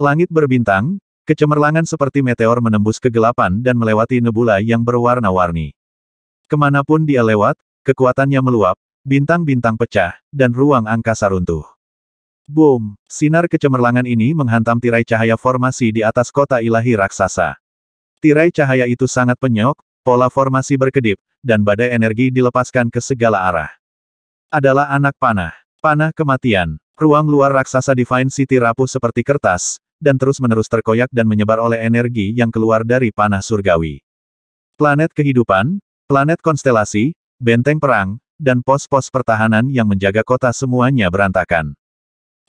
Langit berbintang, kecemerlangan seperti meteor menembus kegelapan dan melewati nebula yang berwarna-warni. Kemanapun dia lewat, kekuatannya meluap, bintang-bintang pecah, dan ruang angkasa runtuh. Boom! Sinar kecemerlangan ini menghantam tirai cahaya formasi di atas kota ilahi raksasa. Tirai cahaya itu sangat penyok, pola formasi berkedip, dan badai energi dilepaskan ke segala arah. Adalah anak panah. Panah kematian. Ruang luar raksasa Divine City rapuh seperti kertas, dan terus-menerus terkoyak dan menyebar oleh energi yang keluar dari panah surgawi. Planet kehidupan, planet konstelasi, benteng perang, dan pos-pos pertahanan yang menjaga kota semuanya berantakan.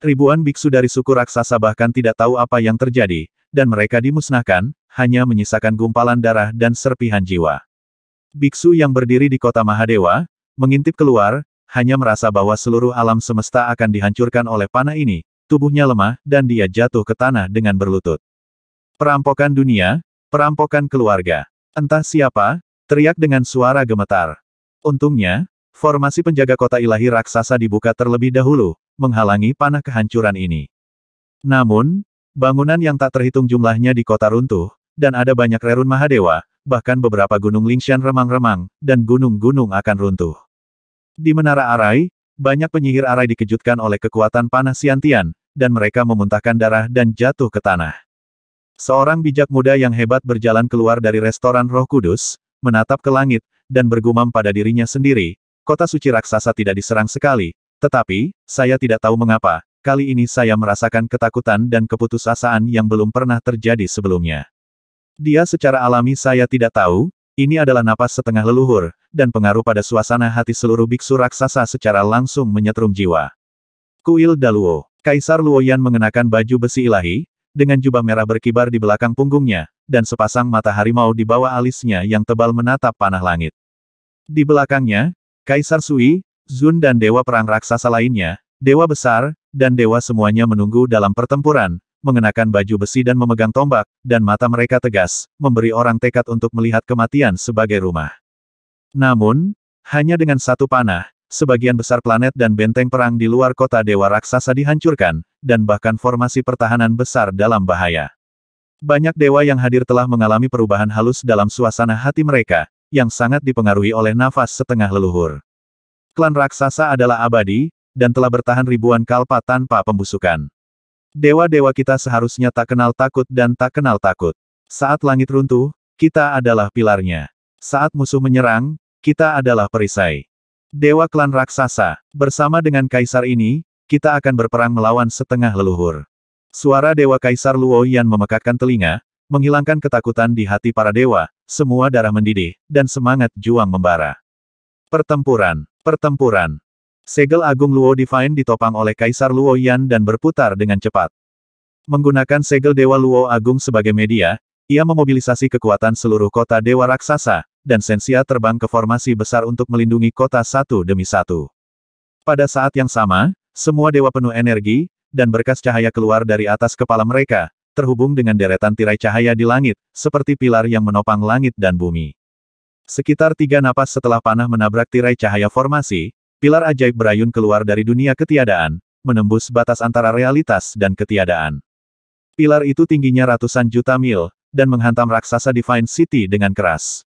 Ribuan biksu dari suku raksasa bahkan tidak tahu apa yang terjadi, dan mereka dimusnahkan, hanya menyisakan gumpalan darah dan serpihan jiwa. Biksu yang berdiri di kota Mahadewa, mengintip keluar, hanya merasa bahwa seluruh alam semesta akan dihancurkan oleh panah ini, tubuhnya lemah, dan dia jatuh ke tanah dengan berlutut. Perampokan dunia, perampokan keluarga. Entah siapa, teriak dengan suara gemetar. Untungnya, formasi penjaga kota ilahi raksasa dibuka terlebih dahulu, menghalangi panah kehancuran ini. Namun, bangunan yang tak terhitung jumlahnya di kota runtuh, dan ada banyak rerun Mahadewa, bahkan beberapa gunung Lingshan remang-remang, dan gunung-gunung akan runtuh. Di Menara Arai, banyak penyihir Arai dikejutkan oleh kekuatan panah Siantian, dan mereka memuntahkan darah dan jatuh ke tanah. Seorang bijak muda yang hebat berjalan keluar dari restoran roh kudus, menatap ke langit, dan bergumam pada dirinya sendiri, kota suci raksasa tidak diserang sekali, tetapi, saya tidak tahu mengapa, kali ini saya merasakan ketakutan dan keputusasaan yang belum pernah terjadi sebelumnya. Dia secara alami saya tidak tahu, ini adalah napas setengah leluhur, dan pengaruh pada suasana hati seluruh biksu raksasa secara langsung menyetrum jiwa. Kuil Daluo Kaisar Luoyan mengenakan baju besi ilahi, dengan jubah merah berkibar di belakang punggungnya, dan sepasang mata harimau di bawah alisnya yang tebal menatap panah langit. Di belakangnya, Kaisar Sui, Zun dan Dewa Perang Raksasa lainnya, Dewa Besar, dan Dewa semuanya menunggu dalam pertempuran, mengenakan baju besi dan memegang tombak, dan mata mereka tegas, memberi orang tekad untuk melihat kematian sebagai rumah. Namun, hanya dengan satu panah, sebagian besar planet dan benteng perang di luar kota Dewa Raksasa dihancurkan, dan bahkan formasi pertahanan besar dalam bahaya. Banyak dewa yang hadir telah mengalami perubahan halus dalam suasana hati mereka, yang sangat dipengaruhi oleh nafas setengah leluhur. Klan raksasa adalah abadi, dan telah bertahan ribuan kalpa tanpa pembusukan. Dewa-dewa kita seharusnya tak kenal takut dan tak kenal takut. Saat langit runtuh, kita adalah pilarnya. Saat musuh menyerang, kita adalah perisai. Dewa klan raksasa, bersama dengan kaisar ini, kita akan berperang melawan setengah leluhur. Suara Dewa Kaisar Luo Yan memekakkan telinga, menghilangkan ketakutan di hati para dewa, semua darah mendidih, dan semangat juang membara. Pertempuran, pertempuran. Segel Agung Luo Divine ditopang oleh Kaisar Luo Yan dan berputar dengan cepat. Menggunakan segel Dewa Luo Agung sebagai media, ia memobilisasi kekuatan seluruh kota Dewa Raksasa, dan Sensia terbang ke formasi besar untuk melindungi kota satu demi satu. Pada saat yang sama, semua dewa penuh energi, dan berkas cahaya keluar dari atas kepala mereka, terhubung dengan deretan tirai cahaya di langit, seperti pilar yang menopang langit dan bumi. Sekitar tiga napas setelah panah menabrak tirai cahaya formasi, pilar ajaib berayun keluar dari dunia ketiadaan, menembus batas antara realitas dan ketiadaan. Pilar itu tingginya ratusan juta mil, dan menghantam raksasa Divine City dengan keras.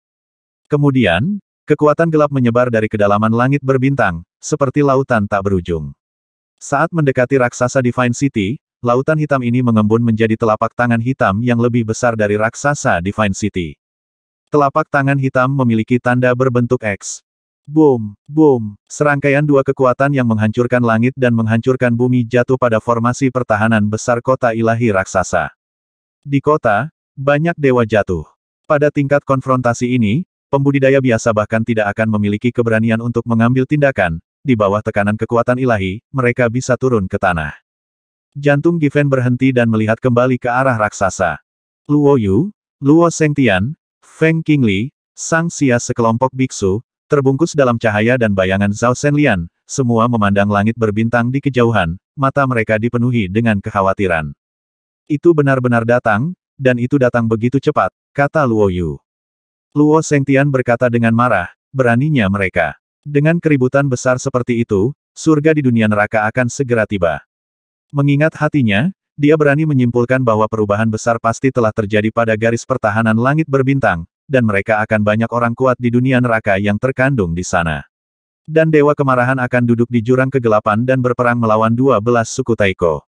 Kemudian, kekuatan gelap menyebar dari kedalaman langit berbintang, seperti lautan tak berujung. Saat mendekati raksasa Divine City, lautan hitam ini mengembun menjadi telapak tangan hitam yang lebih besar dari raksasa Divine City. Telapak tangan hitam memiliki tanda berbentuk X. Boom, boom, serangkaian dua kekuatan yang menghancurkan langit dan menghancurkan bumi jatuh pada formasi pertahanan besar kota ilahi raksasa. Di kota, banyak dewa jatuh. Pada tingkat konfrontasi ini, pembudidaya biasa bahkan tidak akan memiliki keberanian untuk mengambil tindakan, di bawah tekanan kekuatan ilahi, mereka bisa turun ke tanah. Jantung Given berhenti dan melihat kembali ke arah raksasa. Luo Yu, Luo Sengtian, Feng Qingli, Sang Xia sekelompok biksu, terbungkus dalam cahaya dan bayangan Zhao Senlian, semua memandang langit berbintang di kejauhan, mata mereka dipenuhi dengan kekhawatiran. Itu benar-benar datang, dan itu datang begitu cepat, kata Luo Yu. Luo Sengtian berkata dengan marah, beraninya mereka. Dengan keributan besar seperti itu, surga di dunia neraka akan segera tiba. Mengingat hatinya, dia berani menyimpulkan bahwa perubahan besar pasti telah terjadi pada garis pertahanan langit berbintang, dan mereka akan banyak orang kuat di dunia neraka yang terkandung di sana. Dan Dewa Kemarahan akan duduk di jurang kegelapan dan berperang melawan dua belas suku Taiko.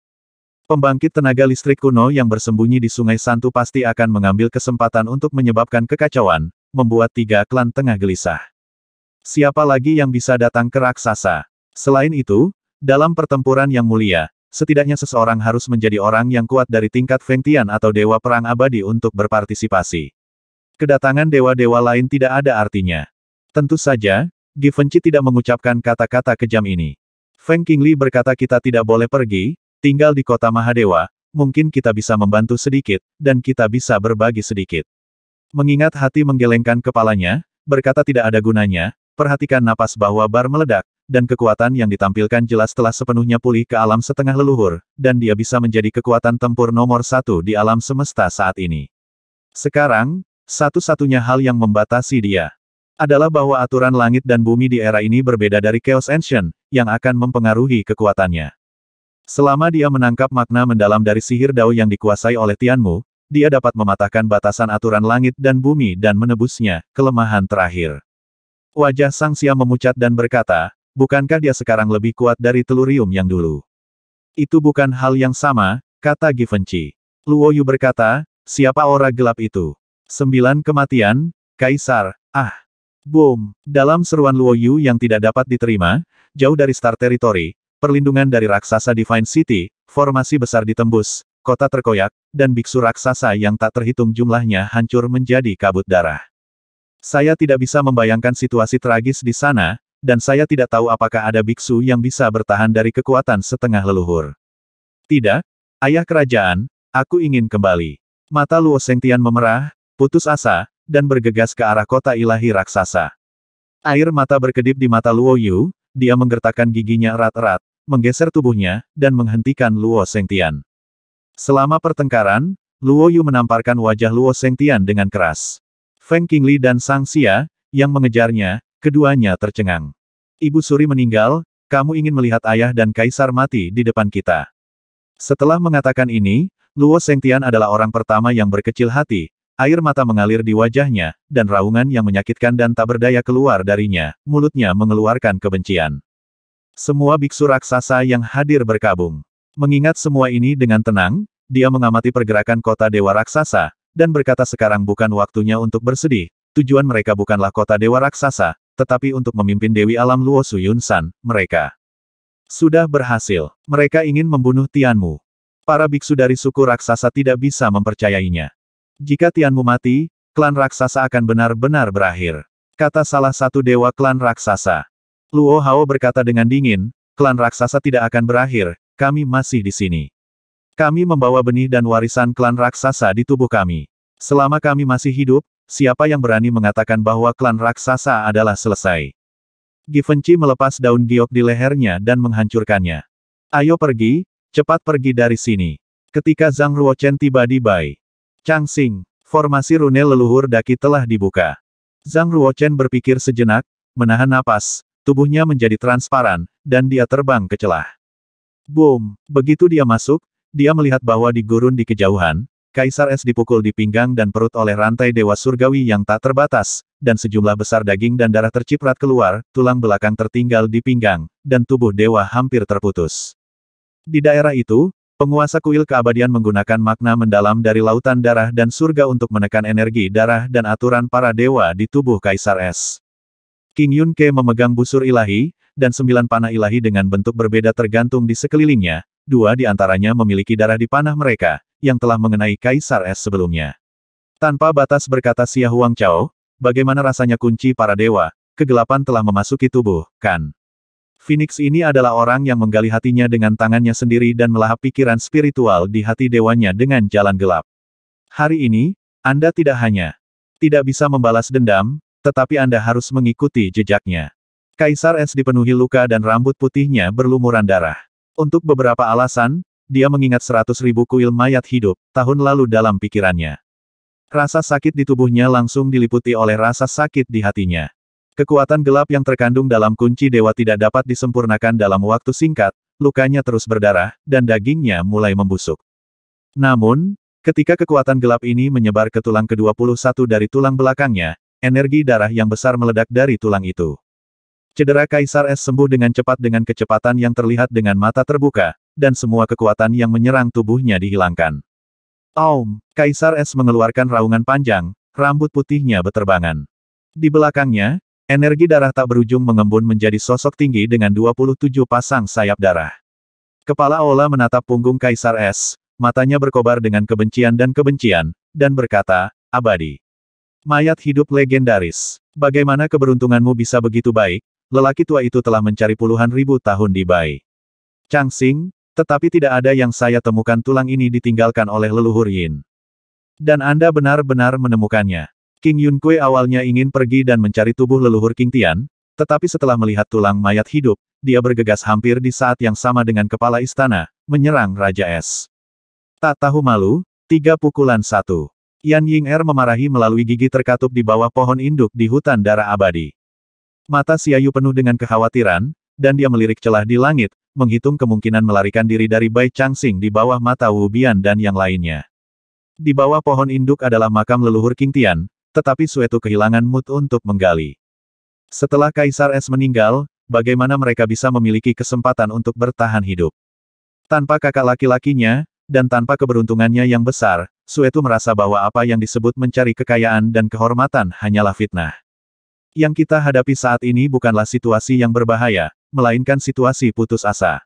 Pembangkit tenaga listrik kuno yang bersembunyi di Sungai Santu pasti akan mengambil kesempatan untuk menyebabkan kekacauan, membuat tiga klan tengah gelisah. Siapa lagi yang bisa datang ke raksasa? Selain itu, dalam pertempuran yang mulia, setidaknya seseorang harus menjadi orang yang kuat dari tingkat Fengtian atau Dewa Perang Abadi untuk berpartisipasi. Kedatangan dewa-dewa lain tidak ada artinya. Tentu saja, Givenchy tidak mengucapkan kata-kata kejam ini. Feng Qingli berkata kita tidak boleh pergi, Tinggal di kota Mahadewa, mungkin kita bisa membantu sedikit, dan kita bisa berbagi sedikit. Mengingat hati menggelengkan kepalanya, berkata tidak ada gunanya, perhatikan napas bahwa bar meledak, dan kekuatan yang ditampilkan jelas telah sepenuhnya pulih ke alam setengah leluhur, dan dia bisa menjadi kekuatan tempur nomor satu di alam semesta saat ini. Sekarang, satu-satunya hal yang membatasi dia adalah bahwa aturan langit dan bumi di era ini berbeda dari Chaos Ancient, yang akan mempengaruhi kekuatannya. Selama dia menangkap makna mendalam dari sihir dao yang dikuasai oleh Tianmu, dia dapat mematahkan batasan aturan langit dan bumi dan menebusnya, kelemahan terakhir. Wajah Sang Xia memucat dan berkata, bukankah dia sekarang lebih kuat dari telurium yang dulu? Itu bukan hal yang sama, kata Givenchy. Luo Yu berkata, siapa ora gelap itu? Sembilan kematian, Kaisar, ah. Boom. Dalam seruan Luo Yu yang tidak dapat diterima, jauh dari star Territory perlindungan dari raksasa Divine City, formasi besar ditembus, kota terkoyak, dan biksu raksasa yang tak terhitung jumlahnya hancur menjadi kabut darah. Saya tidak bisa membayangkan situasi tragis di sana, dan saya tidak tahu apakah ada biksu yang bisa bertahan dari kekuatan setengah leluhur. Tidak, ayah kerajaan, aku ingin kembali. Mata Luo Sengtian memerah, putus asa, dan bergegas ke arah kota ilahi raksasa. Air mata berkedip di mata Luo Yu, dia menggertakkan giginya erat-erat, menggeser tubuhnya, dan menghentikan Luo Sengtian. Selama pertengkaran, Luo Yu menamparkan wajah Luo Sengtian dengan keras. Feng Qingli dan Sang Xia, yang mengejarnya, keduanya tercengang. Ibu Suri meninggal, kamu ingin melihat ayah dan kaisar mati di depan kita. Setelah mengatakan ini, Luo Sengtian adalah orang pertama yang berkecil hati, Air mata mengalir di wajahnya, dan raungan yang menyakitkan dan tak berdaya keluar darinya, mulutnya mengeluarkan kebencian. Semua biksu raksasa yang hadir berkabung. Mengingat semua ini dengan tenang, dia mengamati pergerakan kota dewa raksasa, dan berkata sekarang bukan waktunya untuk bersedih, tujuan mereka bukanlah kota dewa raksasa, tetapi untuk memimpin Dewi Alam Luo Su Yun San, mereka sudah berhasil. Mereka ingin membunuh Tianmu. Para biksu dari suku raksasa tidak bisa mempercayainya. Jika Tianmu mati, klan raksasa akan benar-benar berakhir. Kata salah satu dewa klan raksasa. Luo Hao berkata dengan dingin, klan raksasa tidak akan berakhir, kami masih di sini. Kami membawa benih dan warisan klan raksasa di tubuh kami. Selama kami masih hidup, siapa yang berani mengatakan bahwa klan raksasa adalah selesai? Givenchy melepas daun giok di lehernya dan menghancurkannya. Ayo pergi, cepat pergi dari sini. Ketika Zhang Ruochen tiba di Bai, Chang Xing, formasi rune leluhur daki telah dibuka. Zhang Ruochen berpikir sejenak, menahan napas, tubuhnya menjadi transparan, dan dia terbang ke celah. Boom! Begitu dia masuk, dia melihat bahwa di gurun di kejauhan, Kaisar Es dipukul di pinggang dan perut oleh rantai Dewa Surgawi yang tak terbatas, dan sejumlah besar daging dan darah terciprat keluar, tulang belakang tertinggal di pinggang, dan tubuh Dewa hampir terputus. Di daerah itu, Penguasa kuil keabadian menggunakan makna mendalam dari lautan darah dan surga untuk menekan energi darah dan aturan para dewa di tubuh Kaisar Es. King Yunke memegang busur ilahi, dan sembilan panah ilahi dengan bentuk berbeda tergantung di sekelilingnya, dua di antaranya memiliki darah di panah mereka, yang telah mengenai Kaisar Es sebelumnya. Tanpa batas berkata Xia Huang Chao, bagaimana rasanya kunci para dewa, kegelapan telah memasuki tubuh, kan? Phoenix ini adalah orang yang menggali hatinya dengan tangannya sendiri dan melahap pikiran spiritual di hati dewanya dengan jalan gelap. Hari ini, Anda tidak hanya tidak bisa membalas dendam, tetapi Anda harus mengikuti jejaknya. Kaisar Es dipenuhi luka dan rambut putihnya berlumuran darah. Untuk beberapa alasan, dia mengingat seratus ribu kuil mayat hidup, tahun lalu dalam pikirannya. Rasa sakit di tubuhnya langsung diliputi oleh rasa sakit di hatinya. Kekuatan gelap yang terkandung dalam kunci dewa tidak dapat disempurnakan dalam waktu singkat, lukanya terus berdarah, dan dagingnya mulai membusuk. Namun, ketika kekuatan gelap ini menyebar ke tulang ke-21 dari tulang belakangnya, energi darah yang besar meledak dari tulang itu. Cedera Kaisar Es sembuh dengan cepat dengan kecepatan yang terlihat dengan mata terbuka, dan semua kekuatan yang menyerang tubuhnya dihilangkan. Aum, Kaisar Es mengeluarkan raungan panjang, rambut putihnya beterbangan. Di belakangnya, Energi darah tak berujung mengembun menjadi sosok tinggi dengan 27 pasang sayap darah. Kepala Ola menatap punggung Kaisar Es, matanya berkobar dengan kebencian dan kebencian, dan berkata, abadi. Mayat hidup legendaris. Bagaimana keberuntunganmu bisa begitu baik? Lelaki tua itu telah mencari puluhan ribu tahun di Bai. Changsing, tetapi tidak ada yang saya temukan tulang ini ditinggalkan oleh leluhur Yin. Dan Anda benar-benar menemukannya. King Yun Kue awalnya ingin pergi dan mencari tubuh leluhur King Tian, tetapi setelah melihat tulang mayat hidup, dia bergegas hampir di saat yang sama dengan kepala istana, menyerang Raja Es. Tak tahu malu, tiga pukulan satu. Yan Ying Er memarahi melalui gigi terkatup di bawah pohon induk di hutan darah abadi. Mata Xiaoyu penuh dengan kekhawatiran, dan dia melirik celah di langit, menghitung kemungkinan melarikan diri dari Bai Changsing di bawah mata Wu Bian dan yang lainnya. Di bawah pohon induk adalah makam leluhur King Tian, tetapi Suetu kehilangan mood untuk menggali. Setelah Kaisar Es meninggal, bagaimana mereka bisa memiliki kesempatan untuk bertahan hidup? Tanpa kakak laki-lakinya, dan tanpa keberuntungannya yang besar, Suetu merasa bahwa apa yang disebut mencari kekayaan dan kehormatan hanyalah fitnah. Yang kita hadapi saat ini bukanlah situasi yang berbahaya, melainkan situasi putus asa.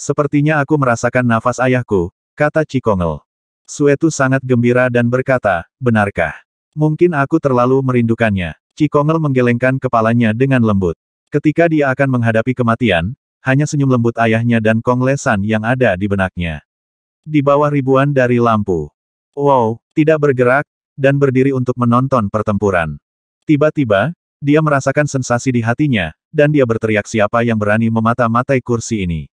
Sepertinya aku merasakan nafas ayahku, kata Cikongel. Suetu sangat gembira dan berkata, benarkah? Mungkin aku terlalu merindukannya. Cikongel menggelengkan kepalanya dengan lembut. Ketika dia akan menghadapi kematian, hanya senyum lembut ayahnya dan Kong Lesan yang ada di benaknya. Di bawah ribuan dari lampu. Wow, tidak bergerak, dan berdiri untuk menonton pertempuran. Tiba-tiba, dia merasakan sensasi di hatinya, dan dia berteriak siapa yang berani memata-matai kursi ini.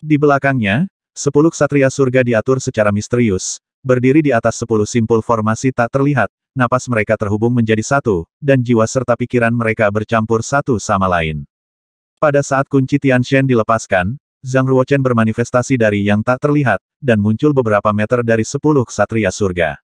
Di belakangnya, sepuluh ksatria surga diatur secara misterius, berdiri di atas sepuluh simpul formasi tak terlihat, napas mereka terhubung menjadi satu, dan jiwa serta pikiran mereka bercampur satu sama lain. Pada saat kunci Tian Shen dilepaskan, Zhang Ruochen bermanifestasi dari yang tak terlihat, dan muncul beberapa meter dari sepuluh ksatria surga.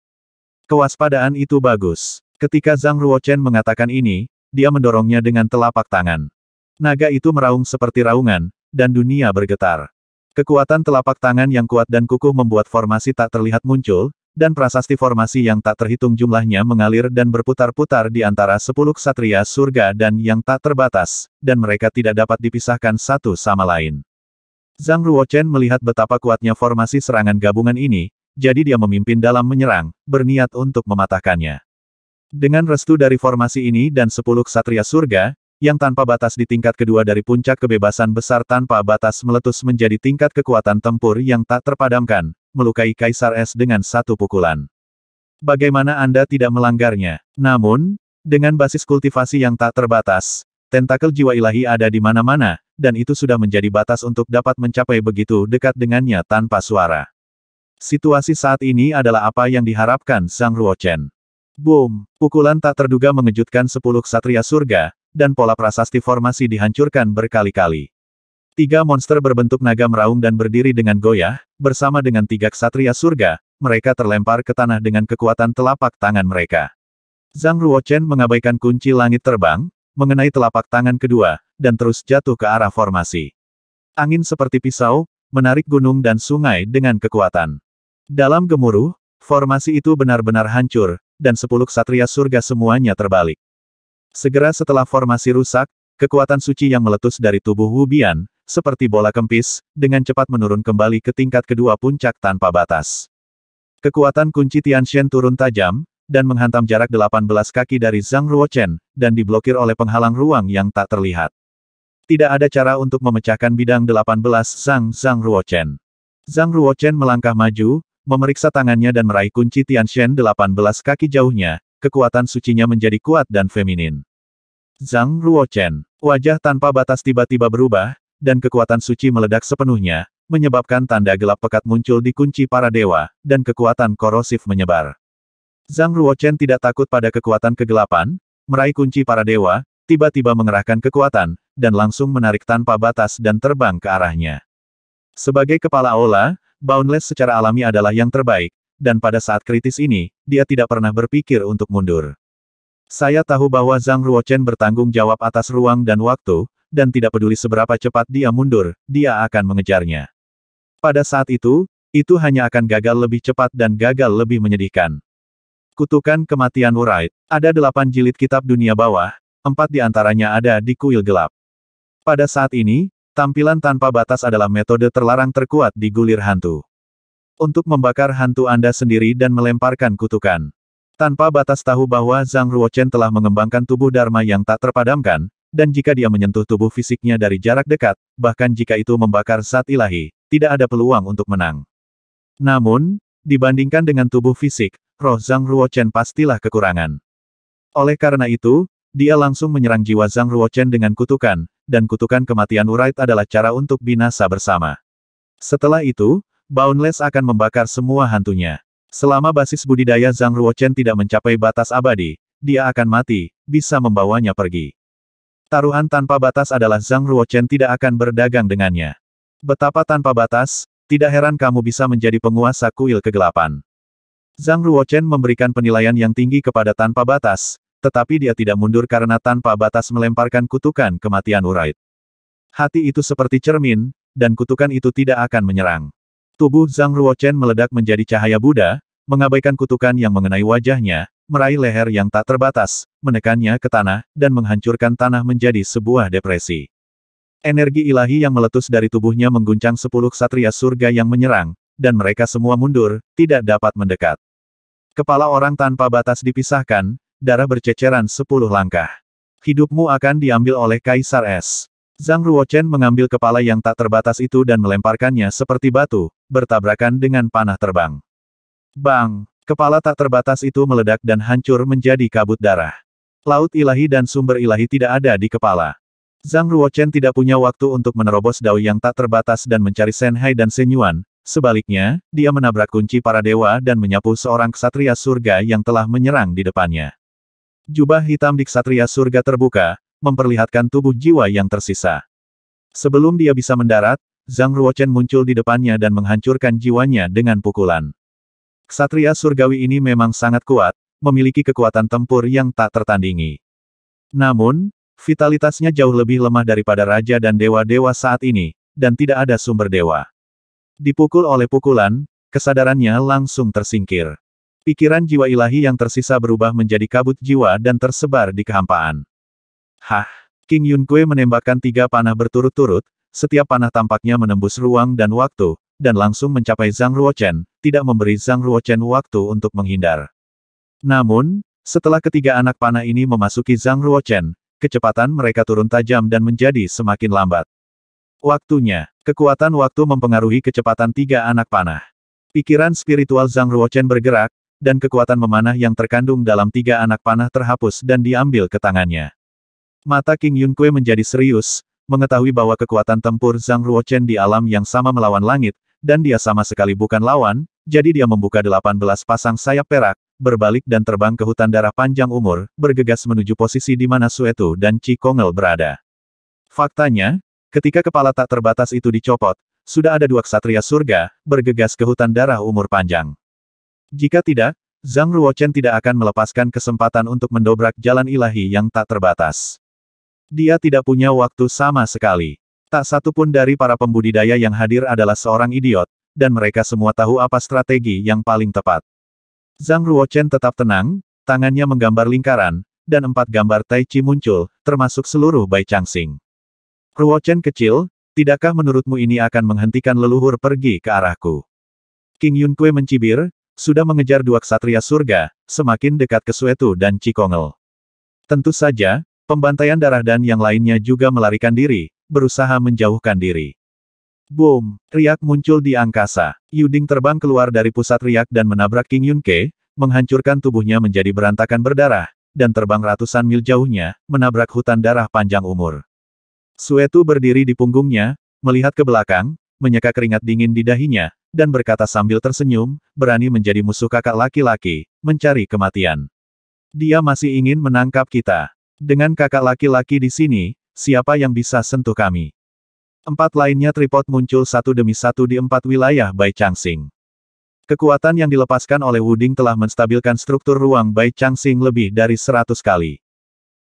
Kewaspadaan itu bagus. Ketika Zhang Ruochen mengatakan ini, dia mendorongnya dengan telapak tangan. Naga itu meraung seperti raungan, dan dunia bergetar. Kekuatan telapak tangan yang kuat dan kukuh membuat formasi tak terlihat muncul, dan prasasti formasi yang tak terhitung jumlahnya mengalir dan berputar-putar di antara sepuluh ksatria surga dan yang tak terbatas, dan mereka tidak dapat dipisahkan satu sama lain. Zhang Ruochen melihat betapa kuatnya formasi serangan gabungan ini, jadi dia memimpin dalam menyerang, berniat untuk mematahkannya. Dengan restu dari formasi ini dan sepuluh ksatria surga, yang tanpa batas di tingkat kedua dari puncak kebebasan besar tanpa batas meletus menjadi tingkat kekuatan tempur yang tak terpadamkan, melukai Kaisar Es dengan satu pukulan. Bagaimana Anda tidak melanggarnya? Namun, dengan basis kultivasi yang tak terbatas, tentakel jiwa ilahi ada di mana-mana, dan itu sudah menjadi batas untuk dapat mencapai begitu dekat dengannya tanpa suara. Situasi saat ini adalah apa yang diharapkan Sang Ruochen. Boom! Pukulan tak terduga mengejutkan sepuluh ksatria surga, dan pola prasasti formasi dihancurkan berkali-kali. Tiga monster berbentuk naga meraung dan berdiri dengan goyah, bersama dengan tiga ksatria surga, mereka terlempar ke tanah dengan kekuatan telapak tangan mereka. Zhang Ruochen mengabaikan kunci langit terbang, mengenai telapak tangan kedua, dan terus jatuh ke arah formasi. Angin seperti pisau, menarik gunung dan sungai dengan kekuatan. Dalam gemuruh, formasi itu benar-benar hancur, dan sepuluh ksatria surga semuanya terbalik. Segera setelah formasi rusak, kekuatan suci yang meletus dari tubuh Wu Bian, seperti bola kempis, dengan cepat menurun kembali ke tingkat kedua puncak tanpa batas. Kekuatan kunci Tianxian turun tajam, dan menghantam jarak 18 kaki dari Zhang Ruochen, dan diblokir oleh penghalang ruang yang tak terlihat. Tidak ada cara untuk memecahkan bidang 18 Zhang Zhang Ruochen. Zhang Ruochen melangkah maju, memeriksa tangannya dan meraih kunci Tianxian 18 kaki jauhnya, kekuatan sucinya menjadi kuat dan feminin. Zhang Ruochen, wajah tanpa batas tiba-tiba berubah, dan kekuatan suci meledak sepenuhnya, menyebabkan tanda gelap pekat muncul di kunci para dewa, dan kekuatan korosif menyebar. Zhang Ruochen tidak takut pada kekuatan kegelapan, meraih kunci para dewa, tiba-tiba mengerahkan kekuatan, dan langsung menarik tanpa batas dan terbang ke arahnya. Sebagai kepala ola, Boundless secara alami adalah yang terbaik, dan pada saat kritis ini, dia tidak pernah berpikir untuk mundur. Saya tahu bahwa Zhang Ruochen bertanggung jawab atas ruang dan waktu, dan tidak peduli seberapa cepat dia mundur, dia akan mengejarnya. Pada saat itu, itu hanya akan gagal lebih cepat dan gagal lebih menyedihkan. Kutukan Kematian Wright. Ada delapan jilid kitab dunia bawah, empat di antaranya ada di kuil gelap. Pada saat ini, tampilan tanpa batas adalah metode terlarang terkuat di gulir hantu. Untuk membakar hantu Anda sendiri dan melemparkan kutukan. Tanpa batas tahu bahwa Zhang Ruochen telah mengembangkan tubuh Dharma yang tak terpadamkan, dan jika dia menyentuh tubuh fisiknya dari jarak dekat, bahkan jika itu membakar saat ilahi, tidak ada peluang untuk menang. Namun, dibandingkan dengan tubuh fisik, roh Zhang Ruochen pastilah kekurangan. Oleh karena itu, dia langsung menyerang jiwa Zhang Ruochen dengan kutukan, dan kutukan kematian Urait adalah cara untuk binasa bersama. Setelah itu, Boundless akan membakar semua hantunya. Selama basis budidaya Zhang Ruochen tidak mencapai batas abadi, dia akan mati, bisa membawanya pergi. Taruhan tanpa batas adalah Zhang Ruochen tidak akan berdagang dengannya. Betapa tanpa batas, tidak heran kamu bisa menjadi penguasa kuil kegelapan. Zhang Ruochen memberikan penilaian yang tinggi kepada tanpa batas, tetapi dia tidak mundur karena tanpa batas melemparkan kutukan kematian Urait. Hati itu seperti cermin, dan kutukan itu tidak akan menyerang. Tubuh Zhang Ruochen meledak menjadi cahaya Buddha, mengabaikan kutukan yang mengenai wajahnya, meraih leher yang tak terbatas, menekannya ke tanah, dan menghancurkan tanah menjadi sebuah depresi. Energi ilahi yang meletus dari tubuhnya mengguncang sepuluh ksatria surga yang menyerang, dan mereka semua mundur, tidak dapat mendekat. Kepala orang tanpa batas dipisahkan, darah berceceran sepuluh langkah. Hidupmu akan diambil oleh Kaisar Es. Zhang Ruochen mengambil kepala yang tak terbatas itu dan melemparkannya seperti batu, bertabrakan dengan panah terbang. Bang! Kepala tak terbatas itu meledak dan hancur menjadi kabut darah. Laut ilahi dan sumber ilahi tidak ada di kepala. Zhang Ruochen tidak punya waktu untuk menerobos dao yang tak terbatas dan mencari Senhai dan Senyuan, sebaliknya, dia menabrak kunci para dewa dan menyapu seorang ksatria surga yang telah menyerang di depannya. Jubah hitam di ksatria surga terbuka, memperlihatkan tubuh jiwa yang tersisa. Sebelum dia bisa mendarat, Zhang Ruochen muncul di depannya dan menghancurkan jiwanya dengan pukulan. Ksatria surgawi ini memang sangat kuat, memiliki kekuatan tempur yang tak tertandingi. Namun, vitalitasnya jauh lebih lemah daripada raja dan dewa-dewa saat ini, dan tidak ada sumber dewa. Dipukul oleh pukulan, kesadarannya langsung tersingkir. Pikiran jiwa ilahi yang tersisa berubah menjadi kabut jiwa dan tersebar di kehampaan. Hah! King Yun Kue menembakkan tiga panah berturut-turut, setiap panah tampaknya menembus ruang dan waktu, dan langsung mencapai Zhang Ruochen, tidak memberi Zhang Ruochen waktu untuk menghindar. Namun, setelah ketiga anak panah ini memasuki Zhang Ruochen, kecepatan mereka turun tajam dan menjadi semakin lambat. Waktunya, kekuatan waktu mempengaruhi kecepatan tiga anak panah. Pikiran spiritual Zhang Ruochen bergerak, dan kekuatan memanah yang terkandung dalam tiga anak panah terhapus dan diambil ke tangannya. Mata King Yunque menjadi serius, mengetahui bahwa kekuatan tempur Zhang Ruochen di alam yang sama melawan langit, dan dia sama sekali bukan lawan, jadi dia membuka 18 pasang sayap perak, berbalik dan terbang ke hutan darah panjang umur, bergegas menuju posisi di mana Suetu dan Cikongel berada. Faktanya, ketika kepala tak terbatas itu dicopot, sudah ada dua ksatria surga, bergegas ke hutan darah umur panjang. Jika tidak, Zhang Ruochen tidak akan melepaskan kesempatan untuk mendobrak jalan ilahi yang tak terbatas. Dia tidak punya waktu sama sekali. Tak satu pun dari para pembudidaya yang hadir adalah seorang idiot, dan mereka semua tahu apa strategi yang paling tepat. Zhang Ruochen tetap tenang, tangannya menggambar lingkaran, dan empat gambar Tai Chi muncul, termasuk seluruh Bai Changxing. Ruochen kecil, tidakkah menurutmu ini akan menghentikan leluhur pergi ke arahku? King Yun Kue mencibir, sudah mengejar dua ksatria surga, semakin dekat ke Suetu dan Cikongel. Tentu saja, pembantaian darah dan yang lainnya juga melarikan diri, berusaha menjauhkan diri. Boom! Riak muncul di angkasa. Yuding terbang keluar dari pusat riak dan menabrak King Yunke, menghancurkan tubuhnya menjadi berantakan berdarah, dan terbang ratusan mil jauhnya, menabrak hutan darah panjang umur. Suetu berdiri di punggungnya, melihat ke belakang, menyeka keringat dingin di dahinya, dan berkata sambil tersenyum, berani menjadi musuh kakak laki-laki, mencari kematian. Dia masih ingin menangkap kita. Dengan kakak laki-laki di sini, siapa yang bisa sentuh kami? Empat lainnya tripod muncul satu demi satu di empat wilayah Bai Changxing. Kekuatan yang dilepaskan oleh Wuding telah menstabilkan struktur ruang Bai Changxing lebih dari seratus kali.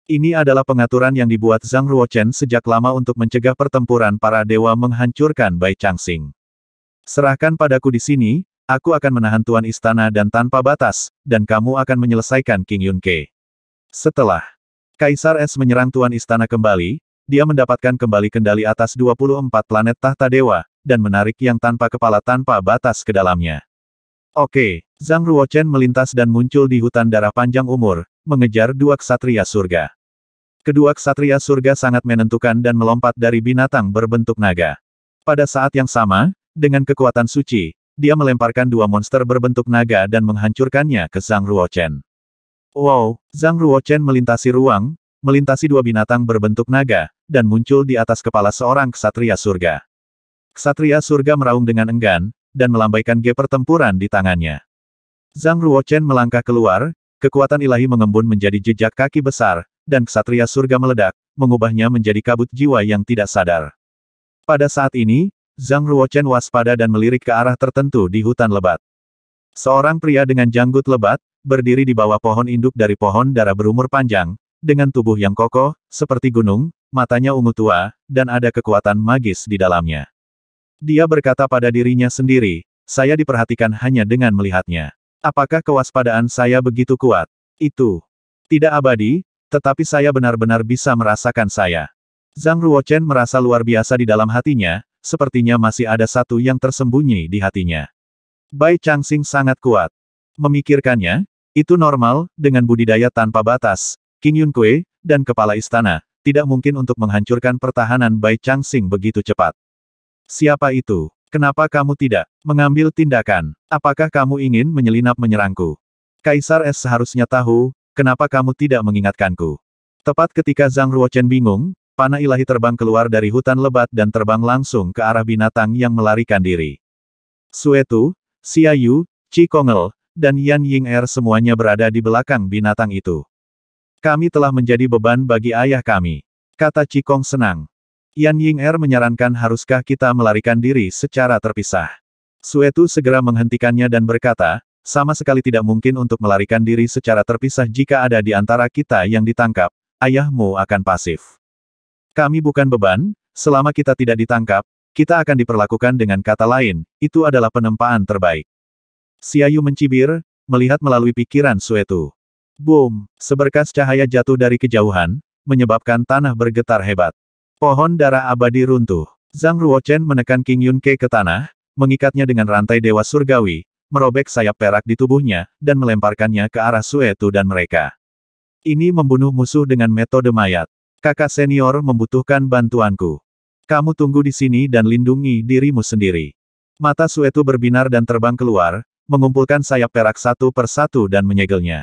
Ini adalah pengaturan yang dibuat Zhang Ruochen sejak lama untuk mencegah pertempuran para dewa menghancurkan Bai Changxing. Serahkan padaku di sini, aku akan menahan tuan istana dan tanpa batas, dan kamu akan menyelesaikan King Yunke. Setelah Kaisar Es menyerang Tuan Istana kembali, dia mendapatkan kembali kendali atas 24 planet tahta dewa, dan menarik yang tanpa kepala tanpa batas ke dalamnya. Oke, Zhang Ruochen melintas dan muncul di hutan darah panjang umur, mengejar dua ksatria surga. Kedua ksatria surga sangat menentukan dan melompat dari binatang berbentuk naga. Pada saat yang sama, dengan kekuatan suci, dia melemparkan dua monster berbentuk naga dan menghancurkannya ke Zhang Ruochen. Wow, Zhang Ruochen melintasi ruang, melintasi dua binatang berbentuk naga, dan muncul di atas kepala seorang ksatria surga. Ksatria surga meraung dengan enggan, dan melambaikan ge pertempuran di tangannya. Zhang Ruochen melangkah keluar, kekuatan ilahi mengembun menjadi jejak kaki besar, dan ksatria surga meledak, mengubahnya menjadi kabut jiwa yang tidak sadar. Pada saat ini, Zhang Ruochen waspada dan melirik ke arah tertentu di hutan lebat. Seorang pria dengan janggut lebat, berdiri di bawah pohon induk dari pohon darah berumur panjang, dengan tubuh yang kokoh, seperti gunung, matanya ungu tua, dan ada kekuatan magis di dalamnya. Dia berkata pada dirinya sendiri, saya diperhatikan hanya dengan melihatnya. Apakah kewaspadaan saya begitu kuat? Itu tidak abadi, tetapi saya benar-benar bisa merasakan saya. Zhang Ruochen merasa luar biasa di dalam hatinya, sepertinya masih ada satu yang tersembunyi di hatinya. Bai Changxing sangat kuat. Memikirkannya, itu normal, dengan budidaya tanpa batas, King Yun Kue, dan kepala istana, tidak mungkin untuk menghancurkan pertahanan Bai Xing begitu cepat. Siapa itu? Kenapa kamu tidak mengambil tindakan? Apakah kamu ingin menyelinap menyerangku? Kaisar Es seharusnya tahu, kenapa kamu tidak mengingatkanku? Tepat ketika Zhang Ruochen bingung, panah ilahi terbang keluar dari hutan lebat dan terbang langsung ke arah binatang yang melarikan diri. Suetu, Xia Yu, Qi Kongel, dan Yan Ying Er semuanya berada di belakang binatang itu. Kami telah menjadi beban bagi ayah kami. Kata Cikong senang. Yan Ying Er menyarankan haruskah kita melarikan diri secara terpisah. Suetu segera menghentikannya dan berkata, sama sekali tidak mungkin untuk melarikan diri secara terpisah jika ada di antara kita yang ditangkap, ayahmu akan pasif. Kami bukan beban, selama kita tidak ditangkap, kita akan diperlakukan dengan kata lain, itu adalah penempaan terbaik. Siayu mencibir, melihat melalui pikiran Suetu. Boom! Seberkas cahaya jatuh dari kejauhan, menyebabkan tanah bergetar hebat. Pohon darah abadi runtuh. Zhang Ruochen menekan King Yunke Ke ke tanah, mengikatnya dengan rantai dewa surgawi, merobek sayap perak di tubuhnya, dan melemparkannya ke arah Suetu dan mereka. Ini membunuh musuh dengan metode mayat. Kakak senior membutuhkan bantuanku. Kamu tunggu di sini dan lindungi dirimu sendiri. Mata Suetu berbinar dan terbang keluar, mengumpulkan sayap perak satu per satu dan menyegelnya.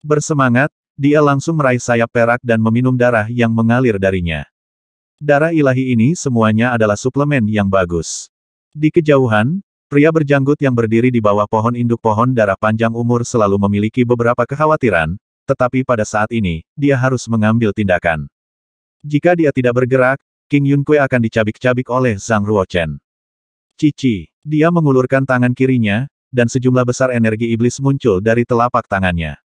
Bersemangat, dia langsung meraih sayap perak dan meminum darah yang mengalir darinya. Darah ilahi ini semuanya adalah suplemen yang bagus. Di kejauhan, pria berjanggut yang berdiri di bawah pohon induk pohon darah panjang umur selalu memiliki beberapa kekhawatiran, tetapi pada saat ini, dia harus mengambil tindakan. Jika dia tidak bergerak, King Yun Kue akan dicabik-cabik oleh Zhang Ruochen. Cici, dia mengulurkan tangan kirinya, dan sejumlah besar energi iblis muncul dari telapak tangannya.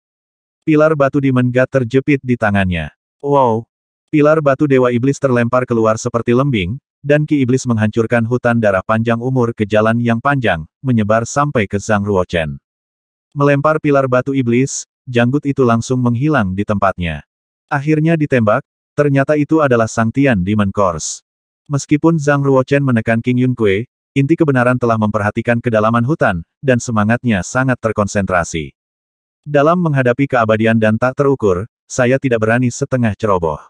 Pilar batu di menggat terjepit di tangannya. Wow! Pilar batu Dewa Iblis terlempar keluar seperti lembing, dan Ki Iblis menghancurkan hutan darah panjang umur ke jalan yang panjang, menyebar sampai ke Zhang Ruochen. Melempar pilar batu Iblis, janggut itu langsung menghilang di tempatnya. Akhirnya ditembak, ternyata itu adalah Sang Tian Demon Course. Meskipun Zhang Ruochen menekan King Yun Kue, inti kebenaran telah memperhatikan kedalaman hutan, dan semangatnya sangat terkonsentrasi. Dalam menghadapi keabadian dan tak terukur, saya tidak berani setengah ceroboh.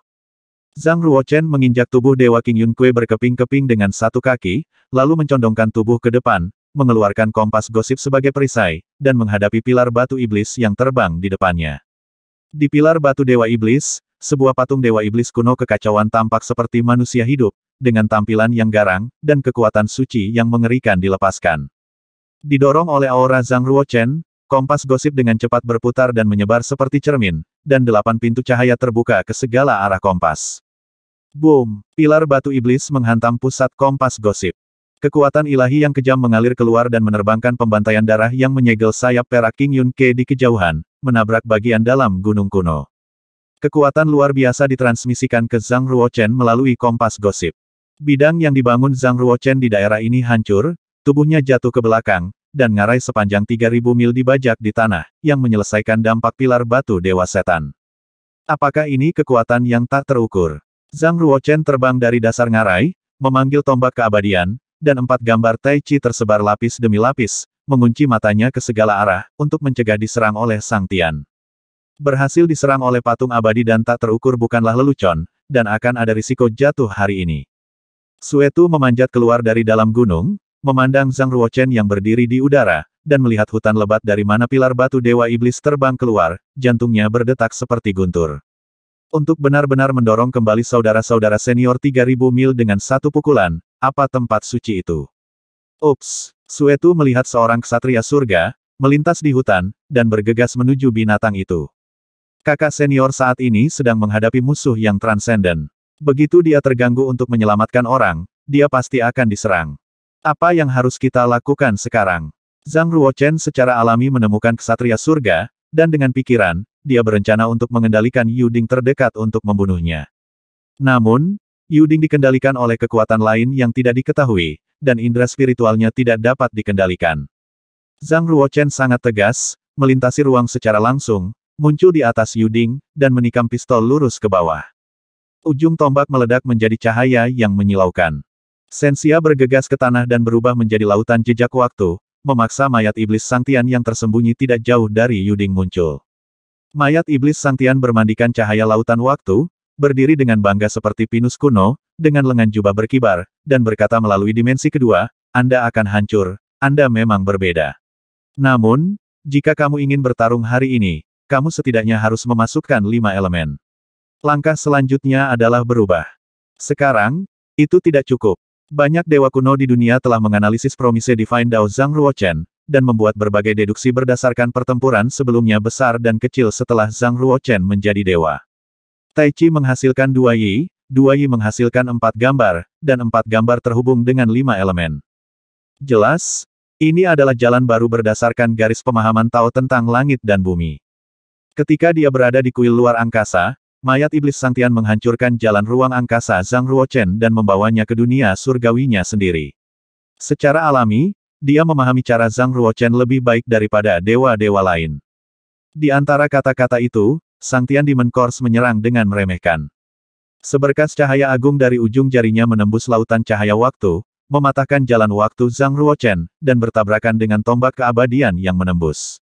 Zhang Ruochen menginjak tubuh Dewa King Yun Kue berkeping-keping dengan satu kaki, lalu mencondongkan tubuh ke depan, mengeluarkan kompas gosip sebagai perisai, dan menghadapi pilar batu iblis yang terbang di depannya. Di pilar batu Dewa Iblis, sebuah patung Dewa Iblis kuno kekacauan tampak seperti manusia hidup, dengan tampilan yang garang, dan kekuatan suci yang mengerikan dilepaskan. Didorong oleh aura Zhang Ruochen, kompas gosip dengan cepat berputar dan menyebar seperti cermin, dan delapan pintu cahaya terbuka ke segala arah kompas. Boom! Pilar batu iblis menghantam pusat kompas gosip. Kekuatan ilahi yang kejam mengalir keluar dan menerbangkan pembantaian darah yang menyegel sayap perak King Yun Ke di kejauhan, menabrak bagian dalam gunung kuno. Kekuatan luar biasa ditransmisikan ke Zhang Ruochen melalui kompas gosip. Bidang yang dibangun Zhang Ruochen di daerah ini hancur, tubuhnya jatuh ke belakang, dan ngarai sepanjang 3.000 mil dibajak di tanah, yang menyelesaikan dampak pilar batu dewa setan. Apakah ini kekuatan yang tak terukur? Zhang Ruochen terbang dari dasar ngarai, memanggil tombak keabadian, dan empat gambar Tai Chi tersebar lapis demi lapis, mengunci matanya ke segala arah, untuk mencegah diserang oleh Sang Tian. Berhasil diserang oleh patung abadi dan tak terukur bukanlah lelucon, dan akan ada risiko jatuh hari ini. Suetu memanjat keluar dari dalam gunung, memandang Zhang Ruochen yang berdiri di udara, dan melihat hutan lebat dari mana pilar batu Dewa Iblis terbang keluar, jantungnya berdetak seperti guntur. Untuk benar-benar mendorong kembali saudara-saudara senior 3000 mil dengan satu pukulan, apa tempat suci itu? Ups, Suetu melihat seorang ksatria surga, melintas di hutan, dan bergegas menuju binatang itu. Kakak senior saat ini sedang menghadapi musuh yang transenden. Begitu dia terganggu untuk menyelamatkan orang, dia pasti akan diserang. Apa yang harus kita lakukan sekarang? Zhang Ruochen secara alami menemukan kesatria surga, dan dengan pikiran, dia berencana untuk mengendalikan Yuding terdekat untuk membunuhnya. Namun, Yuding dikendalikan oleh kekuatan lain yang tidak diketahui, dan indera spiritualnya tidak dapat dikendalikan. Zhang Ruochen sangat tegas, melintasi ruang secara langsung, muncul di atas Yuding, dan menikam pistol lurus ke bawah. Ujung tombak meledak menjadi cahaya yang menyilaukan. Sensia bergegas ke tanah dan berubah menjadi lautan jejak waktu, memaksa mayat iblis Sangtian yang tersembunyi tidak jauh dari Yuding muncul. Mayat iblis Sangtian bermandikan cahaya lautan waktu, berdiri dengan bangga seperti pinus kuno, dengan lengan jubah berkibar, dan berkata melalui dimensi kedua, Anda akan hancur, Anda memang berbeda. Namun, jika kamu ingin bertarung hari ini, kamu setidaknya harus memasukkan lima elemen. Langkah selanjutnya adalah berubah. Sekarang, itu tidak cukup. Banyak dewa kuno di dunia telah menganalisis promise Divine Dao Zhang Ruochen, dan membuat berbagai deduksi berdasarkan pertempuran sebelumnya besar dan kecil setelah Zhang Ruochen menjadi dewa. Tai Chi menghasilkan dua Yi, dua Yi menghasilkan empat gambar, dan empat gambar terhubung dengan lima elemen. Jelas, ini adalah jalan baru berdasarkan garis pemahaman Tao tentang langit dan bumi. Ketika dia berada di kuil luar angkasa, Mayat iblis Sangtian menghancurkan jalan ruang angkasa Zhang Ruochen dan membawanya ke dunia surgawinya sendiri. Secara alami, dia memahami cara Zhang Ruochen lebih baik daripada dewa-dewa lain. Di antara kata-kata itu, Sangtian Demon Course menyerang dengan meremehkan. Seberkas cahaya agung dari ujung jarinya menembus lautan cahaya waktu, mematahkan jalan waktu Zhang Ruochen, dan bertabrakan dengan tombak keabadian yang menembus.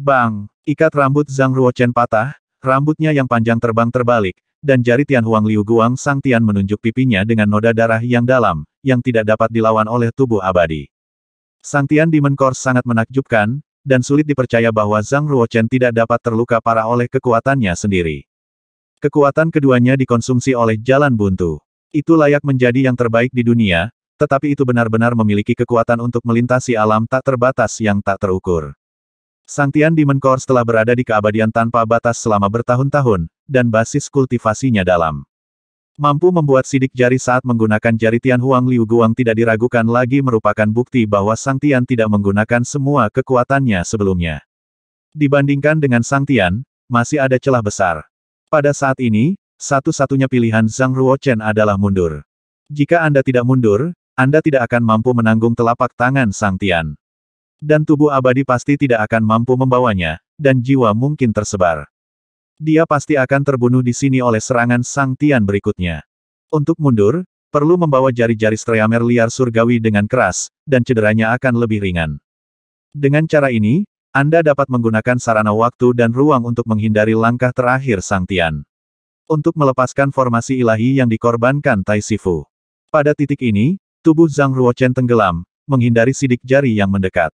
Bang! Ikat rambut Zhang Ruochen patah, Rambutnya yang panjang terbang terbalik, dan jari Huang Liu Guang Sang Tian menunjuk pipinya dengan noda darah yang dalam, yang tidak dapat dilawan oleh tubuh abadi. Sang Tian Demon Corps sangat menakjubkan, dan sulit dipercaya bahwa Zhang Ruochen tidak dapat terluka parah oleh kekuatannya sendiri. Kekuatan keduanya dikonsumsi oleh jalan buntu. Itu layak menjadi yang terbaik di dunia, tetapi itu benar-benar memiliki kekuatan untuk melintasi alam tak terbatas yang tak terukur. Sang Tian Demon Core setelah berada di keabadian tanpa batas selama bertahun-tahun, dan basis kultivasinya dalam. Mampu membuat sidik jari saat menggunakan jari Tian Huang Liu Guang tidak diragukan lagi merupakan bukti bahwa Sang Tian tidak menggunakan semua kekuatannya sebelumnya. Dibandingkan dengan Sang Tian, masih ada celah besar. Pada saat ini, satu-satunya pilihan Zhang Ruochen adalah mundur. Jika Anda tidak mundur, Anda tidak akan mampu menanggung telapak tangan Sang Tian dan tubuh abadi pasti tidak akan mampu membawanya, dan jiwa mungkin tersebar. Dia pasti akan terbunuh di sini oleh serangan Sang Tian berikutnya. Untuk mundur, perlu membawa jari-jari streamer liar surgawi dengan keras, dan cederanya akan lebih ringan. Dengan cara ini, Anda dapat menggunakan sarana waktu dan ruang untuk menghindari langkah terakhir Sang Tian. Untuk melepaskan formasi ilahi yang dikorbankan Tai Sifu. Pada titik ini, tubuh Zhang Ruochen tenggelam, menghindari sidik jari yang mendekat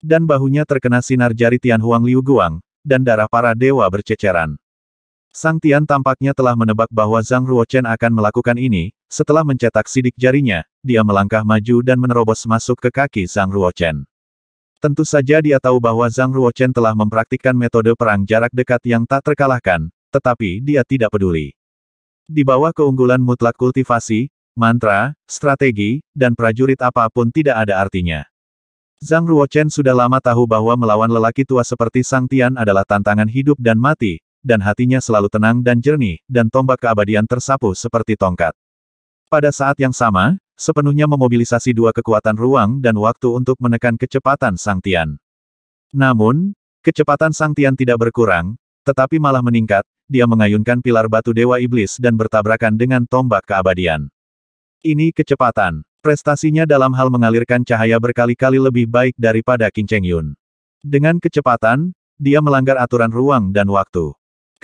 dan bahunya terkena sinar jari Tian Huang Liu Guang, dan darah para dewa berceceran. Sang Tian tampaknya telah menebak bahwa Zhang Ruochen akan melakukan ini, setelah mencetak sidik jarinya, dia melangkah maju dan menerobos masuk ke kaki Zhang Ruochen. Tentu saja dia tahu bahwa Zhang Ruochen telah mempraktikkan metode perang jarak dekat yang tak terkalahkan, tetapi dia tidak peduli. Di bawah keunggulan mutlak kultivasi, mantra, strategi, dan prajurit apapun tidak ada artinya. Zhang Ruochen sudah lama tahu bahwa melawan lelaki tua seperti Sang Tian adalah tantangan hidup dan mati, dan hatinya selalu tenang dan jernih, dan tombak keabadian tersapu seperti tongkat. Pada saat yang sama, sepenuhnya memobilisasi dua kekuatan ruang dan waktu untuk menekan kecepatan Sang Tian. Namun, kecepatan Sang Tian tidak berkurang, tetapi malah meningkat, dia mengayunkan pilar batu Dewa Iblis dan bertabrakan dengan tombak keabadian. Ini kecepatan. Prestasinya dalam hal mengalirkan cahaya berkali-kali lebih baik daripada King Cheng Yun. Dengan kecepatan, dia melanggar aturan ruang dan waktu.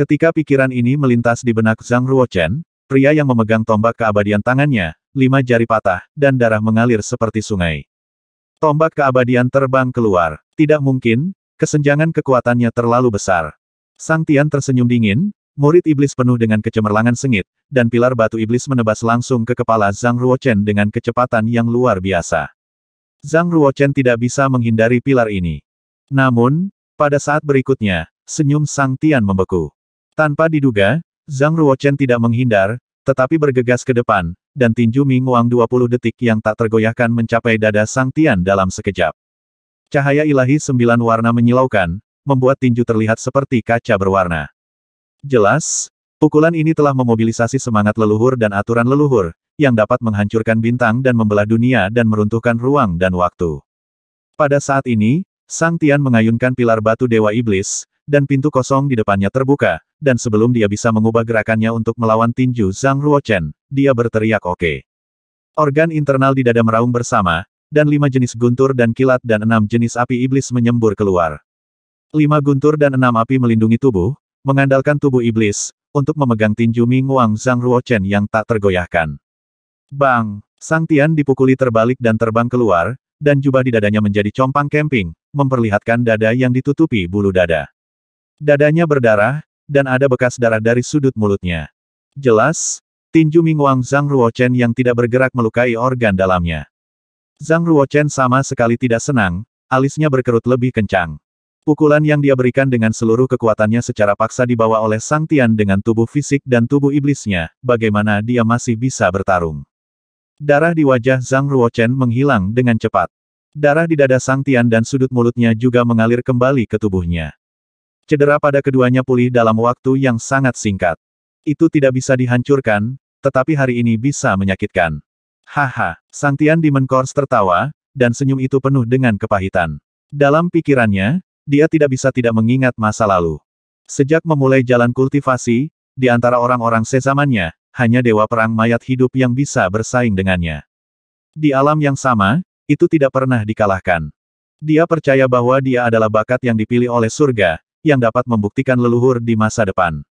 Ketika pikiran ini melintas di benak Zhang Ruochen, pria yang memegang tombak keabadian tangannya, lima jari patah, dan darah mengalir seperti sungai. Tombak keabadian terbang keluar. Tidak mungkin, kesenjangan kekuatannya terlalu besar. Sang Tian tersenyum dingin, Murid iblis penuh dengan kecemerlangan sengit, dan pilar batu iblis menebas langsung ke kepala Zhang Ruochen dengan kecepatan yang luar biasa. Zhang Ruochen tidak bisa menghindari pilar ini. Namun, pada saat berikutnya, senyum Sang Tian membeku. Tanpa diduga, Zhang Ruochen tidak menghindar, tetapi bergegas ke depan, dan tinju Ming Wang 20 detik yang tak tergoyahkan mencapai dada Sang Tian dalam sekejap. Cahaya ilahi sembilan warna menyilaukan, membuat tinju terlihat seperti kaca berwarna. Jelas, pukulan ini telah memobilisasi semangat leluhur dan aturan leluhur, yang dapat menghancurkan bintang dan membelah dunia dan meruntuhkan ruang dan waktu. Pada saat ini, Sang Tian mengayunkan pilar batu Dewa Iblis, dan pintu kosong di depannya terbuka, dan sebelum dia bisa mengubah gerakannya untuk melawan tinju Zhang Ruochen, dia berteriak oke. Okay. Organ internal di dada meraung bersama, dan lima jenis guntur dan kilat dan enam jenis api iblis menyembur keluar. Lima guntur dan enam api melindungi tubuh, Mengandalkan tubuh iblis, untuk memegang tinju Wang Zhang Ruochen yang tak tergoyahkan. Bang! Sang Tian dipukuli terbalik dan terbang keluar, dan jubah di dadanya menjadi compang kemping, memperlihatkan dada yang ditutupi bulu dada. Dadanya berdarah, dan ada bekas darah dari sudut mulutnya. Jelas, tinju Wang Zhang Ruochen yang tidak bergerak melukai organ dalamnya. Zhang Ruochen sama sekali tidak senang, alisnya berkerut lebih kencang. Pukulan yang dia berikan dengan seluruh kekuatannya secara paksa dibawa oleh Sang Tian dengan tubuh fisik dan tubuh iblisnya, bagaimana dia masih bisa bertarung. Darah di wajah Zhang Ruochen menghilang dengan cepat. Darah di dada Sang Tian dan sudut mulutnya juga mengalir kembali ke tubuhnya. Cedera pada keduanya pulih dalam waktu yang sangat singkat. Itu tidak bisa dihancurkan, tetapi hari ini bisa menyakitkan. Haha, Sang Tian Demon Course tertawa, dan senyum itu penuh dengan kepahitan. Dalam pikirannya, dia tidak bisa tidak mengingat masa lalu. Sejak memulai jalan kultivasi, di antara orang-orang sezamannya, hanya dewa perang mayat hidup yang bisa bersaing dengannya. Di alam yang sama, itu tidak pernah dikalahkan. Dia percaya bahwa dia adalah bakat yang dipilih oleh surga, yang dapat membuktikan leluhur di masa depan.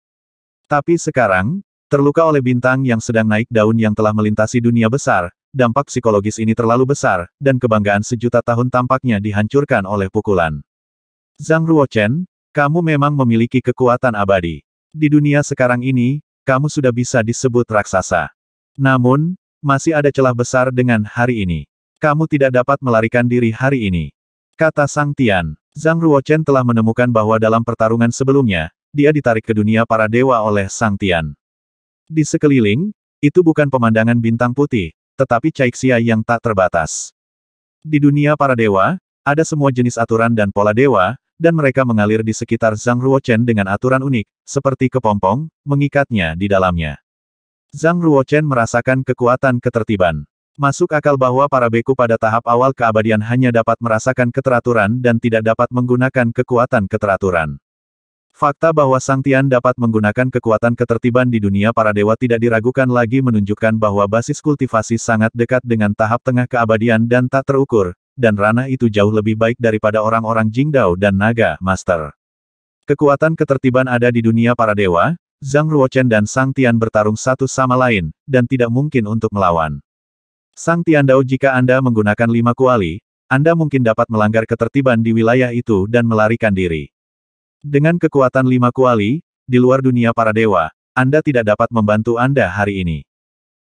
Tapi sekarang, terluka oleh bintang yang sedang naik daun yang telah melintasi dunia besar, dampak psikologis ini terlalu besar, dan kebanggaan sejuta tahun tampaknya dihancurkan oleh pukulan. Zhang Ruochen, kamu memang memiliki kekuatan abadi. Di dunia sekarang ini, kamu sudah bisa disebut raksasa. Namun, masih ada celah besar dengan hari ini. Kamu tidak dapat melarikan diri hari ini. Kata Sang Tian, Zhang Ruochen telah menemukan bahwa dalam pertarungan sebelumnya, dia ditarik ke dunia para dewa oleh Sang Tian. Di sekeliling, itu bukan pemandangan bintang putih, tetapi caixia yang tak terbatas. Di dunia para dewa, ada semua jenis aturan dan pola dewa, dan mereka mengalir di sekitar Zhang Ruochen dengan aturan unik, seperti kepompong, mengikatnya di dalamnya. Zhang Ruochen merasakan kekuatan ketertiban. Masuk akal bahwa para beku pada tahap awal keabadian hanya dapat merasakan keteraturan dan tidak dapat menggunakan kekuatan keteraturan. Fakta bahwa Sang Tian dapat menggunakan kekuatan ketertiban di dunia para dewa tidak diragukan lagi menunjukkan bahwa basis kultivasi sangat dekat dengan tahap tengah keabadian dan tak terukur, dan Rana itu jauh lebih baik daripada orang-orang Jingdao dan Naga Master. Kekuatan ketertiban ada di dunia para dewa, Zhang Ruochen dan Sang Tian bertarung satu sama lain, dan tidak mungkin untuk melawan. Sang Tian Dao jika Anda menggunakan lima kuali, Anda mungkin dapat melanggar ketertiban di wilayah itu dan melarikan diri. Dengan kekuatan lima kuali, di luar dunia para dewa, Anda tidak dapat membantu Anda hari ini.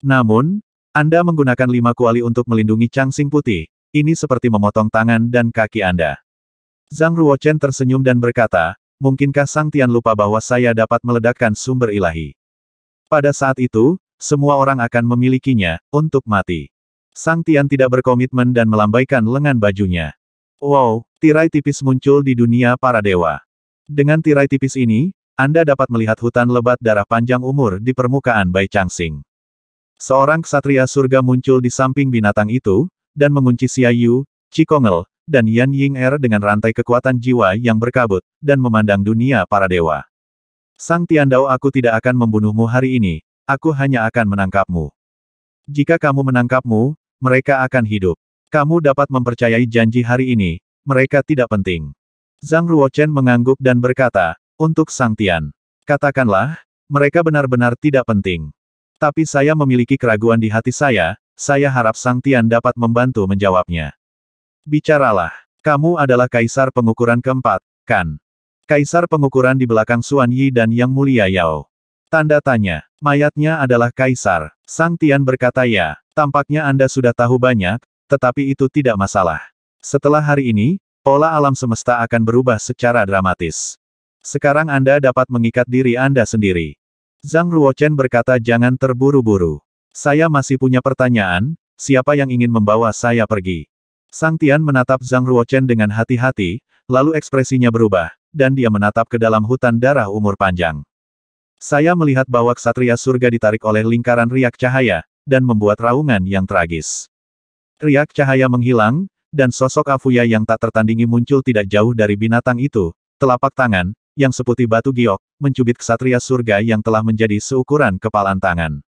Namun, Anda menggunakan lima kuali untuk melindungi Chang Sing Putih, ini seperti memotong tangan dan kaki Anda. Zhang Ruochen tersenyum dan berkata, mungkinkah Sang Tian lupa bahwa saya dapat meledakkan sumber ilahi? Pada saat itu, semua orang akan memilikinya, untuk mati. Sang Tian tidak berkomitmen dan melambaikan lengan bajunya. Wow, tirai tipis muncul di dunia para dewa. Dengan tirai tipis ini, Anda dapat melihat hutan lebat darah panjang umur di permukaan Bai Changsing. Seorang ksatria surga muncul di samping binatang itu, dan mengunci Xiaoyu, Cikongel, dan Yan Ying Er dengan rantai kekuatan jiwa yang berkabut, dan memandang dunia para dewa. Sang Tiandao aku tidak akan membunuhmu hari ini, aku hanya akan menangkapmu. Jika kamu menangkapmu, mereka akan hidup. Kamu dapat mempercayai janji hari ini, mereka tidak penting. Zhang Ruochen mengangguk dan berkata, untuk Sang Tian. Katakanlah, mereka benar-benar tidak penting. Tapi saya memiliki keraguan di hati saya, saya harap Sang Tian dapat membantu menjawabnya. Bicaralah, kamu adalah kaisar pengukuran keempat, kan? Kaisar pengukuran di belakang Suan Yi dan Yang Mulia Yao. Tanda tanya, mayatnya adalah kaisar. Sang Tian berkata ya, tampaknya Anda sudah tahu banyak, tetapi itu tidak masalah. Setelah hari ini, pola alam semesta akan berubah secara dramatis. Sekarang Anda dapat mengikat diri Anda sendiri. Zhang Ruochen berkata jangan terburu-buru. Saya masih punya pertanyaan, siapa yang ingin membawa saya pergi? Sang Tian menatap Zhang Ruochen dengan hati-hati, lalu ekspresinya berubah, dan dia menatap ke dalam hutan darah umur panjang. Saya melihat bahwa ksatria surga ditarik oleh lingkaran riak cahaya, dan membuat raungan yang tragis. Riak cahaya menghilang, dan sosok Afuya yang tak tertandingi muncul tidak jauh dari binatang itu, telapak tangan, yang seputih batu giok, mencubit ksatria surga yang telah menjadi seukuran kepalan tangan.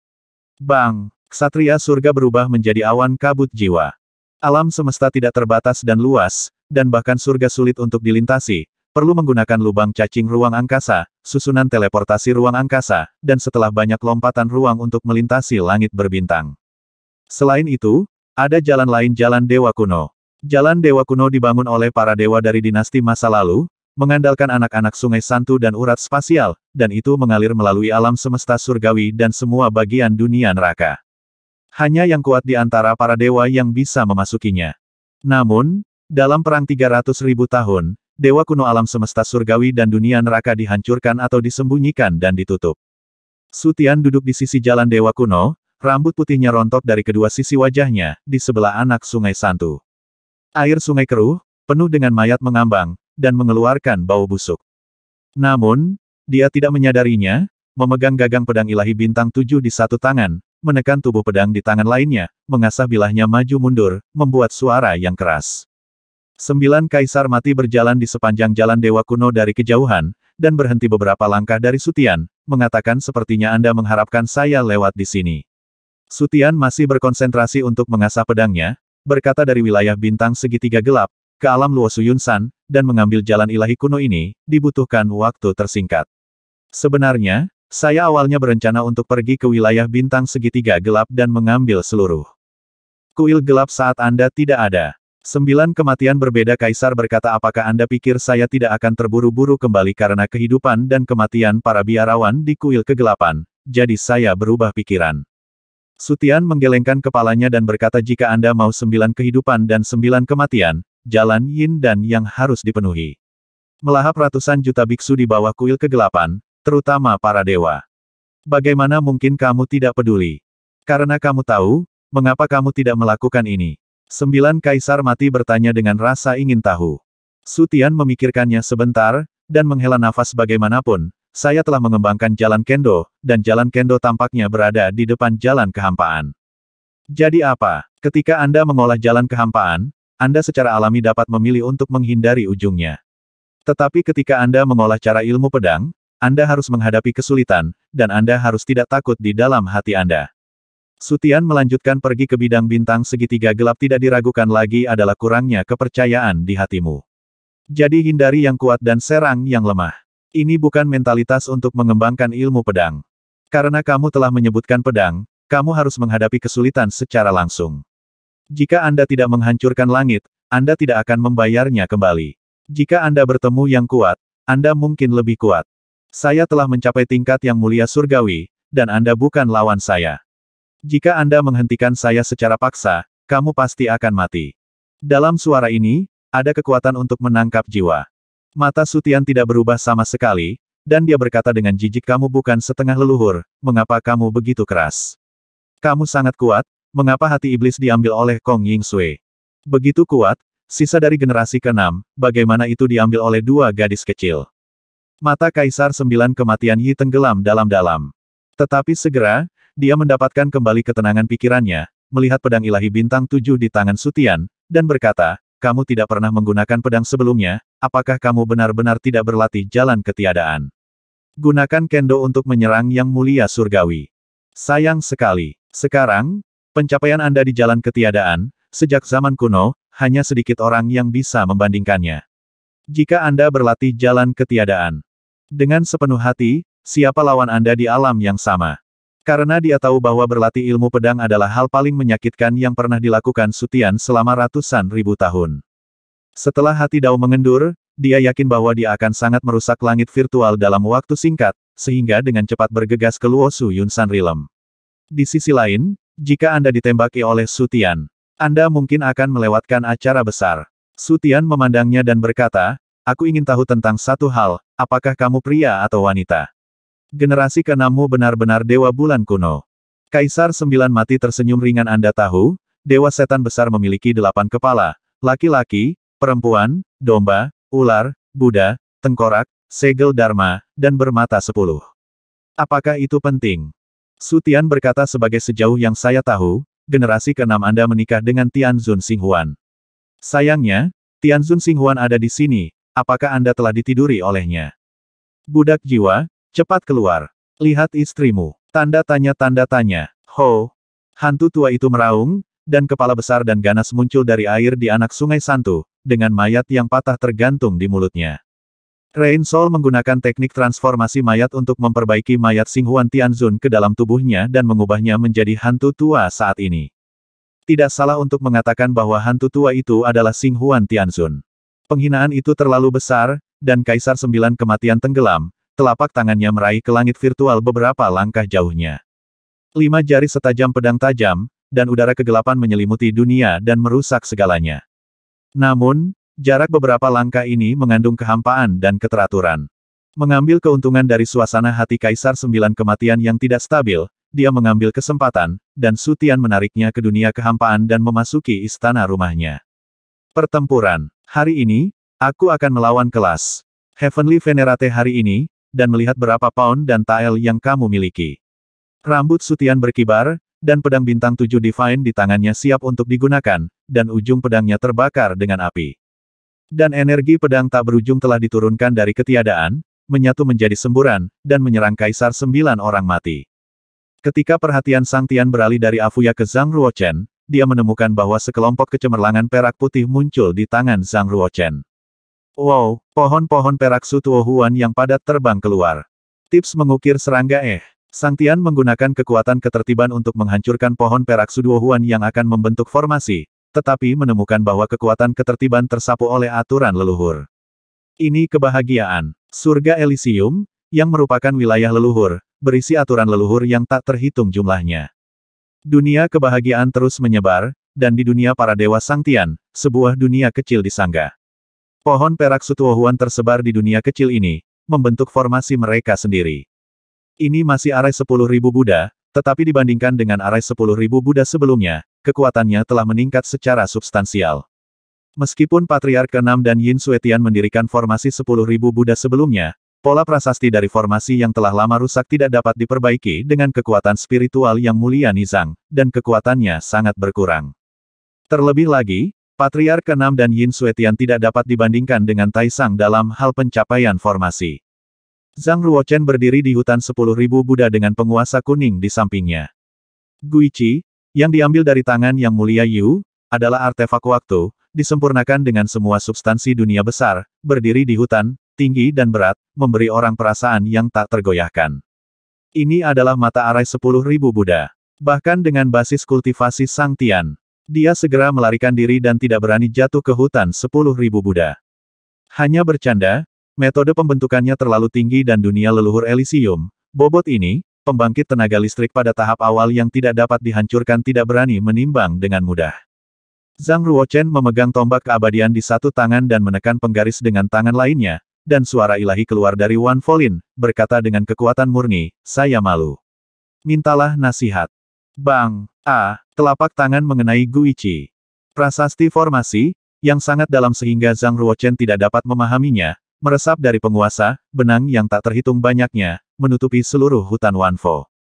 Bang! Satria surga berubah menjadi awan kabut jiwa. Alam semesta tidak terbatas dan luas, dan bahkan surga sulit untuk dilintasi, perlu menggunakan lubang cacing ruang angkasa, susunan teleportasi ruang angkasa, dan setelah banyak lompatan ruang untuk melintasi langit berbintang. Selain itu, ada jalan lain Jalan Dewa Kuno. Jalan Dewa Kuno dibangun oleh para dewa dari dinasti masa lalu, mengandalkan anak-anak sungai Santu dan urat spasial, dan itu mengalir melalui alam semesta surgawi dan semua bagian dunia neraka. Hanya yang kuat di antara para dewa yang bisa memasukinya. Namun, dalam perang 300 ribu tahun, dewa kuno alam semesta surgawi dan dunia neraka dihancurkan atau disembunyikan dan ditutup. Sutian duduk di sisi jalan dewa kuno, rambut putihnya rontok dari kedua sisi wajahnya, di sebelah anak sungai Santu. Air sungai keruh, penuh dengan mayat mengambang, dan mengeluarkan bau busuk. Namun, dia tidak menyadarinya, memegang gagang pedang ilahi bintang tujuh di satu tangan, menekan tubuh pedang di tangan lainnya, mengasah bilahnya maju mundur, membuat suara yang keras. Sembilan kaisar mati berjalan di sepanjang jalan dewa kuno dari kejauhan, dan berhenti beberapa langkah dari Sutian, mengatakan sepertinya Anda mengharapkan saya lewat di sini. Sutian masih berkonsentrasi untuk mengasah pedangnya, berkata dari wilayah bintang segitiga gelap, ke alam Luo Suyunsan, dan mengambil jalan ilahi kuno ini, dibutuhkan waktu tersingkat. Sebenarnya, saya awalnya berencana untuk pergi ke wilayah bintang segitiga gelap dan mengambil seluruh kuil gelap saat Anda tidak ada. Sembilan kematian berbeda Kaisar berkata apakah Anda pikir saya tidak akan terburu-buru kembali karena kehidupan dan kematian para biarawan di kuil kegelapan, jadi saya berubah pikiran. Sutian menggelengkan kepalanya dan berkata jika Anda mau sembilan kehidupan dan sembilan kematian, jalan yin dan yang harus dipenuhi. Melahap ratusan juta biksu di bawah kuil kegelapan, terutama para dewa. Bagaimana mungkin kamu tidak peduli? Karena kamu tahu, mengapa kamu tidak melakukan ini? Sembilan kaisar mati bertanya dengan rasa ingin tahu. Sutian memikirkannya sebentar, dan menghela nafas bagaimanapun, saya telah mengembangkan jalan kendo, dan jalan kendo tampaknya berada di depan jalan kehampaan. Jadi apa, ketika Anda mengolah jalan kehampaan, anda secara alami dapat memilih untuk menghindari ujungnya. Tetapi ketika Anda mengolah cara ilmu pedang, Anda harus menghadapi kesulitan, dan Anda harus tidak takut di dalam hati Anda. Sutian melanjutkan pergi ke bidang bintang segitiga gelap tidak diragukan lagi adalah kurangnya kepercayaan di hatimu. Jadi hindari yang kuat dan serang yang lemah. Ini bukan mentalitas untuk mengembangkan ilmu pedang. Karena kamu telah menyebutkan pedang, kamu harus menghadapi kesulitan secara langsung. Jika Anda tidak menghancurkan langit, Anda tidak akan membayarnya kembali. Jika Anda bertemu yang kuat, Anda mungkin lebih kuat. Saya telah mencapai tingkat yang mulia surgawi, dan Anda bukan lawan saya. Jika Anda menghentikan saya secara paksa, kamu pasti akan mati. Dalam suara ini, ada kekuatan untuk menangkap jiwa. Mata Sutian tidak berubah sama sekali, dan dia berkata dengan jijik kamu bukan setengah leluhur, mengapa kamu begitu keras? Kamu sangat kuat, mengapa hati iblis diambil oleh Kong Ying Sui. Begitu kuat, sisa dari generasi ke-6, bagaimana itu diambil oleh dua gadis kecil. Mata Kaisar Sembilan Kematian Yi tenggelam dalam-dalam. Tetapi segera, dia mendapatkan kembali ketenangan pikirannya, melihat pedang ilahi bintang tujuh di tangan Sutian, dan berkata, kamu tidak pernah menggunakan pedang sebelumnya, apakah kamu benar-benar tidak berlatih jalan ketiadaan? Gunakan kendo untuk menyerang yang mulia surgawi. Sayang sekali, sekarang, Pencapaian Anda di jalan ketiadaan, sejak zaman kuno, hanya sedikit orang yang bisa membandingkannya. Jika Anda berlatih jalan ketiadaan dengan sepenuh hati, siapa lawan Anda di alam yang sama? Karena dia tahu bahwa berlatih ilmu pedang adalah hal paling menyakitkan yang pernah dilakukan Sutian selama ratusan ribu tahun. Setelah hati Dao mengendur, dia yakin bahwa dia akan sangat merusak langit virtual dalam waktu singkat, sehingga dengan cepat bergegas ke Luosu Yunsan Rilem. Di sisi lain, jika Anda ditembaki oleh Sutian, Anda mungkin akan melewatkan acara besar. Sutian memandangnya dan berkata, Aku ingin tahu tentang satu hal, apakah kamu pria atau wanita? Generasi keenammu benar-benar dewa bulan kuno. Kaisar Sembilan Mati tersenyum ringan Anda tahu, dewa setan besar memiliki delapan kepala, laki-laki, perempuan, domba, ular, Buddha, tengkorak, segel Dharma, dan bermata sepuluh. Apakah itu penting? Sutian berkata sebagai sejauh yang saya tahu, generasi keenam Anda menikah dengan Tianzun Xinghuan. Sayangnya, Tianzun Xinghuan ada di sini, apakah Anda telah ditiduri olehnya? Budak jiwa, cepat keluar. Lihat istrimu. Tanda tanya tanda tanya. Ho. Hantu tua itu meraung, dan kepala besar dan ganas muncul dari air di anak sungai Santu, dengan mayat yang patah tergantung di mulutnya. Rain Sol menggunakan teknik transformasi mayat untuk memperbaiki mayat Singhuan Tianzun ke dalam tubuhnya dan mengubahnya menjadi hantu tua saat ini. Tidak salah untuk mengatakan bahwa hantu tua itu adalah Singhuan Tianzun. Penghinaan itu terlalu besar, dan Kaisar Sembilan Kematian tenggelam, telapak tangannya meraih ke langit virtual beberapa langkah jauhnya. Lima jari setajam pedang tajam, dan udara kegelapan menyelimuti dunia dan merusak segalanya. Namun, Jarak beberapa langkah ini mengandung kehampaan dan keteraturan. Mengambil keuntungan dari suasana hati Kaisar Sembilan Kematian yang tidak stabil, dia mengambil kesempatan, dan Sutian menariknya ke dunia kehampaan dan memasuki istana rumahnya. Pertempuran. Hari ini, aku akan melawan kelas. Heavenly Venerate hari ini, dan melihat berapa pound dan tael yang kamu miliki. Rambut Sutian berkibar, dan pedang bintang tujuh Divine di tangannya siap untuk digunakan, dan ujung pedangnya terbakar dengan api dan energi pedang tak berujung telah diturunkan dari ketiadaan, menyatu menjadi semburan, dan menyerang kaisar sembilan orang mati. Ketika perhatian Sang Tian beralih dari Afuya ke Zhang Ruochen, dia menemukan bahwa sekelompok kecemerlangan perak putih muncul di tangan Zhang Ruochen. Wow, pohon-pohon perak Su Tuohuan yang padat terbang keluar. Tips mengukir serangga eh. Sang Tian menggunakan kekuatan ketertiban untuk menghancurkan pohon perak Su Tuohuan yang akan membentuk formasi, tetapi menemukan bahwa kekuatan ketertiban tersapu oleh aturan leluhur. Ini kebahagiaan. Surga Elysium, yang merupakan wilayah leluhur, berisi aturan leluhur yang tak terhitung jumlahnya. Dunia kebahagiaan terus menyebar, dan di dunia para dewa sangtian, sebuah dunia kecil disangga. Pohon perak sutuohuan tersebar di dunia kecil ini, membentuk formasi mereka sendiri. Ini masih arai ribu Buddha, tetapi dibandingkan dengan arai ribu Buddha sebelumnya, kekuatannya telah meningkat secara substansial. Meskipun Patriark ke-6 dan Yin Suetian mendirikan formasi 10.000 Buddha sebelumnya, pola prasasti dari formasi yang telah lama rusak tidak dapat diperbaiki dengan kekuatan spiritual yang mulia Nizang, dan kekuatannya sangat berkurang. Terlebih lagi, Patriark ke-6 dan Yin Suetian tidak dapat dibandingkan dengan Taisang dalam hal pencapaian formasi. Zhang Ruochen berdiri di hutan 10.000 Buddha dengan penguasa kuning di sampingnya. Guici, yang diambil dari tangan Yang Mulia Yu, adalah artefak waktu, disempurnakan dengan semua substansi dunia besar, berdiri di hutan, tinggi dan berat, memberi orang perasaan yang tak tergoyahkan. Ini adalah mata arai sepuluh ribu Buddha. Bahkan dengan basis kultivasi Sang Tian, dia segera melarikan diri dan tidak berani jatuh ke hutan sepuluh ribu Buddha. Hanya bercanda, metode pembentukannya terlalu tinggi dan dunia leluhur Elysium, bobot ini, pembangkit tenaga listrik pada tahap awal yang tidak dapat dihancurkan tidak berani menimbang dengan mudah. Zhang Ruochen memegang tombak keabadian di satu tangan dan menekan penggaris dengan tangan lainnya, dan suara ilahi keluar dari Wan Folin, berkata dengan kekuatan murni, saya malu. Mintalah nasihat. Bang, A, telapak tangan mengenai Guici. Prasasti formasi, yang sangat dalam sehingga Zhang Ruochen tidak dapat memahaminya, meresap dari penguasa, benang yang tak terhitung banyaknya, menutupi seluruh hutan Wanfo.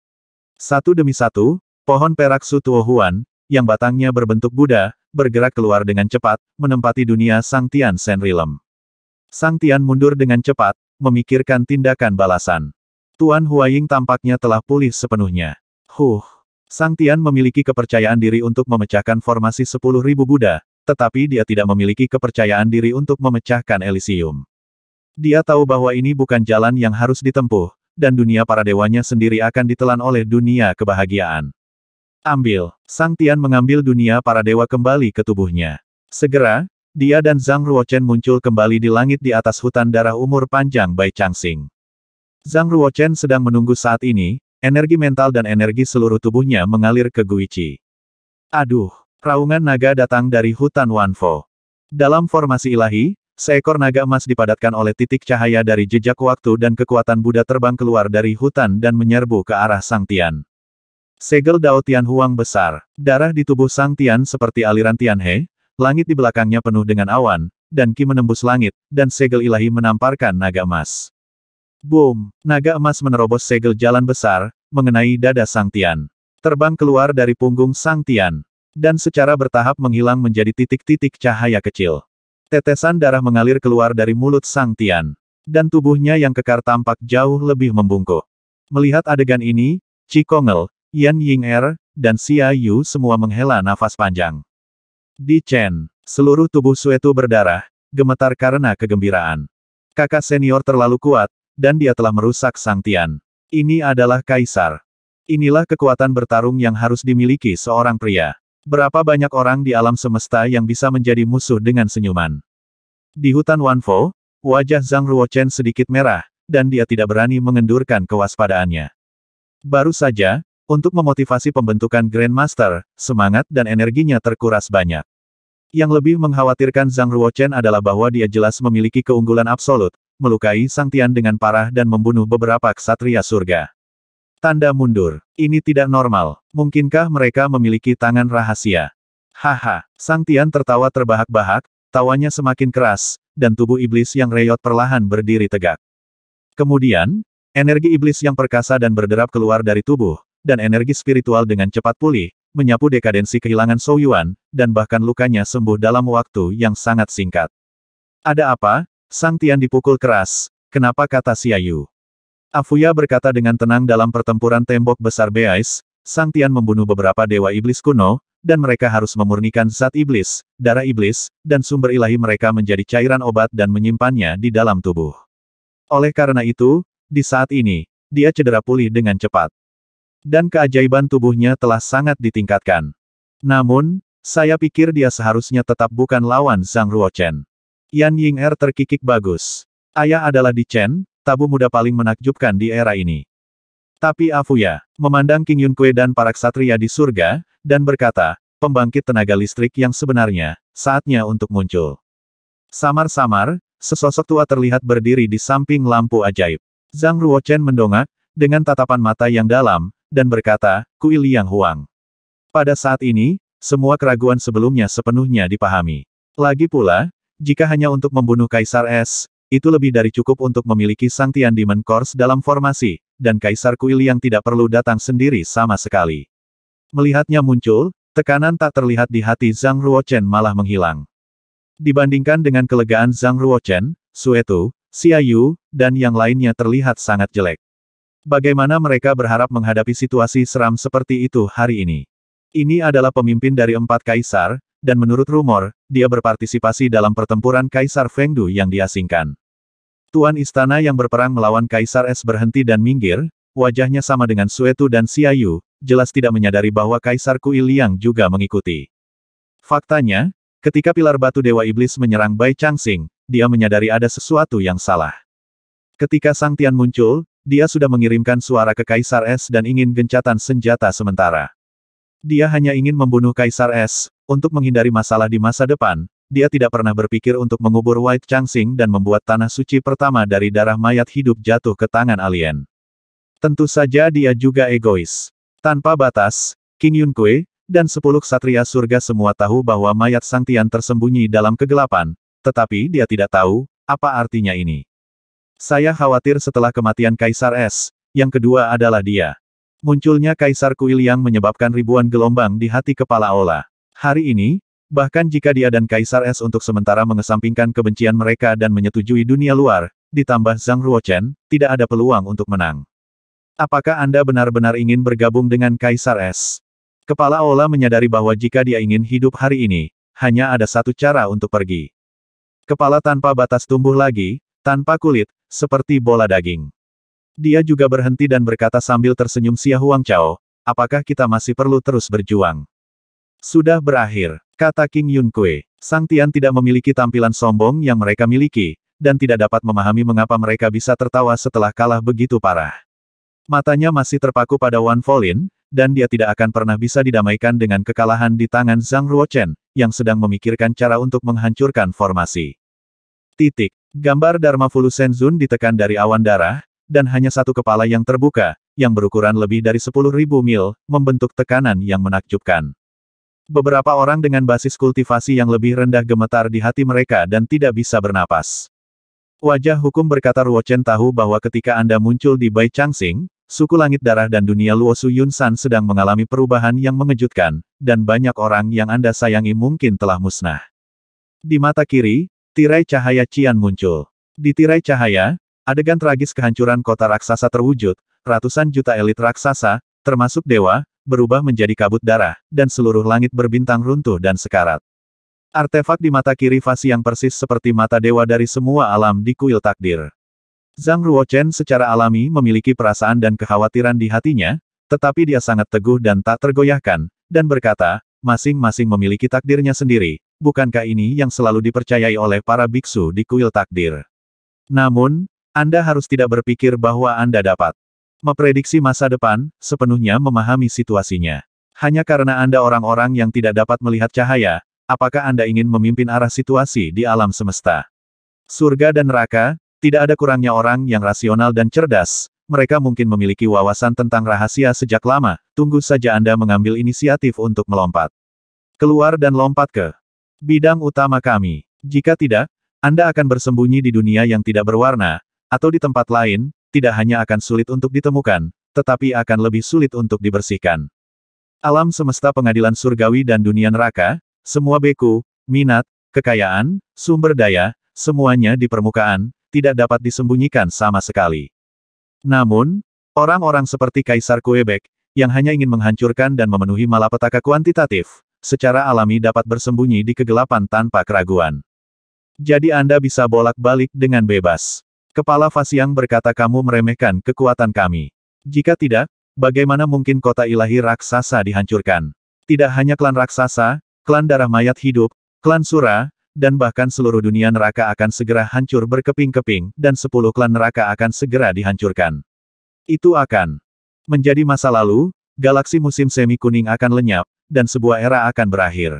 Satu demi satu, pohon perak Sutuo Huan, yang batangnya berbentuk Buddha, bergerak keluar dengan cepat, menempati dunia Sang Tian Sen Rilem. Sang Tian mundur dengan cepat, memikirkan tindakan balasan. Tuan Huaying tampaknya telah pulih sepenuhnya. Huh! Sang Tian memiliki kepercayaan diri untuk memecahkan formasi 10.000 Buddha, tetapi dia tidak memiliki kepercayaan diri untuk memecahkan Elysium. Dia tahu bahwa ini bukan jalan yang harus ditempuh, dan dunia para dewanya sendiri akan ditelan oleh dunia kebahagiaan. Ambil, Sang Tian mengambil dunia para dewa kembali ke tubuhnya. Segera, dia dan Zhang Ruochen muncul kembali di langit di atas hutan darah umur panjang Bai Changxing. Zhang Ruochen sedang menunggu saat ini, energi mental dan energi seluruh tubuhnya mengalir ke Guichi. Aduh, raungan naga datang dari hutan Wanfo. Dalam formasi ilahi, Seekor naga emas dipadatkan oleh titik cahaya dari jejak waktu dan kekuatan Buddha terbang keluar dari hutan dan menyerbu ke arah Sang Tian. Segel Dao Tian Huang besar, darah di tubuh Sang Tian seperti aliran Tian He, langit di belakangnya penuh dengan awan, dan Ki menembus langit, dan segel ilahi menamparkan naga emas. Boom! Naga emas menerobos segel jalan besar, mengenai dada Sang Tian. Terbang keluar dari punggung Sang Tian. Dan secara bertahap menghilang menjadi titik-titik cahaya kecil. Tetesan darah mengalir keluar dari mulut Sang Tian. Dan tubuhnya yang kekar tampak jauh lebih membungkuk. Melihat adegan ini, Chi Kongel, Yan Ying Er, dan Xia Yu semua menghela nafas panjang. Di Chen, seluruh tubuh Suetu berdarah, gemetar karena kegembiraan. Kakak senior terlalu kuat, dan dia telah merusak Sang Tian. Ini adalah Kaisar. Inilah kekuatan bertarung yang harus dimiliki seorang pria. Berapa banyak orang di alam semesta yang bisa menjadi musuh dengan senyuman? Di hutan Wanfo, wajah Zhang Ruochen sedikit merah, dan dia tidak berani mengendurkan kewaspadaannya. Baru saja, untuk memotivasi pembentukan Grandmaster, semangat dan energinya terkuras banyak. Yang lebih mengkhawatirkan Zhang Ruochen adalah bahwa dia jelas memiliki keunggulan absolut, melukai Sang Tian dengan parah dan membunuh beberapa ksatria surga. Tanda mundur. Ini tidak normal. Mungkinkah mereka memiliki tangan rahasia? Haha, Sang Tian tertawa terbahak-bahak, tawanya semakin keras, dan tubuh iblis yang reyot perlahan berdiri tegak. Kemudian, energi iblis yang perkasa dan berderap keluar dari tubuh, dan energi spiritual dengan cepat pulih, menyapu dekadensi kehilangan Sou Yuan, dan bahkan lukanya sembuh dalam waktu yang sangat singkat. Ada apa? Sang Tian dipukul keras, kenapa kata Xia Yu? Afuya berkata dengan tenang dalam pertempuran tembok besar Beais, Sang Tian membunuh beberapa dewa iblis kuno, dan mereka harus memurnikan zat iblis, darah iblis, dan sumber ilahi mereka menjadi cairan obat dan menyimpannya di dalam tubuh. Oleh karena itu, di saat ini, dia cedera pulih dengan cepat. Dan keajaiban tubuhnya telah sangat ditingkatkan. Namun, saya pikir dia seharusnya tetap bukan lawan Zhang Ruochen. Yan Ying Er terkikik bagus. Ayah adalah Di Chen, tabu muda paling menakjubkan di era ini. Tapi Afuya, memandang King Yunque dan para ksatria di surga, dan berkata, pembangkit tenaga listrik yang sebenarnya, saatnya untuk muncul. Samar-samar, sesosok tua terlihat berdiri di samping lampu ajaib. Zhang Ruochen mendongak, dengan tatapan mata yang dalam, dan berkata, Kui Liang Huang. Pada saat ini, semua keraguan sebelumnya sepenuhnya dipahami. Lagi pula, jika hanya untuk membunuh Kaisar Es, itu lebih dari cukup untuk memiliki Sang Tian Demon Course dalam formasi, dan Kaisar Kuil yang tidak perlu datang sendiri sama sekali. Melihatnya muncul, tekanan tak terlihat di hati Zhang Ruochen malah menghilang. Dibandingkan dengan kelegaan Zhang Ruochen, Suetu, Xiaoyu, dan yang lainnya terlihat sangat jelek. Bagaimana mereka berharap menghadapi situasi seram seperti itu hari ini? Ini adalah pemimpin dari empat kaisar, dan menurut rumor, dia berpartisipasi dalam pertempuran Kaisar Fengdu yang diasingkan. Tuan istana yang berperang melawan Kaisar Es berhenti dan minggir, wajahnya sama dengan Suetu dan Siayu, jelas tidak menyadari bahwa Kaisar Kui Liang juga mengikuti. Faktanya, ketika pilar batu Dewa Iblis menyerang Bai Changsing, dia menyadari ada sesuatu yang salah. Ketika Sang Tian muncul, dia sudah mengirimkan suara ke Kaisar Es dan ingin gencatan senjata sementara. Dia hanya ingin membunuh Kaisar Es, untuk menghindari masalah di masa depan, dia tidak pernah berpikir untuk mengubur White Changsing dan membuat tanah suci pertama dari darah mayat hidup jatuh ke tangan alien. Tentu saja dia juga egois. Tanpa batas, King Yun Kui, dan sepuluh satria surga semua tahu bahwa mayat Sang Tian tersembunyi dalam kegelapan, tetapi dia tidak tahu, apa artinya ini. Saya khawatir setelah kematian Kaisar S, yang kedua adalah dia. Munculnya Kaisar Kuil yang menyebabkan ribuan gelombang di hati kepala Ola. Hari ini, bahkan jika dia dan Kaisar S untuk sementara mengesampingkan kebencian mereka dan menyetujui dunia luar, ditambah Zhang Ruochen, tidak ada peluang untuk menang. Apakah Anda benar-benar ingin bergabung dengan Kaisar S? Kepala Ola menyadari bahwa jika dia ingin hidup hari ini, hanya ada satu cara untuk pergi. Kepala tanpa batas tumbuh lagi, tanpa kulit, seperti bola daging. Dia juga berhenti dan berkata sambil tersenyum Xia Huang Chao, apakah kita masih perlu terus berjuang? Sudah berakhir, kata King Yun Kui. Sang Tian tidak memiliki tampilan sombong yang mereka miliki, dan tidak dapat memahami mengapa mereka bisa tertawa setelah kalah begitu parah. Matanya masih terpaku pada Wan Folin, dan dia tidak akan pernah bisa didamaikan dengan kekalahan di tangan Zhang Ruochen, yang sedang memikirkan cara untuk menghancurkan formasi. Titik. Gambar Dharma Fulu Senzun ditekan dari awan darah, dan hanya satu kepala yang terbuka, yang berukuran lebih dari 10.000 mil, membentuk tekanan yang menakjubkan. Beberapa orang dengan basis kultivasi yang lebih rendah gemetar di hati mereka dan tidak bisa bernapas. Wajah hukum berkata Chen tahu bahwa ketika Anda muncul di Bai Changxing, suku langit darah dan dunia Luosu Yunshan sedang mengalami perubahan yang mengejutkan, dan banyak orang yang Anda sayangi mungkin telah musnah. Di mata kiri, tirai cahaya Cian muncul. Di tirai cahaya, adegan tragis kehancuran kota raksasa terwujud, ratusan juta elit raksasa, termasuk dewa, berubah menjadi kabut darah, dan seluruh langit berbintang runtuh dan sekarat. Artefak di mata kiri Fasi yang persis seperti mata dewa dari semua alam di kuil takdir. Zhang Ruochen secara alami memiliki perasaan dan kekhawatiran di hatinya, tetapi dia sangat teguh dan tak tergoyahkan, dan berkata, masing-masing memiliki takdirnya sendiri, bukankah ini yang selalu dipercayai oleh para biksu di kuil takdir? Namun, Anda harus tidak berpikir bahwa Anda dapat memprediksi masa depan, sepenuhnya memahami situasinya. Hanya karena Anda orang-orang yang tidak dapat melihat cahaya, apakah Anda ingin memimpin arah situasi di alam semesta? Surga dan neraka, tidak ada kurangnya orang yang rasional dan cerdas, mereka mungkin memiliki wawasan tentang rahasia sejak lama, tunggu saja Anda mengambil inisiatif untuk melompat. Keluar dan lompat ke bidang utama kami. Jika tidak, Anda akan bersembunyi di dunia yang tidak berwarna, atau di tempat lain, tidak hanya akan sulit untuk ditemukan, tetapi akan lebih sulit untuk dibersihkan. Alam semesta pengadilan surgawi dan dunia neraka, semua beku, minat, kekayaan, sumber daya, semuanya di permukaan, tidak dapat disembunyikan sama sekali. Namun, orang-orang seperti Kaisar Quebec, yang hanya ingin menghancurkan dan memenuhi malapetaka kuantitatif, secara alami dapat bersembunyi di kegelapan tanpa keraguan. Jadi Anda bisa bolak-balik dengan bebas. Kepala Fasiang berkata kamu meremehkan kekuatan kami. Jika tidak, bagaimana mungkin kota ilahi raksasa dihancurkan? Tidak hanya klan raksasa, klan darah mayat hidup, klan sura, dan bahkan seluruh dunia neraka akan segera hancur berkeping-keping, dan sepuluh klan neraka akan segera dihancurkan. Itu akan menjadi masa lalu, galaksi musim semi kuning akan lenyap, dan sebuah era akan berakhir.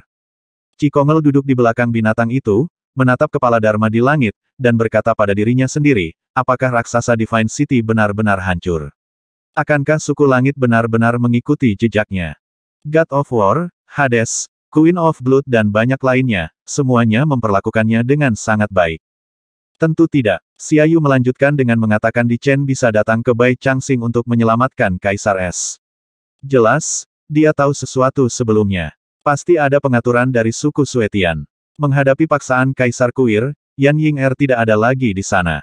Cikongel duduk di belakang binatang itu, menatap kepala Dharma di langit, dan berkata pada dirinya sendiri, apakah raksasa Divine City benar-benar hancur? Akankah suku langit benar-benar mengikuti jejaknya? God of War, Hades, Queen of Blood dan banyak lainnya, semuanya memperlakukannya dengan sangat baik. Tentu tidak. Siayu melanjutkan dengan mengatakan Di Chen bisa datang ke Bai Changxing untuk menyelamatkan Kaisar Es. Jelas, dia tahu sesuatu sebelumnya. Pasti ada pengaturan dari suku Suetian. Menghadapi paksaan Kaisar Kuir, Yan Ying Er tidak ada lagi di sana.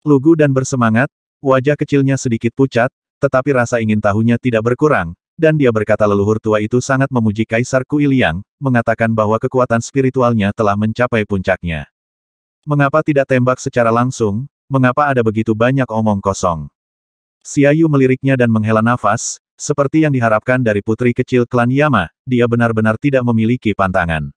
Lugu dan bersemangat, wajah kecilnya sedikit pucat, tetapi rasa ingin tahunya tidak berkurang, dan dia berkata leluhur tua itu sangat memuji Kaisar Kuil Yang, mengatakan bahwa kekuatan spiritualnya telah mencapai puncaknya. Mengapa tidak tembak secara langsung, mengapa ada begitu banyak omong kosong? Siayu meliriknya dan menghela nafas, seperti yang diharapkan dari putri kecil klan Yama, dia benar-benar tidak memiliki pantangan.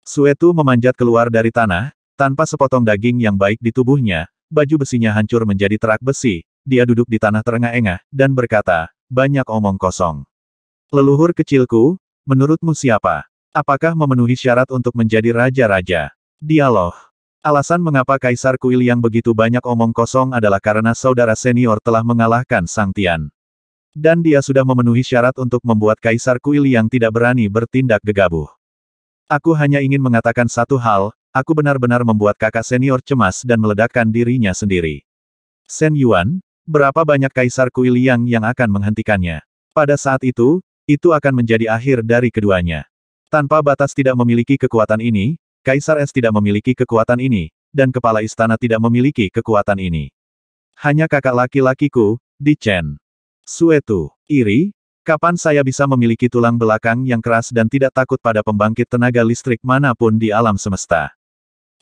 Suetu memanjat keluar dari tanah, tanpa sepotong daging yang baik di tubuhnya, baju besinya hancur menjadi terak besi, dia duduk di tanah terengah-engah, dan berkata, banyak omong kosong. Leluhur kecilku, menurutmu siapa? Apakah memenuhi syarat untuk menjadi raja-raja? Dialog. Alasan mengapa Kaisar Kuil yang begitu banyak omong kosong adalah karena saudara senior telah mengalahkan Sang Tian. Dan dia sudah memenuhi syarat untuk membuat Kaisar Kuil yang tidak berani bertindak gegabah. Aku hanya ingin mengatakan satu hal, aku benar-benar membuat kakak senior cemas dan meledakkan dirinya sendiri. Sen Yuan, berapa banyak kaisar Kuil Liang yang akan menghentikannya? Pada saat itu, itu akan menjadi akhir dari keduanya. Tanpa batas tidak memiliki kekuatan ini, Kaisar Es tidak memiliki kekuatan ini, dan kepala istana tidak memiliki kekuatan ini. Hanya kakak laki-lakiku, Di Chen. Suetu, iri, Kapan saya bisa memiliki tulang belakang yang keras dan tidak takut pada pembangkit tenaga listrik manapun di alam semesta?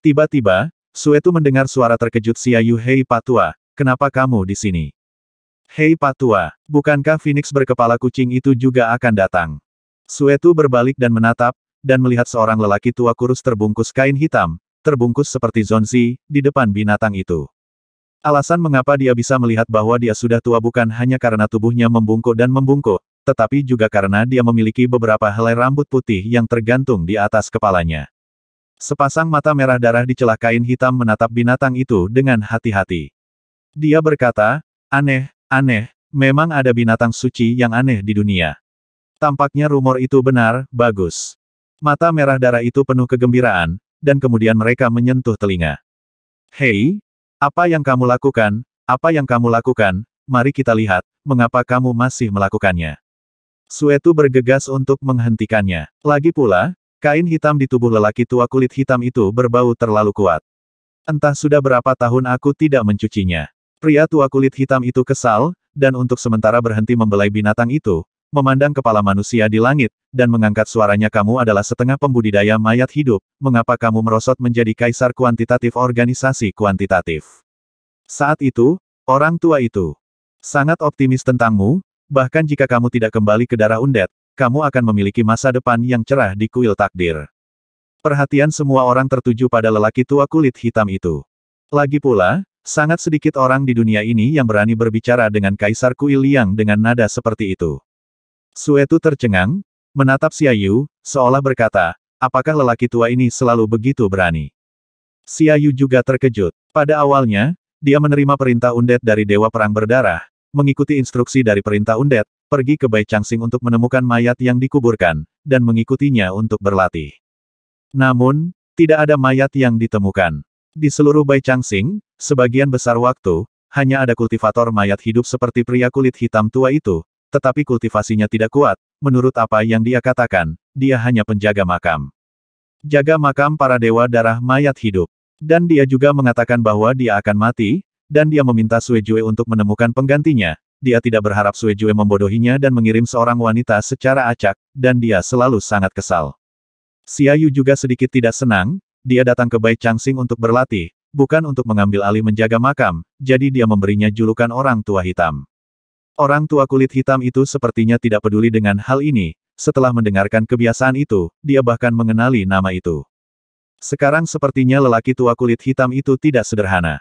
Tiba-tiba, Suetu mendengar suara terkejut Ayu Hei Patua, kenapa kamu di sini? Hei Patua, bukankah Phoenix berkepala kucing itu juga akan datang? Suetu berbalik dan menatap, dan melihat seorang lelaki tua kurus terbungkus kain hitam, terbungkus seperti zonzi, di depan binatang itu. Alasan mengapa dia bisa melihat bahwa dia sudah tua bukan hanya karena tubuhnya membungkuk dan membungkuk, tetapi juga karena dia memiliki beberapa helai rambut putih yang tergantung di atas kepalanya. Sepasang mata merah darah di celah kain hitam menatap binatang itu dengan hati-hati. Dia berkata, aneh, aneh, memang ada binatang suci yang aneh di dunia. Tampaknya rumor itu benar, bagus. Mata merah darah itu penuh kegembiraan, dan kemudian mereka menyentuh telinga. Hei, apa yang kamu lakukan, apa yang kamu lakukan, mari kita lihat, mengapa kamu masih melakukannya. Suetu bergegas untuk menghentikannya. Lagi pula, kain hitam di tubuh lelaki tua kulit hitam itu berbau terlalu kuat. Entah sudah berapa tahun aku tidak mencucinya. Pria tua kulit hitam itu kesal, dan untuk sementara berhenti membelai binatang itu, memandang kepala manusia di langit, dan mengangkat suaranya kamu adalah setengah pembudidaya mayat hidup, mengapa kamu merosot menjadi kaisar kuantitatif organisasi kuantitatif? Saat itu, orang tua itu sangat optimis tentangmu, Bahkan jika kamu tidak kembali ke darah undet, kamu akan memiliki masa depan yang cerah di kuil takdir. Perhatian semua orang tertuju pada lelaki tua kulit hitam itu. Lagi pula, sangat sedikit orang di dunia ini yang berani berbicara dengan Kaisar Kuil Liang dengan nada seperti itu. Suetu tercengang, menatap Siayu seolah berkata, apakah lelaki tua ini selalu begitu berani? Siayu juga terkejut. Pada awalnya, dia menerima perintah undet dari Dewa Perang Berdarah, mengikuti instruksi dari perintah Undet, pergi ke Bai Changsing untuk menemukan mayat yang dikuburkan, dan mengikutinya untuk berlatih. Namun, tidak ada mayat yang ditemukan. Di seluruh Bai Changsing, sebagian besar waktu, hanya ada kultivator mayat hidup seperti pria kulit hitam tua itu, tetapi kultivasinya tidak kuat, menurut apa yang dia katakan, dia hanya penjaga makam. Jaga makam para dewa darah mayat hidup. Dan dia juga mengatakan bahwa dia akan mati, dan dia meminta Jue untuk menemukan penggantinya, dia tidak berharap Jue membodohinya dan mengirim seorang wanita secara acak, dan dia selalu sangat kesal. Xiaoyu juga sedikit tidak senang, dia datang ke Bai Changxing untuk berlatih, bukan untuk mengambil alih menjaga makam, jadi dia memberinya julukan orang tua hitam. Orang tua kulit hitam itu sepertinya tidak peduli dengan hal ini, setelah mendengarkan kebiasaan itu, dia bahkan mengenali nama itu. Sekarang sepertinya lelaki tua kulit hitam itu tidak sederhana.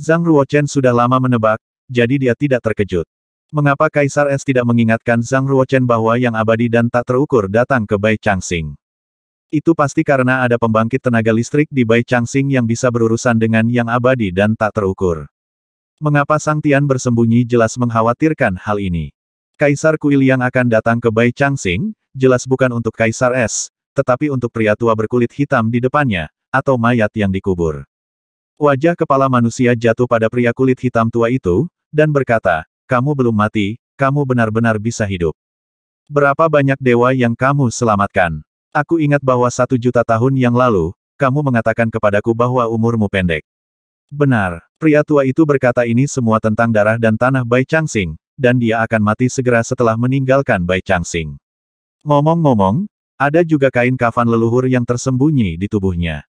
Zhang Ruochen sudah lama menebak, jadi dia tidak terkejut. Mengapa Kaisar Es tidak mengingatkan Zhang Ruochen bahwa yang abadi dan tak terukur datang ke Bai Changxing? Itu pasti karena ada pembangkit tenaga listrik di Bai Changxing yang bisa berurusan dengan yang abadi dan tak terukur. Mengapa Sang Tian bersembunyi jelas mengkhawatirkan hal ini. Kaisar Kuil yang akan datang ke Bai Changxing jelas bukan untuk Kaisar Es, tetapi untuk pria tua berkulit hitam di depannya, atau mayat yang dikubur. Wajah kepala manusia jatuh pada pria kulit hitam tua itu, dan berkata, kamu belum mati, kamu benar-benar bisa hidup. Berapa banyak dewa yang kamu selamatkan? Aku ingat bahwa satu juta tahun yang lalu, kamu mengatakan kepadaku bahwa umurmu pendek. Benar, pria tua itu berkata ini semua tentang darah dan tanah Bai Changsing, dan dia akan mati segera setelah meninggalkan Bai Changsing. Ngomong-ngomong, ada juga kain kafan leluhur yang tersembunyi di tubuhnya.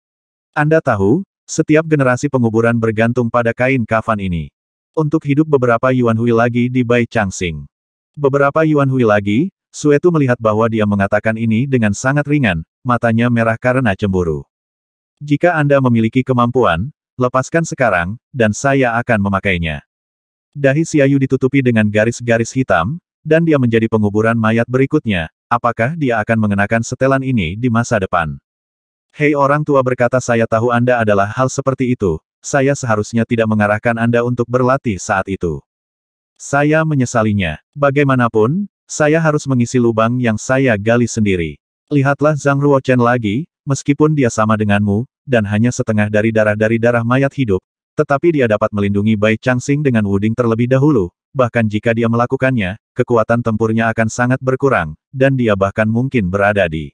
Anda tahu, setiap generasi penguburan bergantung pada kain kafan ini. Untuk hidup beberapa Yuan Hui lagi di Bai Changsing. Beberapa Yuan Hui lagi, Suetu melihat bahwa dia mengatakan ini dengan sangat ringan, matanya merah karena cemburu. Jika Anda memiliki kemampuan, lepaskan sekarang, dan saya akan memakainya. Dahi Siayu ditutupi dengan garis-garis hitam, dan dia menjadi penguburan mayat berikutnya, apakah dia akan mengenakan setelan ini di masa depan? Hei orang tua berkata saya tahu Anda adalah hal seperti itu, saya seharusnya tidak mengarahkan Anda untuk berlatih saat itu. Saya menyesalinya. Bagaimanapun, saya harus mengisi lubang yang saya gali sendiri. Lihatlah Zhang Ruochen lagi, meskipun dia sama denganmu, dan hanya setengah dari darah dari darah mayat hidup, tetapi dia dapat melindungi Bai Changxing dengan Wuding terlebih dahulu, bahkan jika dia melakukannya, kekuatan tempurnya akan sangat berkurang, dan dia bahkan mungkin berada di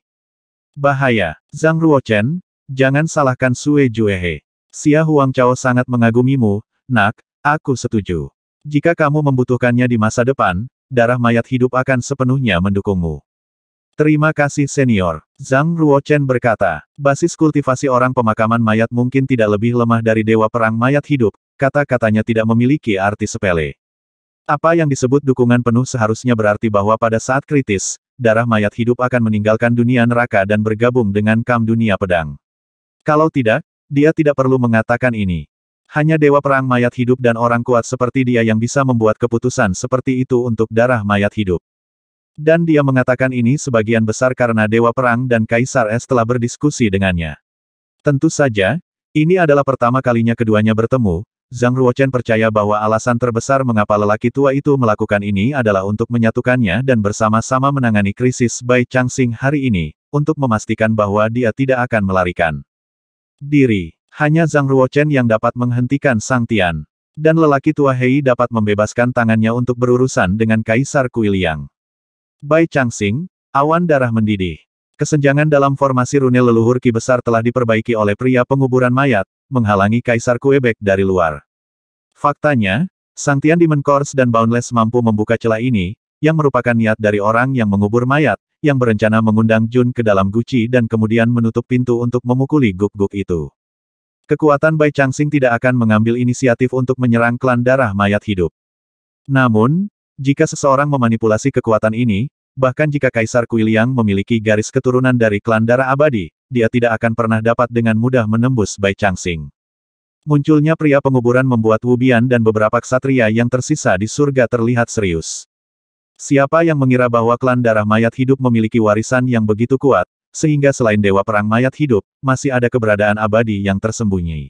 Bahaya, Zhang Ruochen, jangan salahkan Sue Juehe. Xia Huang Chao sangat mengagumimu, nak, aku setuju. Jika kamu membutuhkannya di masa depan, darah mayat hidup akan sepenuhnya mendukungmu. Terima kasih senior. Zhang Ruochen berkata, basis kultivasi orang pemakaman mayat mungkin tidak lebih lemah dari dewa perang mayat hidup, kata-katanya tidak memiliki arti sepele. Apa yang disebut dukungan penuh seharusnya berarti bahwa pada saat kritis, darah mayat hidup akan meninggalkan dunia neraka dan bergabung dengan kam dunia pedang. Kalau tidak, dia tidak perlu mengatakan ini. Hanya dewa perang mayat hidup dan orang kuat seperti dia yang bisa membuat keputusan seperti itu untuk darah mayat hidup. Dan dia mengatakan ini sebagian besar karena dewa perang dan kaisar es telah berdiskusi dengannya. Tentu saja, ini adalah pertama kalinya keduanya bertemu, Zhang Ruochen percaya bahwa alasan terbesar mengapa lelaki tua itu melakukan ini adalah untuk menyatukannya dan bersama-sama menangani krisis Bai Changxing hari ini, untuk memastikan bahwa dia tidak akan melarikan diri. Hanya Zhang Ruochen yang dapat menghentikan Sang Tian. Dan lelaki tua Hei dapat membebaskan tangannya untuk berurusan dengan Kaisar Kuiliang. Bai Changxing, awan darah mendidih. Kesenjangan dalam formasi rune leluhur ki besar telah diperbaiki oleh pria penguburan mayat, menghalangi Kaisar Quebec dari luar. Faktanya, Sang Tian Demon Course dan Boundless mampu membuka celah ini, yang merupakan niat dari orang yang mengubur mayat, yang berencana mengundang Jun ke dalam guci dan kemudian menutup pintu untuk memukuli guk-guk itu. Kekuatan Bai Changsing tidak akan mengambil inisiatif untuk menyerang klan darah mayat hidup. Namun, jika seseorang memanipulasi kekuatan ini, bahkan jika Kaisar Kuiliang memiliki garis keturunan dari klan darah abadi, dia tidak akan pernah dapat dengan mudah menembus Bai Changsing. Munculnya pria penguburan membuat Wubian dan beberapa ksatria yang tersisa di surga terlihat serius. Siapa yang mengira bahwa klan darah mayat hidup memiliki warisan yang begitu kuat, sehingga selain dewa perang mayat hidup, masih ada keberadaan abadi yang tersembunyi.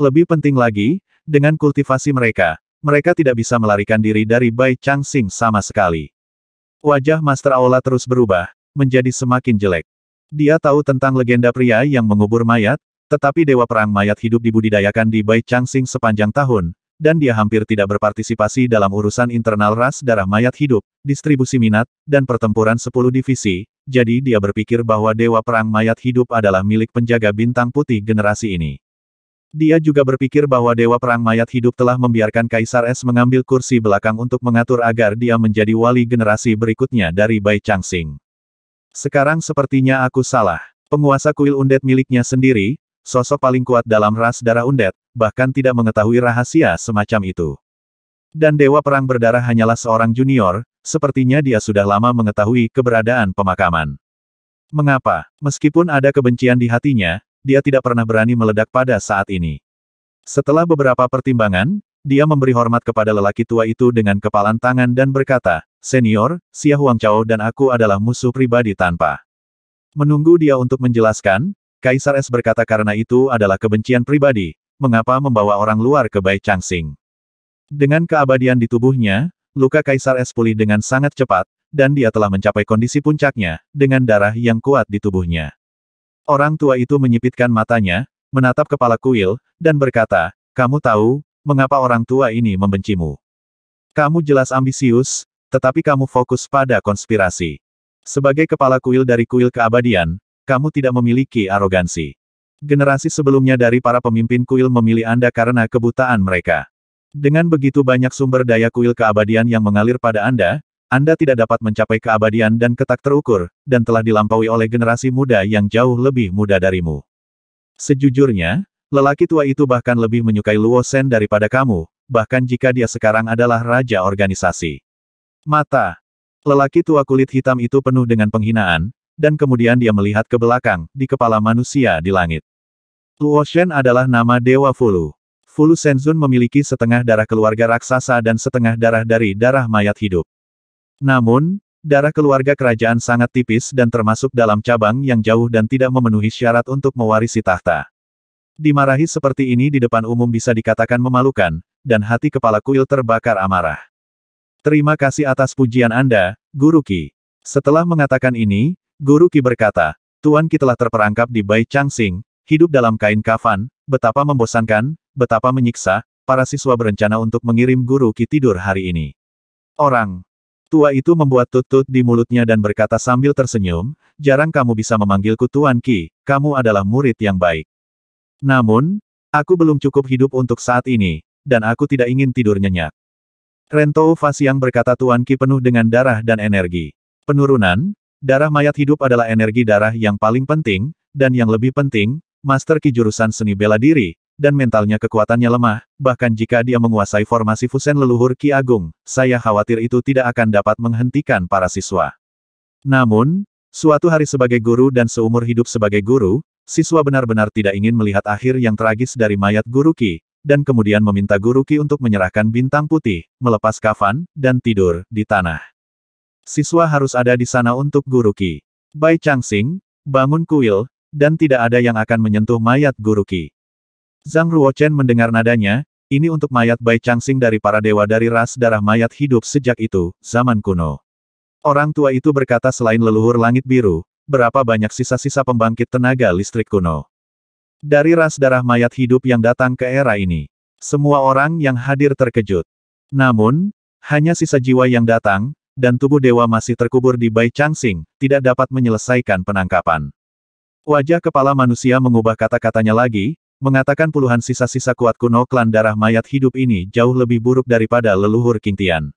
Lebih penting lagi, dengan kultivasi mereka, mereka tidak bisa melarikan diri dari Bai Changsing sama sekali. Wajah Master Aula terus berubah, menjadi semakin jelek. Dia tahu tentang legenda pria yang mengubur mayat, tetapi Dewa Perang Mayat hidup dibudidayakan di Bai Changsing sepanjang tahun, dan dia hampir tidak berpartisipasi dalam urusan internal ras darah mayat hidup, distribusi minat, dan pertempuran 10 divisi, jadi dia berpikir bahwa Dewa Perang Mayat Hidup adalah milik penjaga bintang putih generasi ini. Dia juga berpikir bahwa Dewa Perang Mayat Hidup telah membiarkan Kaisar Es mengambil kursi belakang untuk mengatur agar dia menjadi wali generasi berikutnya dari Bai Changsing. Sekarang sepertinya aku salah. Penguasa kuil undet miliknya sendiri, sosok paling kuat dalam ras darah undet, bahkan tidak mengetahui rahasia semacam itu. Dan Dewa Perang Berdarah hanyalah seorang junior, sepertinya dia sudah lama mengetahui keberadaan pemakaman. Mengapa, meskipun ada kebencian di hatinya, dia tidak pernah berani meledak pada saat ini. Setelah beberapa pertimbangan, dia memberi hormat kepada lelaki tua itu dengan kepalan tangan dan berkata, Senior, Xia Chao dan aku adalah musuh pribadi tanpa. Menunggu dia untuk menjelaskan, Kaisar S berkata karena itu adalah kebencian pribadi, mengapa membawa orang luar ke Bai Changxing? Dengan keabadian di tubuhnya, luka Kaisar S pulih dengan sangat cepat, dan dia telah mencapai kondisi puncaknya, dengan darah yang kuat di tubuhnya. Orang tua itu menyipitkan matanya, menatap kepala kuil, dan berkata, kamu tahu, mengapa orang tua ini membencimu. Kamu jelas ambisius, tetapi kamu fokus pada konspirasi. Sebagai kepala kuil dari kuil keabadian, kamu tidak memiliki arogansi. Generasi sebelumnya dari para pemimpin kuil memilih Anda karena kebutaan mereka. Dengan begitu banyak sumber daya kuil keabadian yang mengalir pada Anda, Anda tidak dapat mencapai keabadian dan ketak terukur, dan telah dilampaui oleh generasi muda yang jauh lebih muda darimu. Sejujurnya, Lelaki tua itu bahkan lebih menyukai Luo Shen daripada kamu, bahkan jika dia sekarang adalah raja organisasi. Mata. Lelaki tua kulit hitam itu penuh dengan penghinaan, dan kemudian dia melihat ke belakang, di kepala manusia di langit. Luo Shen adalah nama Dewa Fulu. Fulu Senzun memiliki setengah darah keluarga raksasa dan setengah darah dari darah mayat hidup. Namun, darah keluarga kerajaan sangat tipis dan termasuk dalam cabang yang jauh dan tidak memenuhi syarat untuk mewarisi tahta. Dimarahi seperti ini di depan umum bisa dikatakan memalukan, dan hati kepala kuil terbakar amarah. Terima kasih atas pujian Anda, Guru Ki. Setelah mengatakan ini, Guru Ki berkata, Tuan Ki telah terperangkap di Bai Changsing, hidup dalam kain kafan, betapa membosankan, betapa menyiksa, para siswa berencana untuk mengirim Guru Ki tidur hari ini. Orang tua itu membuat tutut di mulutnya dan berkata sambil tersenyum, jarang kamu bisa memanggilku Tuan Ki, kamu adalah murid yang baik. Namun, aku belum cukup hidup untuk saat ini, dan aku tidak ingin tidur nyenyak. Rento Fasiang berkata Tuan Ki penuh dengan darah dan energi. Penurunan, darah mayat hidup adalah energi darah yang paling penting, dan yang lebih penting, Master Ki jurusan seni bela diri, dan mentalnya kekuatannya lemah, bahkan jika dia menguasai formasi Fusen leluhur Ki Agung, saya khawatir itu tidak akan dapat menghentikan para siswa. Namun, suatu hari sebagai guru dan seumur hidup sebagai guru, siswa benar-benar tidak ingin melihat akhir yang tragis dari mayat Guru Ki, dan kemudian meminta Guru Ki untuk menyerahkan bintang putih, melepas kafan, dan tidur di tanah. Siswa harus ada di sana untuk Guru Ki. Bai Changxing, bangun kuil, dan tidak ada yang akan menyentuh mayat Guru Ki. Zhang Ruochen mendengar nadanya, ini untuk mayat Bai Changxing dari para dewa dari ras darah mayat hidup sejak itu, zaman kuno. Orang tua itu berkata selain leluhur langit biru, berapa banyak sisa-sisa pembangkit tenaga listrik kuno. Dari ras darah mayat hidup yang datang ke era ini, semua orang yang hadir terkejut. Namun, hanya sisa jiwa yang datang, dan tubuh dewa masih terkubur di Bai Changsing, tidak dapat menyelesaikan penangkapan. Wajah kepala manusia mengubah kata-katanya lagi, mengatakan puluhan sisa-sisa kuat kuno klan darah mayat hidup ini jauh lebih buruk daripada leluhur Kintian.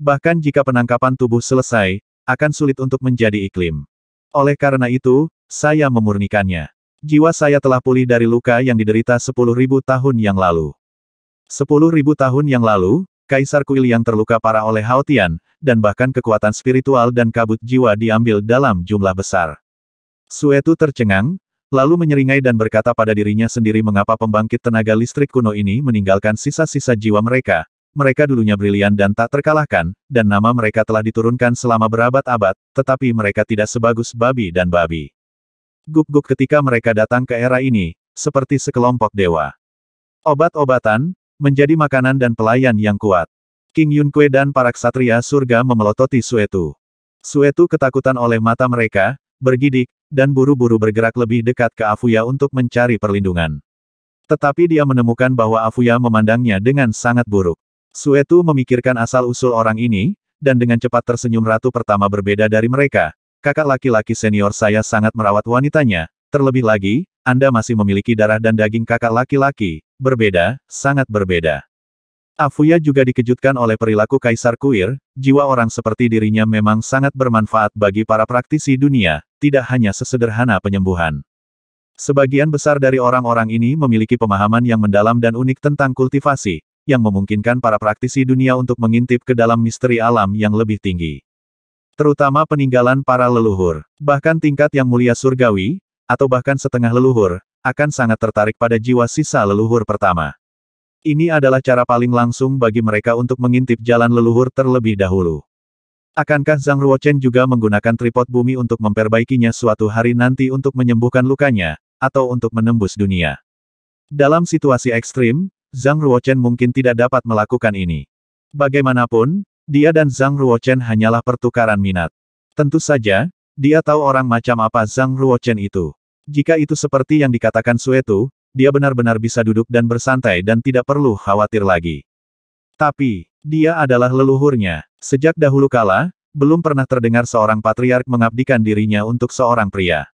Bahkan jika penangkapan tubuh selesai, akan sulit untuk menjadi iklim. Oleh karena itu, saya memurnikannya. Jiwa saya telah pulih dari luka yang diderita 10.000 tahun yang lalu. 10.000 tahun yang lalu, Kaisar Kuil yang terluka parah oleh Haotian, dan bahkan kekuatan spiritual dan kabut jiwa diambil dalam jumlah besar. Suetu tercengang, lalu menyeringai dan berkata pada dirinya sendiri mengapa pembangkit tenaga listrik kuno ini meninggalkan sisa-sisa jiwa mereka, mereka dulunya brilian dan tak terkalahkan, dan nama mereka telah diturunkan selama berabad-abad, tetapi mereka tidak sebagus babi dan babi. Guk-guk ketika mereka datang ke era ini, seperti sekelompok dewa. Obat-obatan, menjadi makanan dan pelayan yang kuat. King Yun Kue dan para ksatria surga memelototi Suetu. Suetu ketakutan oleh mata mereka, bergidik, dan buru-buru bergerak lebih dekat ke Afuya untuk mencari perlindungan. Tetapi dia menemukan bahwa Afuya memandangnya dengan sangat buruk. Suetu memikirkan asal-usul orang ini, dan dengan cepat tersenyum ratu pertama berbeda dari mereka. Kakak laki-laki senior saya sangat merawat wanitanya, terlebih lagi, Anda masih memiliki darah dan daging kakak laki-laki, berbeda, sangat berbeda. Afuya juga dikejutkan oleh perilaku Kaisar Kuir, jiwa orang seperti dirinya memang sangat bermanfaat bagi para praktisi dunia, tidak hanya sesederhana penyembuhan. Sebagian besar dari orang-orang ini memiliki pemahaman yang mendalam dan unik tentang kultivasi, yang memungkinkan para praktisi dunia untuk mengintip ke dalam misteri alam yang lebih tinggi. Terutama peninggalan para leluhur, bahkan tingkat yang mulia surgawi, atau bahkan setengah leluhur, akan sangat tertarik pada jiwa sisa leluhur pertama. Ini adalah cara paling langsung bagi mereka untuk mengintip jalan leluhur terlebih dahulu. Akankah Zhang Ruochen juga menggunakan tripod bumi untuk memperbaikinya suatu hari nanti untuk menyembuhkan lukanya, atau untuk menembus dunia? Dalam situasi ekstrim, Zhang Ruochen mungkin tidak dapat melakukan ini. Bagaimanapun, dia dan Zhang Ruochen hanyalah pertukaran minat. Tentu saja, dia tahu orang macam apa Zhang Ruochen itu. Jika itu seperti yang dikatakan Suetu, dia benar-benar bisa duduk dan bersantai dan tidak perlu khawatir lagi. Tapi, dia adalah leluhurnya. Sejak dahulu kala, belum pernah terdengar seorang patriark mengabdikan dirinya untuk seorang pria.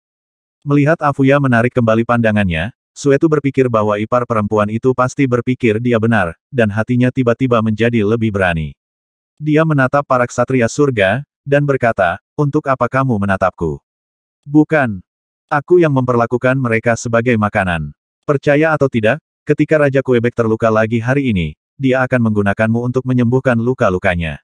Melihat Afuya menarik kembali pandangannya, Suetu berpikir bahwa ipar perempuan itu pasti berpikir dia benar, dan hatinya tiba-tiba menjadi lebih berani. Dia menatap para ksatria surga, dan berkata, untuk apa kamu menatapku? Bukan. Aku yang memperlakukan mereka sebagai makanan. Percaya atau tidak, ketika Raja Kuebek terluka lagi hari ini, dia akan menggunakanmu untuk menyembuhkan luka-lukanya.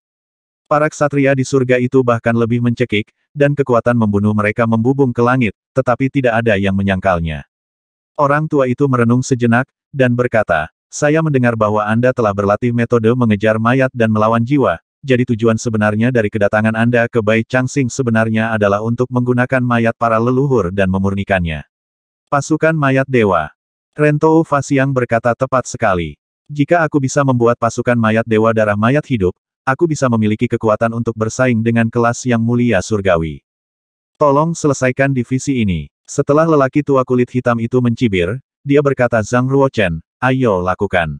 Para ksatria di surga itu bahkan lebih mencekik, dan kekuatan membunuh mereka membubung ke langit, tetapi tidak ada yang menyangkalnya. Orang tua itu merenung sejenak, dan berkata, saya mendengar bahwa Anda telah berlatih metode mengejar mayat dan melawan jiwa, jadi tujuan sebenarnya dari kedatangan Anda ke Bai Changsing sebenarnya adalah untuk menggunakan mayat para leluhur dan memurnikannya. Pasukan mayat dewa. Rento Fasiang berkata tepat sekali. Jika aku bisa membuat pasukan mayat dewa darah mayat hidup, aku bisa memiliki kekuatan untuk bersaing dengan kelas yang mulia surgawi. Tolong selesaikan divisi ini. Setelah lelaki tua kulit hitam itu mencibir, dia berkata Zhang Ruochen, ayo lakukan.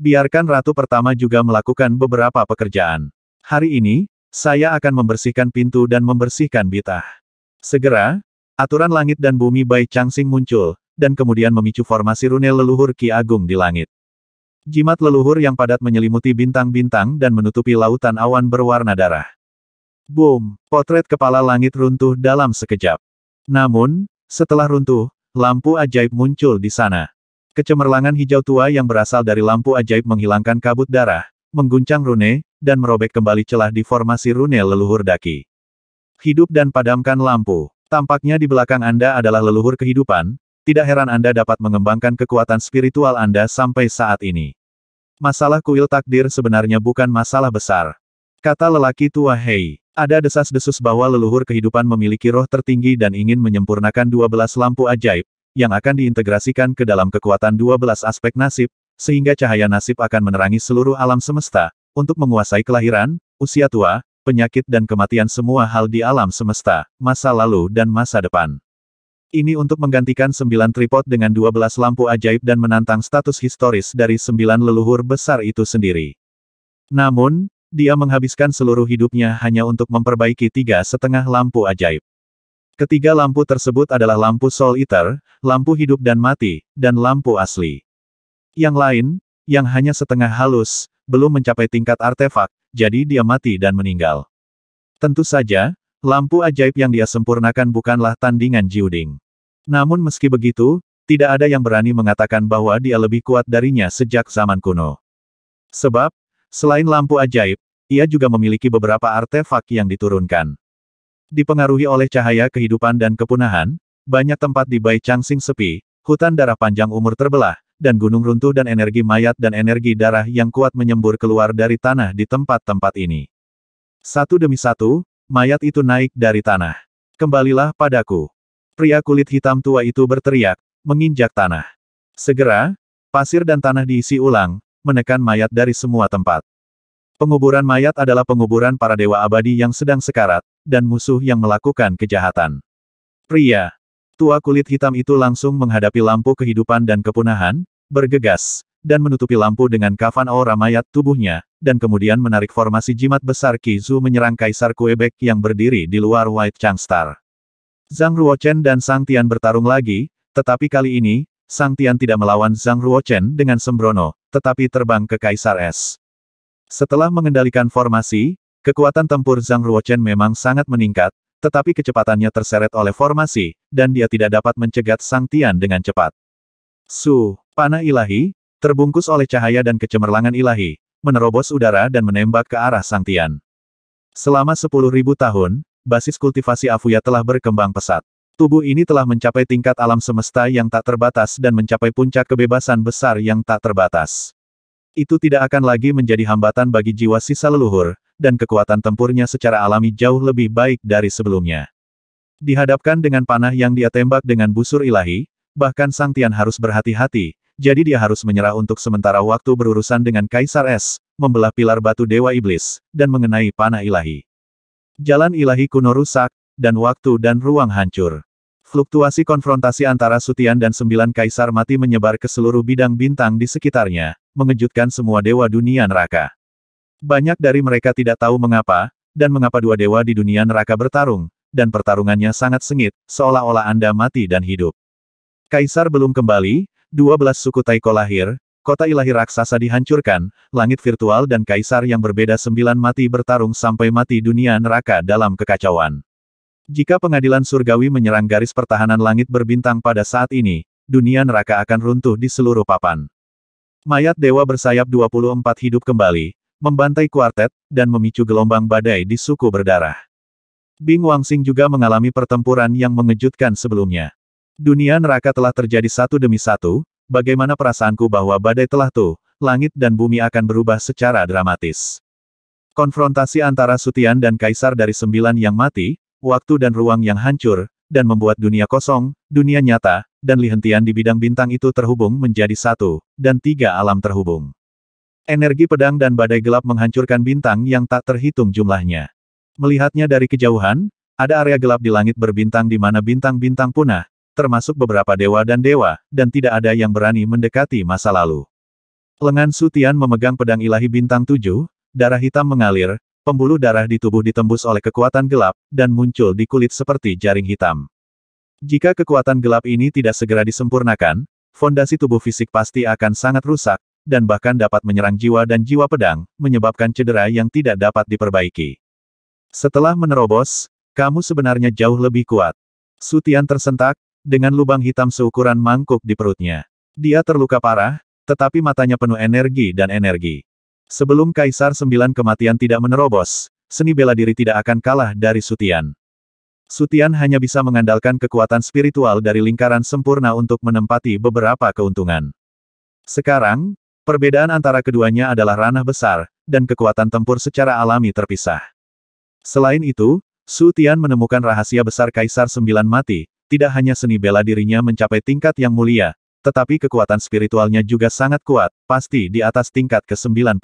Biarkan ratu pertama juga melakukan beberapa pekerjaan. Hari ini, saya akan membersihkan pintu dan membersihkan bitah. Segera, aturan langit dan bumi Bai Changsing muncul, dan kemudian memicu formasi rune leluhur Ki Agung di langit. Jimat leluhur yang padat menyelimuti bintang-bintang dan menutupi lautan awan berwarna darah. Boom, potret kepala langit runtuh dalam sekejap. Namun, setelah runtuh, lampu ajaib muncul di sana. Kecemerlangan hijau tua yang berasal dari lampu ajaib menghilangkan kabut darah, mengguncang rune, dan merobek kembali celah di formasi rune leluhur daki. Hidup dan padamkan lampu. Tampaknya di belakang Anda adalah leluhur kehidupan, tidak heran Anda dapat mengembangkan kekuatan spiritual Anda sampai saat ini. Masalah kuil takdir sebenarnya bukan masalah besar. Kata lelaki tua Hei. Ada desas-desus bahwa leluhur kehidupan memiliki roh tertinggi dan ingin menyempurnakan 12 lampu ajaib, yang akan diintegrasikan ke dalam kekuatan 12 aspek nasib, sehingga cahaya nasib akan menerangi seluruh alam semesta, untuk menguasai kelahiran, usia tua, penyakit dan kematian semua hal di alam semesta, masa lalu dan masa depan. Ini untuk menggantikan sembilan tripod dengan dua belas lampu ajaib dan menantang status historis dari sembilan leluhur besar itu sendiri. Namun, dia menghabiskan seluruh hidupnya hanya untuk memperbaiki tiga setengah lampu ajaib. Ketiga lampu tersebut adalah lampu Soul Eater, lampu hidup dan mati, dan lampu asli. Yang lain, yang hanya setengah halus, belum mencapai tingkat artefak, jadi dia mati dan meninggal. Tentu saja, lampu ajaib yang dia sempurnakan bukanlah tandingan Jiuding. Namun meski begitu, tidak ada yang berani mengatakan bahwa dia lebih kuat darinya sejak zaman kuno. Sebab, selain lampu ajaib, ia juga memiliki beberapa artefak yang diturunkan. Dipengaruhi oleh cahaya kehidupan dan kepunahan, banyak tempat di Bai Changsing sepi, hutan darah panjang umur terbelah, dan gunung runtuh dan energi mayat dan energi darah yang kuat menyembur keluar dari tanah di tempat-tempat ini. Satu demi satu, mayat itu naik dari tanah. Kembalilah padaku. Pria kulit hitam tua itu berteriak, menginjak tanah. Segera, pasir dan tanah diisi ulang, menekan mayat dari semua tempat. Penguburan mayat adalah penguburan para dewa abadi yang sedang sekarat, dan musuh yang melakukan kejahatan. Pria tua kulit hitam itu langsung menghadapi lampu kehidupan dan kepunahan, bergegas, dan menutupi lampu dengan kafan aura mayat tubuhnya, dan kemudian menarik formasi jimat besar Kizu menyerang Kaisar Kuebek yang berdiri di luar White Changstar. Zhang Ruochen dan Sang Tian bertarung lagi, tetapi kali ini, Sang Tian tidak melawan Zhang Ruochen dengan sembrono, tetapi terbang ke Kaisar Es. Setelah mengendalikan formasi, kekuatan tempur Zhang Ruochen memang sangat meningkat, tetapi kecepatannya terseret oleh formasi, dan dia tidak dapat mencegat Sang Tian dengan cepat. Su, panah ilahi, terbungkus oleh cahaya dan kecemerlangan ilahi, menerobos udara dan menembak ke arah Sang Tian. Selama 10.000 tahun, basis kultivasi Afuya telah berkembang pesat. Tubuh ini telah mencapai tingkat alam semesta yang tak terbatas dan mencapai puncak kebebasan besar yang tak terbatas itu tidak akan lagi menjadi hambatan bagi jiwa sisa leluhur, dan kekuatan tempurnya secara alami jauh lebih baik dari sebelumnya. Dihadapkan dengan panah yang dia tembak dengan busur ilahi, bahkan Sang Tian harus berhati-hati, jadi dia harus menyerah untuk sementara waktu berurusan dengan Kaisar Es, membelah pilar batu Dewa Iblis, dan mengenai panah ilahi. Jalan ilahi kuno rusak, dan waktu dan ruang hancur. Fluktuasi konfrontasi antara Sutian dan sembilan kaisar mati menyebar ke seluruh bidang bintang di sekitarnya, mengejutkan semua dewa dunia neraka. Banyak dari mereka tidak tahu mengapa, dan mengapa dua dewa di dunia neraka bertarung, dan pertarungannya sangat sengit, seolah-olah Anda mati dan hidup. Kaisar belum kembali, 12 suku Taiko lahir, kota ilahi raksasa dihancurkan, langit virtual dan kaisar yang berbeda sembilan mati bertarung sampai mati dunia neraka dalam kekacauan. Jika pengadilan surgawi menyerang garis pertahanan langit berbintang pada saat ini, dunia neraka akan runtuh di seluruh papan. Mayat dewa bersayap 24 hidup kembali, membantai kuartet, dan memicu gelombang badai di suku berdarah. Bing Wangsing juga mengalami pertempuran yang mengejutkan sebelumnya. Dunia neraka telah terjadi satu demi satu, bagaimana perasaanku bahwa badai telah tuh, langit dan bumi akan berubah secara dramatis. Konfrontasi antara Sutian dan Kaisar dari Sembilan yang mati, waktu dan ruang yang hancur, dan membuat dunia kosong, dunia nyata, dan lihentian di bidang bintang itu terhubung menjadi satu, dan tiga alam terhubung. Energi pedang dan badai gelap menghancurkan bintang yang tak terhitung jumlahnya. Melihatnya dari kejauhan, ada area gelap di langit berbintang di mana bintang-bintang punah, termasuk beberapa dewa dan dewa, dan tidak ada yang berani mendekati masa lalu. Lengan Sutian memegang pedang ilahi bintang tujuh, darah hitam mengalir, pembuluh darah di tubuh ditembus oleh kekuatan gelap, dan muncul di kulit seperti jaring hitam. Jika kekuatan gelap ini tidak segera disempurnakan, fondasi tubuh fisik pasti akan sangat rusak, dan bahkan dapat menyerang jiwa dan jiwa pedang, menyebabkan cedera yang tidak dapat diperbaiki. Setelah menerobos, kamu sebenarnya jauh lebih kuat. Sutian tersentak, dengan lubang hitam seukuran mangkuk di perutnya. Dia terluka parah, tetapi matanya penuh energi dan energi. Sebelum Kaisar Sembilan Kematian tidak menerobos, seni bela diri tidak akan kalah dari Sutian. Sutian hanya bisa mengandalkan kekuatan spiritual dari lingkaran sempurna untuk menempati beberapa keuntungan. Sekarang, perbedaan antara keduanya adalah ranah besar, dan kekuatan tempur secara alami terpisah. Selain itu, Sutian menemukan rahasia besar Kaisar Sembilan Mati, tidak hanya seni bela dirinya mencapai tingkat yang mulia, tetapi kekuatan spiritualnya juga sangat kuat, pasti di atas tingkat ke-90.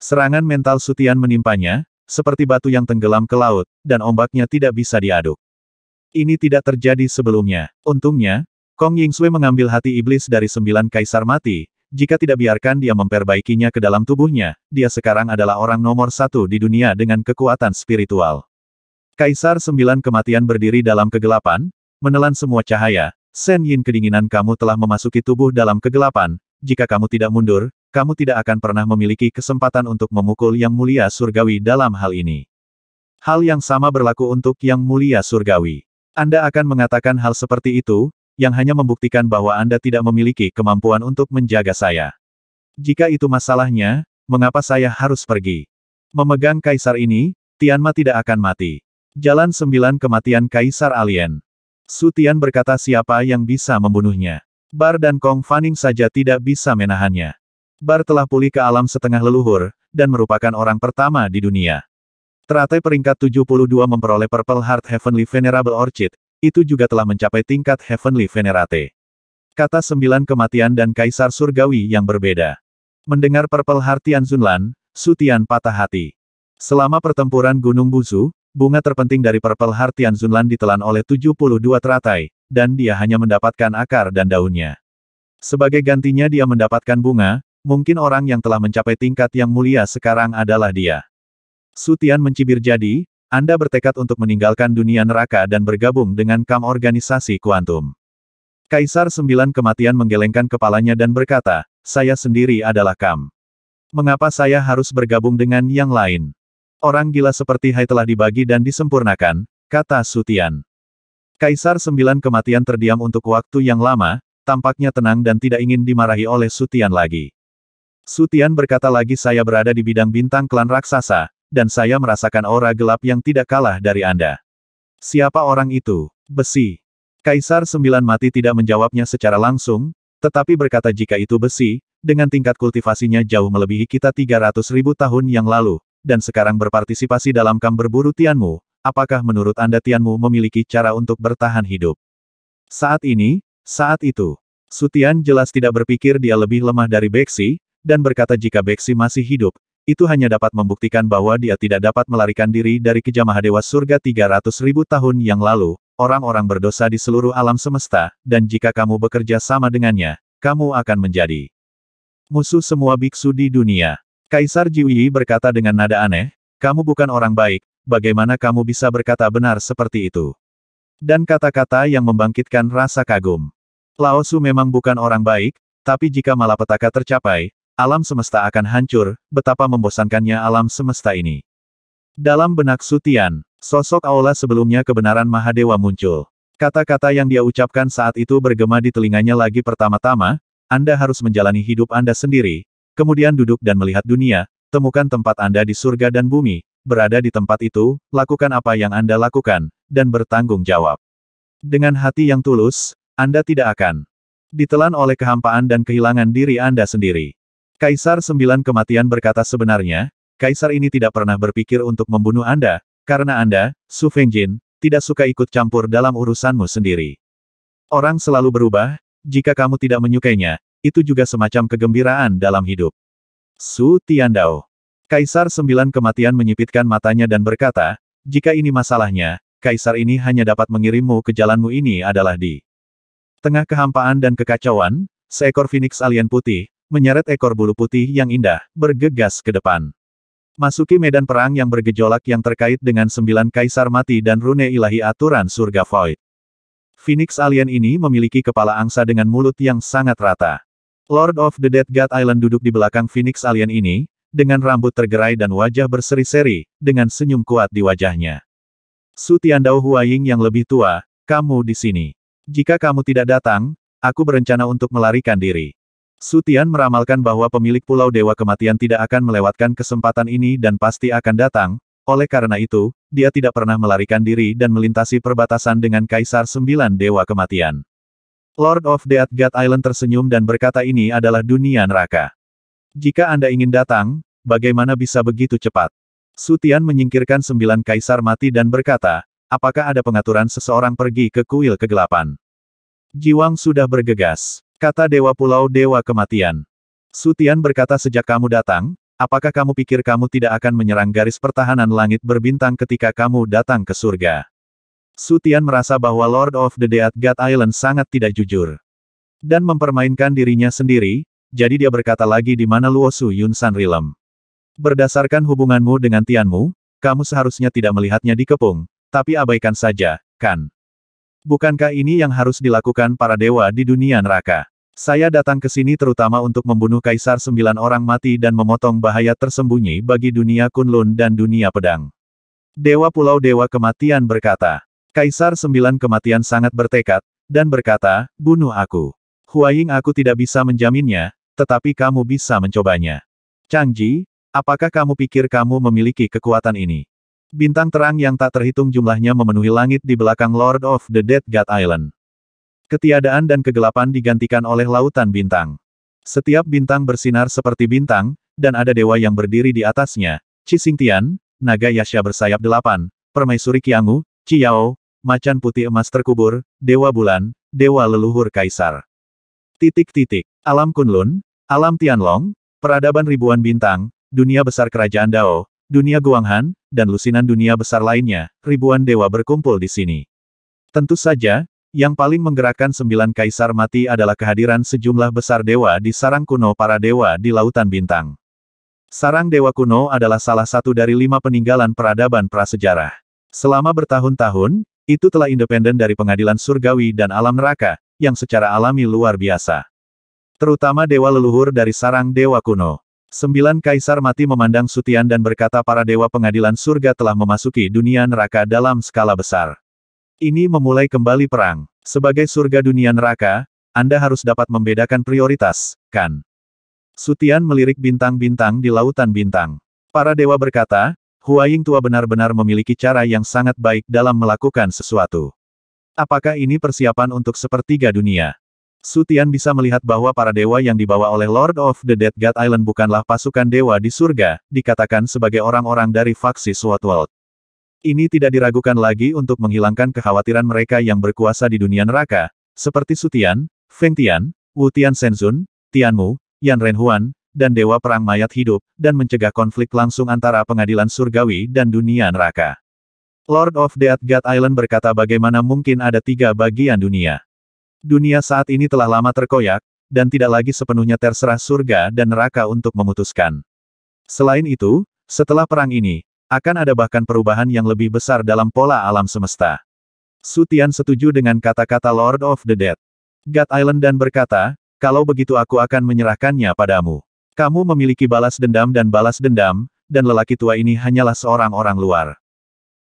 Serangan mental Sutian menimpanya, seperti batu yang tenggelam ke laut, dan ombaknya tidak bisa diaduk. Ini tidak terjadi sebelumnya. Untungnya, Kong Yingsui mengambil hati iblis dari sembilan kaisar mati, jika tidak biarkan dia memperbaikinya ke dalam tubuhnya, dia sekarang adalah orang nomor satu di dunia dengan kekuatan spiritual. Kaisar sembilan kematian berdiri dalam kegelapan, menelan semua cahaya, Sen Yin kedinginan kamu telah memasuki tubuh dalam kegelapan, jika kamu tidak mundur, kamu tidak akan pernah memiliki kesempatan untuk memukul Yang Mulia Surgawi dalam hal ini. Hal yang sama berlaku untuk Yang Mulia Surgawi. Anda akan mengatakan hal seperti itu, yang hanya membuktikan bahwa Anda tidak memiliki kemampuan untuk menjaga saya. Jika itu masalahnya, mengapa saya harus pergi? Memegang kaisar ini, Tianma tidak akan mati. Jalan 9 Kematian Kaisar Alien Sutian berkata siapa yang bisa membunuhnya. Bar dan Kong Fanning saja tidak bisa menahannya. Bar telah pulih ke alam setengah leluhur, dan merupakan orang pertama di dunia. Teratai peringkat 72 memperoleh Purple Heart Heavenly Venerable Orchid, itu juga telah mencapai tingkat Heavenly Venerate. Kata sembilan kematian dan kaisar surgawi yang berbeda. Mendengar Purple Heart Tian Zunlan, Sutian patah hati. Selama pertempuran Gunung Busu bunga terpenting dari Purple Heart Tian Zunlan ditelan oleh 72 teratai, dan dia hanya mendapatkan akar dan daunnya. Sebagai gantinya dia mendapatkan bunga, mungkin orang yang telah mencapai tingkat yang mulia sekarang adalah dia. Sutian mencibir jadi, Anda bertekad untuk meninggalkan dunia neraka dan bergabung dengan kam organisasi kuantum. Kaisar Sembilan Kematian menggelengkan kepalanya dan berkata, saya sendiri adalah kam. Mengapa saya harus bergabung dengan yang lain? Orang gila seperti Hai telah dibagi dan disempurnakan, kata Sutian. Kaisar Sembilan Kematian terdiam untuk waktu yang lama, tampaknya tenang dan tidak ingin dimarahi oleh Sutian lagi. Sutian berkata lagi saya berada di bidang bintang klan raksasa, dan saya merasakan aura gelap yang tidak kalah dari Anda. Siapa orang itu? Besi. Kaisar Sembilan Mati tidak menjawabnya secara langsung, tetapi berkata jika itu besi, dengan tingkat kultivasinya jauh melebihi kita 300 ribu tahun yang lalu, dan sekarang berpartisipasi dalam kam berburu Tianmu, apakah menurut Anda Tianmu memiliki cara untuk bertahan hidup? Saat ini, saat itu, Sutian jelas tidak berpikir dia lebih lemah dari Beksi, dan berkata jika Beksi masih hidup, itu hanya dapat membuktikan bahwa dia tidak dapat melarikan diri dari kejamah Dewa Surga 300 ribu tahun yang lalu, orang-orang berdosa di seluruh alam semesta, dan jika kamu bekerja sama dengannya, kamu akan menjadi musuh semua biksu di dunia. Kaisar Jiwi berkata dengan nada aneh, kamu bukan orang baik, bagaimana kamu bisa berkata benar seperti itu? Dan kata-kata yang membangkitkan rasa kagum. Lao Su memang bukan orang baik, tapi jika malapetaka tercapai, alam semesta akan hancur, betapa membosankannya alam semesta ini. Dalam benak Sutian, sosok Aula sebelumnya kebenaran Mahadewa muncul. Kata-kata yang dia ucapkan saat itu bergema di telinganya lagi pertama-tama, Anda harus menjalani hidup Anda sendiri, Kemudian duduk dan melihat dunia, temukan tempat Anda di surga dan bumi, berada di tempat itu, lakukan apa yang Anda lakukan, dan bertanggung jawab. Dengan hati yang tulus, Anda tidak akan ditelan oleh kehampaan dan kehilangan diri Anda sendiri. Kaisar Sembilan Kematian berkata sebenarnya, Kaisar ini tidak pernah berpikir untuk membunuh Anda, karena Anda, Su Fengjin, tidak suka ikut campur dalam urusanmu sendiri. Orang selalu berubah, jika kamu tidak menyukainya, itu juga semacam kegembiraan dalam hidup. Su Tian Dao, Kaisar Sembilan Kematian menyipitkan matanya dan berkata, jika ini masalahnya, Kaisar ini hanya dapat mengirimmu ke jalanmu ini adalah di tengah kehampaan dan kekacauan, seekor Phoenix alien putih, menyeret ekor bulu putih yang indah, bergegas ke depan. Masuki medan perang yang bergejolak yang terkait dengan sembilan kaisar mati dan rune ilahi aturan surga void. Phoenix alien ini memiliki kepala angsa dengan mulut yang sangat rata. Lord of the Dead God Island duduk di belakang Phoenix Alien ini, dengan rambut tergerai dan wajah berseri-seri, dengan senyum kuat di wajahnya. Su Tiandao Huaying yang lebih tua, kamu di sini. Jika kamu tidak datang, aku berencana untuk melarikan diri. Sutian meramalkan bahwa pemilik Pulau Dewa Kematian tidak akan melewatkan kesempatan ini dan pasti akan datang, oleh karena itu, dia tidak pernah melarikan diri dan melintasi perbatasan dengan Kaisar Sembilan Dewa Kematian. Lord of the God Island tersenyum dan berkata ini adalah dunia neraka. Jika Anda ingin datang, bagaimana bisa begitu cepat? Sutian menyingkirkan sembilan kaisar mati dan berkata, apakah ada pengaturan seseorang pergi ke kuil kegelapan? Jiwang sudah bergegas, kata Dewa Pulau Dewa Kematian. Sutian berkata sejak kamu datang, apakah kamu pikir kamu tidak akan menyerang garis pertahanan langit berbintang ketika kamu datang ke surga? Sutian merasa bahwa Lord of the Dead God Island sangat tidak jujur. Dan mempermainkan dirinya sendiri, jadi dia berkata lagi di mana Luo Su Yun San Rilem. Berdasarkan hubunganmu dengan Tianmu, kamu seharusnya tidak melihatnya dikepung, tapi abaikan saja, kan? Bukankah ini yang harus dilakukan para dewa di dunia neraka? Saya datang ke sini terutama untuk membunuh kaisar sembilan orang mati dan memotong bahaya tersembunyi bagi dunia Kunlun dan dunia pedang. Dewa Pulau Dewa Kematian berkata, Kaisar Sembilan Kematian sangat bertekad, dan berkata, bunuh aku. Huaying aku tidak bisa menjaminnya, tetapi kamu bisa mencobanya. Changji, apakah kamu pikir kamu memiliki kekuatan ini? Bintang terang yang tak terhitung jumlahnya memenuhi langit di belakang Lord of the Dead God Island. Ketiadaan dan kegelapan digantikan oleh lautan bintang. Setiap bintang bersinar seperti bintang, dan ada dewa yang berdiri di atasnya, Qi Tian, Naga Yasha bersayap delapan, Permaisuri Qiangu, Ciao macan putih emas terkubur, dewa bulan, dewa leluhur kaisar. Titik-titik. Alam Kunlun, alam Tianlong, peradaban ribuan bintang, dunia besar kerajaan Dao, dunia Guanghan, dan lusinan dunia besar lainnya, ribuan dewa berkumpul di sini. Tentu saja, yang paling menggerakkan sembilan kaisar mati adalah kehadiran sejumlah besar dewa di sarang kuno para dewa di Lautan Bintang. Sarang Dewa Kuno adalah salah satu dari lima peninggalan peradaban prasejarah. Selama bertahun-tahun, itu telah independen dari pengadilan surgawi dan alam neraka, yang secara alami luar biasa. Terutama dewa leluhur dari sarang dewa kuno. Sembilan kaisar mati memandang Sutian dan berkata para dewa pengadilan surga telah memasuki dunia neraka dalam skala besar. Ini memulai kembali perang. Sebagai surga dunia neraka, Anda harus dapat membedakan prioritas, kan? Sutian melirik bintang-bintang di lautan bintang. Para dewa berkata, Huaying tua benar-benar memiliki cara yang sangat baik dalam melakukan sesuatu. Apakah ini persiapan untuk sepertiga dunia? Sutian bisa melihat bahwa para dewa yang dibawa oleh Lord of the Dead God Island bukanlah pasukan dewa di surga, dikatakan sebagai orang-orang dari faksi World. Ini tidak diragukan lagi untuk menghilangkan kekhawatiran mereka yang berkuasa di dunia neraka, seperti Sutian, Feng Tian, Wu Tian Shenzun, Tianmu, Yan Renhuan, dan Dewa Perang Mayat Hidup, dan mencegah konflik langsung antara pengadilan surgawi dan dunia neraka. Lord of Dead God Island berkata bagaimana mungkin ada tiga bagian dunia. Dunia saat ini telah lama terkoyak, dan tidak lagi sepenuhnya terserah surga dan neraka untuk memutuskan. Selain itu, setelah perang ini, akan ada bahkan perubahan yang lebih besar dalam pola alam semesta. Sutian setuju dengan kata-kata Lord of the Dead. God Island dan berkata, kalau begitu aku akan menyerahkannya padamu. Kamu memiliki balas dendam dan balas dendam, dan lelaki tua ini hanyalah seorang orang luar.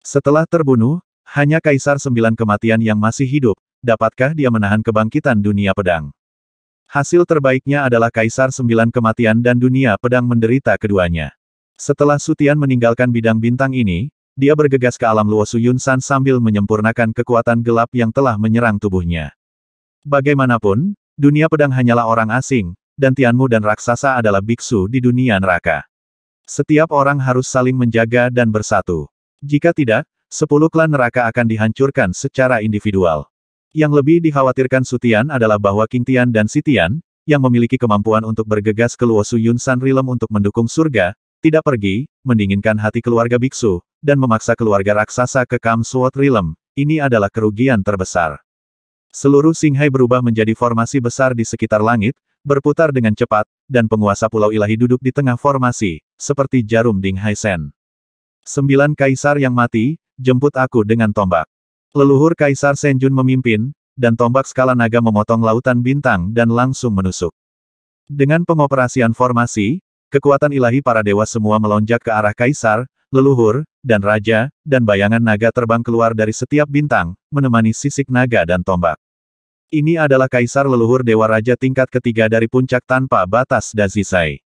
Setelah terbunuh, hanya kaisar sembilan kematian yang masih hidup, dapatkah dia menahan kebangkitan dunia pedang? Hasil terbaiknya adalah kaisar sembilan kematian dan dunia pedang menderita keduanya. Setelah Sutian meninggalkan bidang bintang ini, dia bergegas ke alam Luosu Yunsan sambil menyempurnakan kekuatan gelap yang telah menyerang tubuhnya. Bagaimanapun, dunia pedang hanyalah orang asing, dan Tianmu dan raksasa adalah biksu di dunia neraka. Setiap orang harus saling menjaga dan bersatu. Jika tidak, sepuluh klan neraka akan dihancurkan secara individual. Yang lebih dikhawatirkan Sutian adalah bahwa King Tian dan Sitian, yang memiliki kemampuan untuk bergegas ke Luosu Yun San Rilem untuk mendukung surga, tidak pergi, mendinginkan hati keluarga biksu, dan memaksa keluarga raksasa ke Kam Suot Rilem, ini adalah kerugian terbesar. Seluruh Singhai berubah menjadi formasi besar di sekitar langit, berputar dengan cepat, dan penguasa Pulau Ilahi duduk di tengah formasi, seperti jarum Ding Haisen. Sembilan kaisar yang mati, jemput aku dengan tombak. Leluhur Kaisar Senjun memimpin, dan tombak skala naga memotong lautan bintang dan langsung menusuk. Dengan pengoperasian formasi, kekuatan ilahi para dewa semua melonjak ke arah Kaisar, leluhur, dan raja, dan bayangan naga terbang keluar dari setiap bintang, menemani sisik naga dan tombak. Ini adalah kaisar leluhur Dewa Raja tingkat ketiga dari puncak tanpa batas Dazisai.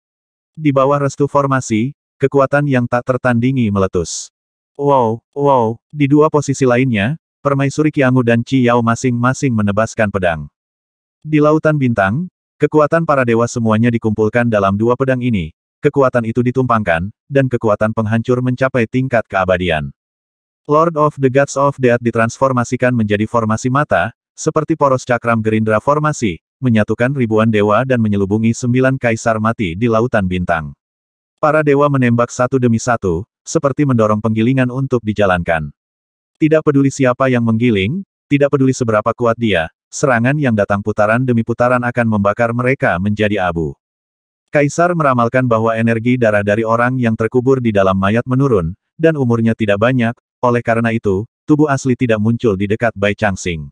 Di bawah restu formasi, kekuatan yang tak tertandingi meletus. Wow, wow, di dua posisi lainnya, permaisuri Kiangu dan Ci Yao masing-masing menebaskan pedang. Di Lautan Bintang, kekuatan para dewa semuanya dikumpulkan dalam dua pedang ini, kekuatan itu ditumpangkan, dan kekuatan penghancur mencapai tingkat keabadian. Lord of the Gods of Death ditransformasikan menjadi formasi mata, seperti poros cakram gerindra formasi, menyatukan ribuan dewa dan menyelubungi sembilan kaisar mati di Lautan Bintang. Para dewa menembak satu demi satu, seperti mendorong penggilingan untuk dijalankan. Tidak peduli siapa yang menggiling, tidak peduli seberapa kuat dia, serangan yang datang putaran demi putaran akan membakar mereka menjadi abu. Kaisar meramalkan bahwa energi darah dari orang yang terkubur di dalam mayat menurun, dan umurnya tidak banyak, oleh karena itu, tubuh asli tidak muncul di dekat Bai Changsing.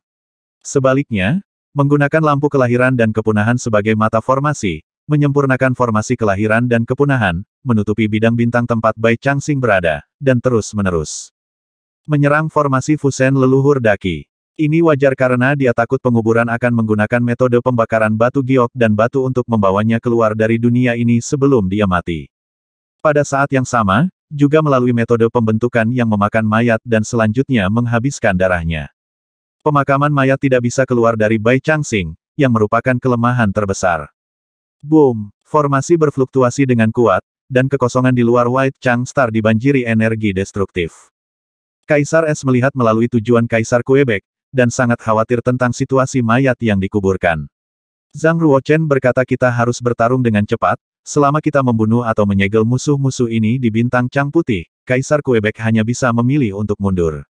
Sebaliknya, menggunakan lampu kelahiran dan kepunahan sebagai mata formasi, menyempurnakan formasi kelahiran dan kepunahan, menutupi bidang bintang tempat Bai Changsing berada, dan terus-menerus. Menyerang formasi Fusen leluhur daki. Ini wajar karena dia takut penguburan akan menggunakan metode pembakaran batu giok dan batu untuk membawanya keluar dari dunia ini sebelum dia mati. Pada saat yang sama, juga melalui metode pembentukan yang memakan mayat dan selanjutnya menghabiskan darahnya. Pemakaman mayat tidak bisa keluar dari Bai Changxing, yang merupakan kelemahan terbesar. Boom! Formasi berfluktuasi dengan kuat, dan kekosongan di luar White Chang Star dibanjiri energi destruktif. Kaisar Es melihat melalui tujuan Kaisar Quebec, dan sangat khawatir tentang situasi mayat yang dikuburkan. Zhang Ruochen berkata kita harus bertarung dengan cepat, selama kita membunuh atau menyegel musuh-musuh ini di bintang Chang Putih, Kaisar Quebec hanya bisa memilih untuk mundur.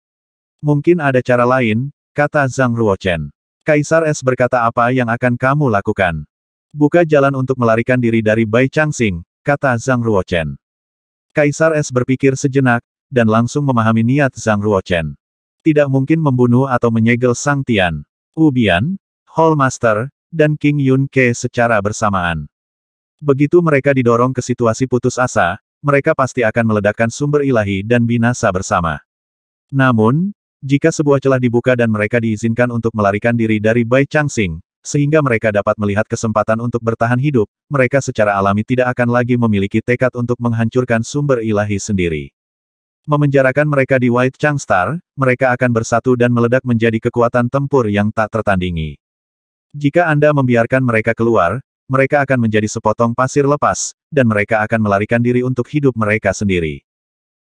Mungkin ada cara lain, Kata Zhang Ruochen. Kaisar Es berkata apa yang akan kamu lakukan? Buka jalan untuk melarikan diri dari Bai Changxing, kata Zhang Ruochen. Kaisar Es berpikir sejenak, dan langsung memahami niat Zhang Ruochen. Tidak mungkin membunuh atau menyegel Sang Tian, Ubian, Hallmaster, dan King Yun Ke secara bersamaan. Begitu mereka didorong ke situasi putus asa, mereka pasti akan meledakkan sumber ilahi dan binasa bersama. Namun, jika sebuah celah dibuka dan mereka diizinkan untuk melarikan diri dari Bai Changxing, sehingga mereka dapat melihat kesempatan untuk bertahan hidup, mereka secara alami tidak akan lagi memiliki tekad untuk menghancurkan sumber ilahi sendiri. Memenjarakan mereka di White Chang Star, mereka akan bersatu dan meledak menjadi kekuatan tempur yang tak tertandingi. Jika Anda membiarkan mereka keluar, mereka akan menjadi sepotong pasir lepas, dan mereka akan melarikan diri untuk hidup mereka sendiri.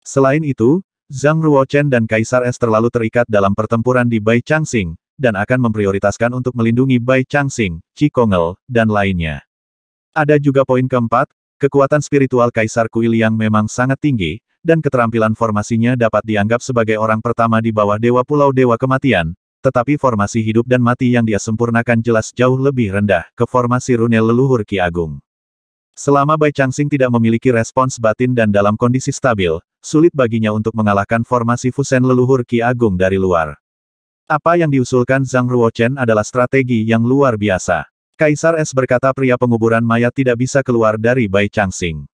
Selain itu, Zhang Ruochen dan Kaisar Es terlalu terikat dalam pertempuran di Bai Changxing dan akan memprioritaskan untuk melindungi Bai Changxing, Qi Kongel dan lainnya. Ada juga poin keempat, kekuatan spiritual Kaisar Kuil yang memang sangat tinggi, dan keterampilan formasinya dapat dianggap sebagai orang pertama di bawah Dewa Pulau Dewa Kematian, tetapi formasi hidup dan mati yang dia sempurnakan jelas jauh lebih rendah ke formasi rune leluhur Ki Agung. Selama Bai Changxing tidak memiliki respons batin dan dalam kondisi stabil, sulit baginya untuk mengalahkan formasi Fusen leluhur Ki Agung dari luar. Apa yang diusulkan Zhang Ruochen adalah strategi yang luar biasa. Kaisar Es berkata pria penguburan mayat tidak bisa keluar dari Bai Changxing.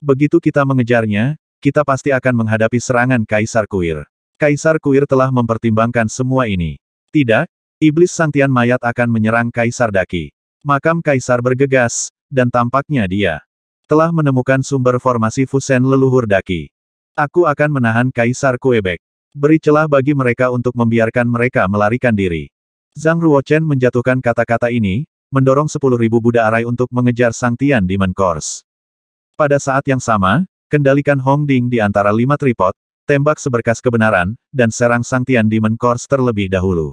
Begitu kita mengejarnya, kita pasti akan menghadapi serangan Kaisar Kuir. Kaisar Kuir telah mempertimbangkan semua ini. Tidak, Iblis Santian Mayat akan menyerang Kaisar Daki. Makam Kaisar bergegas, dan tampaknya dia telah menemukan sumber formasi Fusen leluhur daki. Aku akan menahan Kaisar Kuebek. Beri celah bagi mereka untuk membiarkan mereka melarikan diri. Zhang Ruochen menjatuhkan kata-kata ini, mendorong 10.000 Buddha Arai untuk mengejar Sang Tian Demon Course. Pada saat yang sama, kendalikan Hong Ding di antara lima tripod, tembak seberkas kebenaran, dan serang Sang Tian Demon Course terlebih dahulu.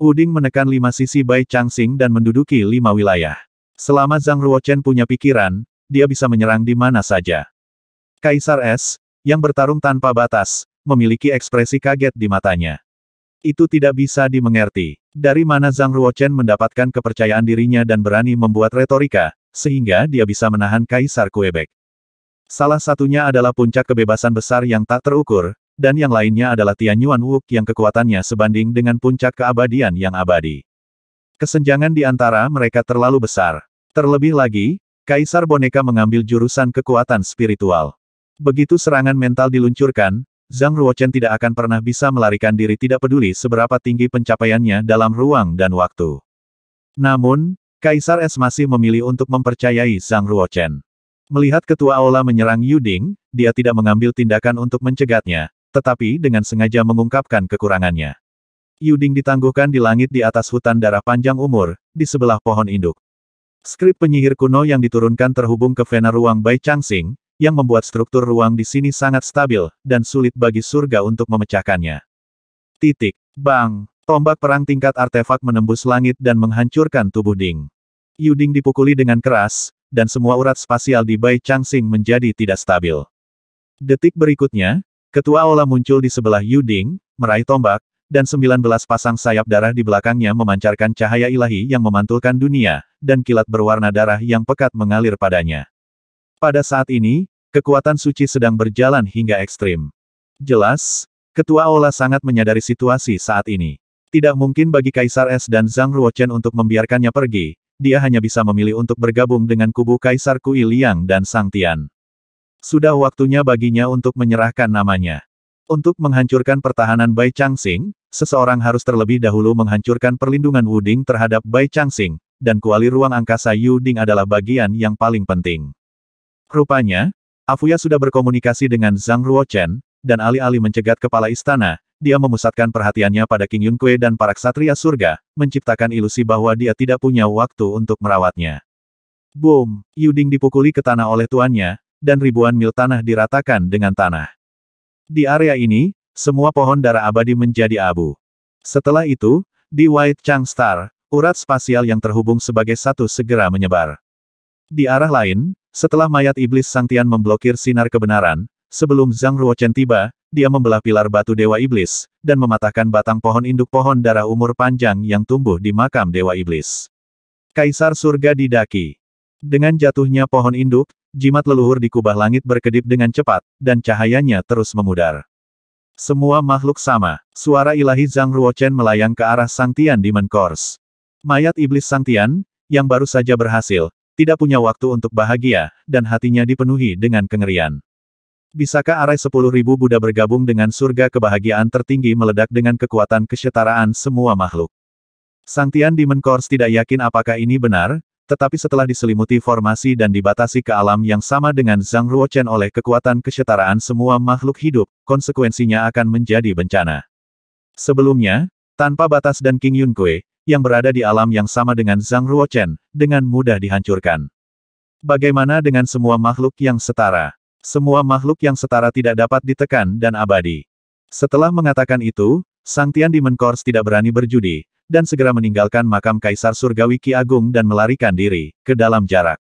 Uding menekan lima sisi Bai Changsing dan menduduki lima wilayah. Selama Zhang Ruochen punya pikiran, dia bisa menyerang di mana saja. Kaisar Es, yang bertarung tanpa batas, memiliki ekspresi kaget di matanya. Itu tidak bisa dimengerti. Dari mana Zhang Ruochen mendapatkan kepercayaan dirinya dan berani membuat retorika, sehingga dia bisa menahan Kaisar Quebec. Salah satunya adalah puncak kebebasan besar yang tak terukur, dan yang lainnya adalah Tian Yuan Wuk yang kekuatannya sebanding dengan puncak keabadian yang abadi. Kesenjangan di antara mereka terlalu besar. Terlebih lagi, Kaisar Boneka mengambil jurusan kekuatan spiritual. Begitu serangan mental diluncurkan, Zhang Ruochen tidak akan pernah bisa melarikan diri tidak peduli seberapa tinggi pencapaiannya dalam ruang dan waktu. Namun, Kaisar Es masih memilih untuk mempercayai Zhang Ruochen. Melihat ketua aula menyerang Yuding, dia tidak mengambil tindakan untuk mencegatnya, tetapi dengan sengaja mengungkapkan kekurangannya. Yuding ditangguhkan di langit di atas hutan darah panjang umur, di sebelah pohon induk. Skrip penyihir kuno yang diturunkan terhubung ke vena ruang Bai Changsing, yang membuat struktur ruang di sini sangat stabil, dan sulit bagi surga untuk memecahkannya. Titik. Bang! Tombak perang tingkat artefak menembus langit dan menghancurkan tubuh Ding. Yuding dipukuli dengan keras, dan semua urat spasial di Bai Changsing menjadi tidak stabil. Detik berikutnya, Ketua Ola muncul di sebelah Yuding, meraih tombak, dan 19 pasang sayap darah di belakangnya memancarkan cahaya ilahi yang memantulkan dunia, dan kilat berwarna darah yang pekat mengalir padanya. Pada saat ini, kekuatan suci sedang berjalan hingga ekstrim. Jelas, Ketua Aula sangat menyadari situasi saat ini. Tidak mungkin bagi Kaisar Es dan Zhang Ruochen untuk membiarkannya pergi, dia hanya bisa memilih untuk bergabung dengan kubu Kaisar Kui Liang dan Sang Tian. Sudah waktunya baginya untuk menyerahkan namanya. Untuk menghancurkan pertahanan Bai Changxing, seseorang harus terlebih dahulu menghancurkan perlindungan Wuding terhadap Bai Changxing, dan kuali ruang angkasa Yu Ding adalah bagian yang paling penting. Rupanya, Afuya sudah berkomunikasi dengan Zhang Ruochen, dan alih-alih mencegat kepala istana, dia memusatkan perhatiannya pada King Yun dan para ksatria surga, menciptakan ilusi bahwa dia tidak punya waktu untuk merawatnya. Boom! Yuding dipukuli ke tanah oleh tuannya, dan ribuan mil tanah diratakan dengan tanah. Di area ini, semua pohon darah abadi menjadi abu. Setelah itu, di White Chang Star, urat spasial yang terhubung sebagai satu segera menyebar. Di arah lain, setelah mayat iblis Sang Tian memblokir sinar kebenaran, sebelum Zhang Ruochen tiba, dia membelah pilar batu Dewa Iblis, dan mematahkan batang pohon induk pohon darah umur panjang yang tumbuh di makam Dewa Iblis. Kaisar Surga didaki. Dengan jatuhnya pohon induk, jimat leluhur di kubah langit berkedip dengan cepat, dan cahayanya terus memudar. Semua makhluk sama, suara ilahi Zhang Ruochen melayang ke arah Sang Tian Demon Course. Mayat iblis Sang Tian, yang baru saja berhasil, tidak punya waktu untuk bahagia, dan hatinya dipenuhi dengan kengerian. Bisakah arai sepuluh ribu Buddha bergabung dengan surga kebahagiaan tertinggi meledak dengan kekuatan kesetaraan semua makhluk? Sang Tian Demon Course tidak yakin apakah ini benar, tetapi setelah diselimuti formasi dan dibatasi ke alam yang sama dengan Zhang Ruochen oleh kekuatan kesetaraan semua makhluk hidup, konsekuensinya akan menjadi bencana. Sebelumnya, tanpa batas dan King Yun yang berada di alam yang sama dengan Zhang Ruochen, dengan mudah dihancurkan. Bagaimana dengan semua makhluk yang setara? Semua makhluk yang setara tidak dapat ditekan dan abadi. Setelah mengatakan itu, Sang Tian Demon Course tidak berani berjudi, dan segera meninggalkan makam Kaisar Surgawi Ki Agung dan melarikan diri, ke dalam jarak.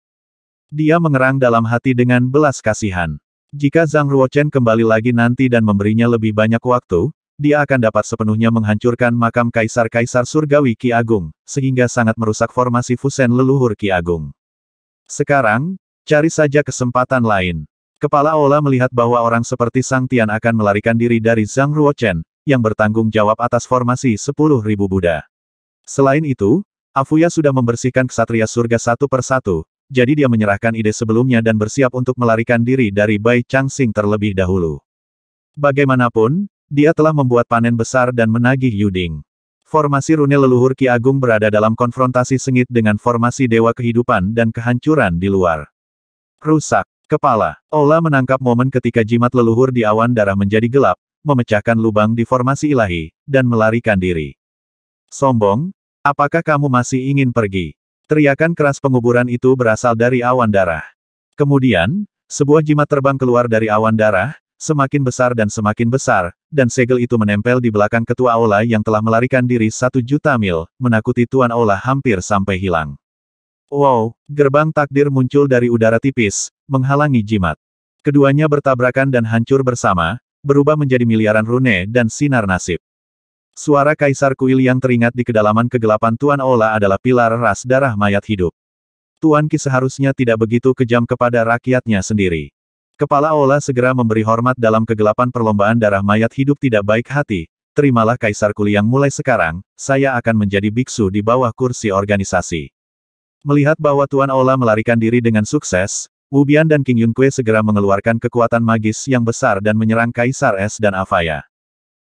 Dia mengerang dalam hati dengan belas kasihan. Jika Zhang Ruochen kembali lagi nanti dan memberinya lebih banyak waktu, dia akan dapat sepenuhnya menghancurkan makam Kaisar-Kaisar Surgawi Ki Agung, sehingga sangat merusak formasi Fusen leluhur Ki Agung. Sekarang, cari saja kesempatan lain. Kepala Ola melihat bahwa orang seperti Sang Tian akan melarikan diri dari Zhang Ruochen, yang bertanggung jawab atas formasi 10.000 Buddha. Selain itu, Afuya sudah membersihkan ksatria surga satu per satu, jadi dia menyerahkan ide sebelumnya dan bersiap untuk melarikan diri dari Bai Changsing terlebih dahulu. Bagaimanapun, dia telah membuat panen besar dan menagih Yuding. Formasi rune leluhur Ki Agung berada dalam konfrontasi sengit dengan formasi dewa kehidupan dan kehancuran di luar. Rusak. Kepala. Ola menangkap momen ketika jimat leluhur di awan darah menjadi gelap, memecahkan lubang di formasi ilahi, dan melarikan diri. Sombong, apakah kamu masih ingin pergi? Teriakan keras penguburan itu berasal dari awan darah. Kemudian, sebuah jimat terbang keluar dari awan darah, semakin besar dan semakin besar, dan segel itu menempel di belakang ketua Aula yang telah melarikan diri satu juta mil, menakuti Tuan Aula hampir sampai hilang. Wow, gerbang takdir muncul dari udara tipis, menghalangi jimat. Keduanya bertabrakan dan hancur bersama, berubah menjadi miliaran rune dan sinar nasib. Suara Kaisar Kuil yang teringat di kedalaman kegelapan Tuan Ola adalah pilar ras darah mayat hidup. Tuan Ki seharusnya tidak begitu kejam kepada rakyatnya sendiri. Kepala Ola segera memberi hormat dalam kegelapan perlombaan darah mayat hidup tidak baik hati, terimalah Kaisar Kuil yang mulai sekarang, saya akan menjadi biksu di bawah kursi organisasi. Melihat bahwa Tuan Ola melarikan diri dengan sukses, Wubian dan King Yunque segera mengeluarkan kekuatan magis yang besar dan menyerang Kaisar Es dan Avaya.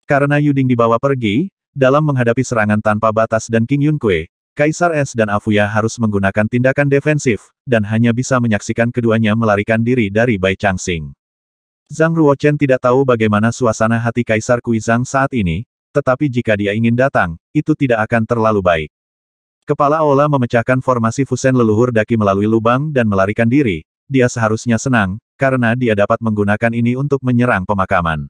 Karena Yuding dibawa pergi, dalam menghadapi serangan tanpa batas dan King Yun Kue, Kaisar Es dan Afuya harus menggunakan tindakan defensif, dan hanya bisa menyaksikan keduanya melarikan diri dari Bai Changsing. Zhang Ruochen tidak tahu bagaimana suasana hati Kaisar Kuizang saat ini, tetapi jika dia ingin datang, itu tidak akan terlalu baik. Kepala Ola memecahkan formasi Fusen leluhur daki melalui lubang dan melarikan diri, dia seharusnya senang, karena dia dapat menggunakan ini untuk menyerang pemakaman.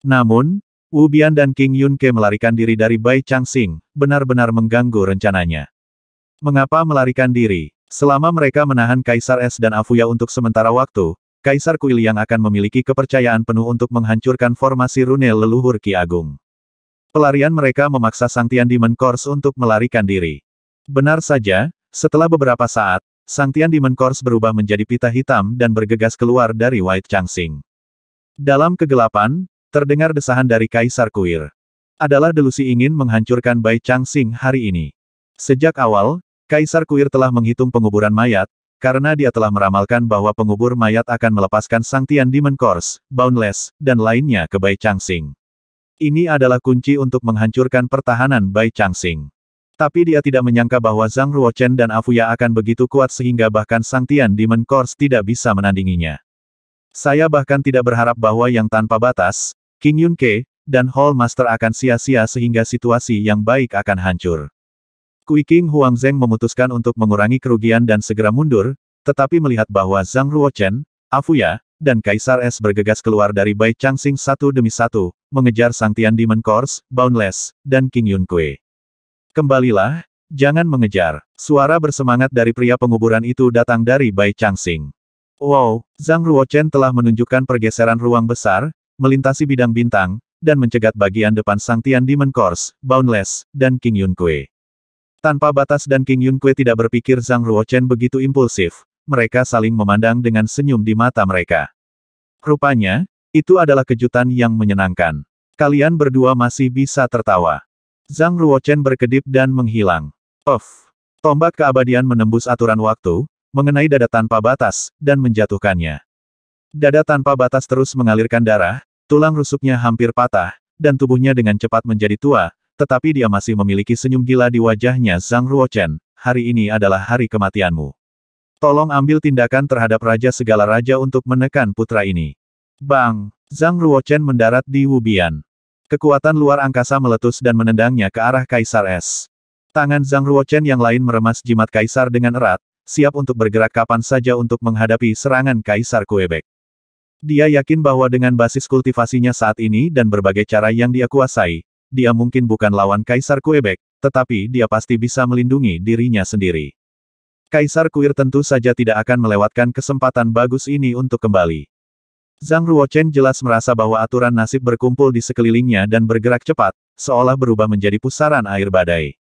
Namun, Wu Bian dan King Yun Ke melarikan diri dari Bai Changxing, benar-benar mengganggu rencananya. Mengapa melarikan diri? Selama mereka menahan Kaisar Es dan Afuya untuk sementara waktu, Kaisar Kuil yang akan memiliki kepercayaan penuh untuk menghancurkan formasi rune leluhur Ki Agung. Pelarian mereka memaksa Sang Tian Demon Course untuk melarikan diri. Benar saja, setelah beberapa saat, Sang Tian Demon Course berubah menjadi pita hitam dan bergegas keluar dari White Changxing. Dalam kegelapan, Terdengar desahan dari Kaisar Kuir. Adalah delusi ingin menghancurkan Bai Changsing hari ini. Sejak awal, Kaisar Kuir telah menghitung penguburan mayat, karena dia telah meramalkan bahwa pengubur mayat akan melepaskan Sang Tian Demon Course, Boundless, dan lainnya ke Bai Changsing. Ini adalah kunci untuk menghancurkan pertahanan Bai Changsing. Tapi dia tidak menyangka bahwa Zhang Ruochen dan Afuya akan begitu kuat sehingga bahkan Sang Tian Demon Course tidak bisa menandinginya. Saya bahkan tidak berharap bahwa yang tanpa batas, King Yun Ke, dan Hall Master akan sia-sia sehingga situasi yang baik akan hancur. Kui King Huang Zeng memutuskan untuk mengurangi kerugian dan segera mundur, tetapi melihat bahwa Zhang Ruochen, Afuya, dan Kaisar S bergegas keluar dari Bai Changxing satu demi satu, mengejar Sang Tian Demon Course, Boundless, dan King Yun Kui. Kembalilah, jangan mengejar. Suara bersemangat dari pria penguburan itu datang dari Bai Changxing. Wow, Zhang Ruochen telah menunjukkan pergeseran ruang besar, melintasi bidang bintang, dan mencegat bagian depan Sang Tian Demon Course, Boundless, dan King Yun Kue. Tanpa batas dan King Yun Kue tidak berpikir Zhang Ruochen begitu impulsif, mereka saling memandang dengan senyum di mata mereka. Rupanya, itu adalah kejutan yang menyenangkan. Kalian berdua masih bisa tertawa. Zhang Ruochen berkedip dan menghilang. Of, Tombak keabadian menembus aturan waktu, mengenai dada tanpa batas, dan menjatuhkannya. Dada tanpa batas terus mengalirkan darah, tulang rusuknya hampir patah, dan tubuhnya dengan cepat menjadi tua, tetapi dia masih memiliki senyum gila di wajahnya Zhang Ruochen, hari ini adalah hari kematianmu. Tolong ambil tindakan terhadap Raja Segala Raja untuk menekan putra ini. Bang! Zhang Ruochen mendarat di Wubian. Kekuatan luar angkasa meletus dan menendangnya ke arah Kaisar Es. Tangan Zhang Ruochen yang lain meremas jimat Kaisar dengan erat, siap untuk bergerak kapan saja untuk menghadapi serangan Kaisar Kuebek. Dia yakin bahwa dengan basis kultivasinya saat ini dan berbagai cara yang dia kuasai, dia mungkin bukan lawan Kaisar Quebec, tetapi dia pasti bisa melindungi dirinya sendiri. Kaisar Kuir tentu saja tidak akan melewatkan kesempatan bagus ini untuk kembali. Zhang Ruochen jelas merasa bahwa aturan nasib berkumpul di sekelilingnya dan bergerak cepat, seolah berubah menjadi pusaran air badai.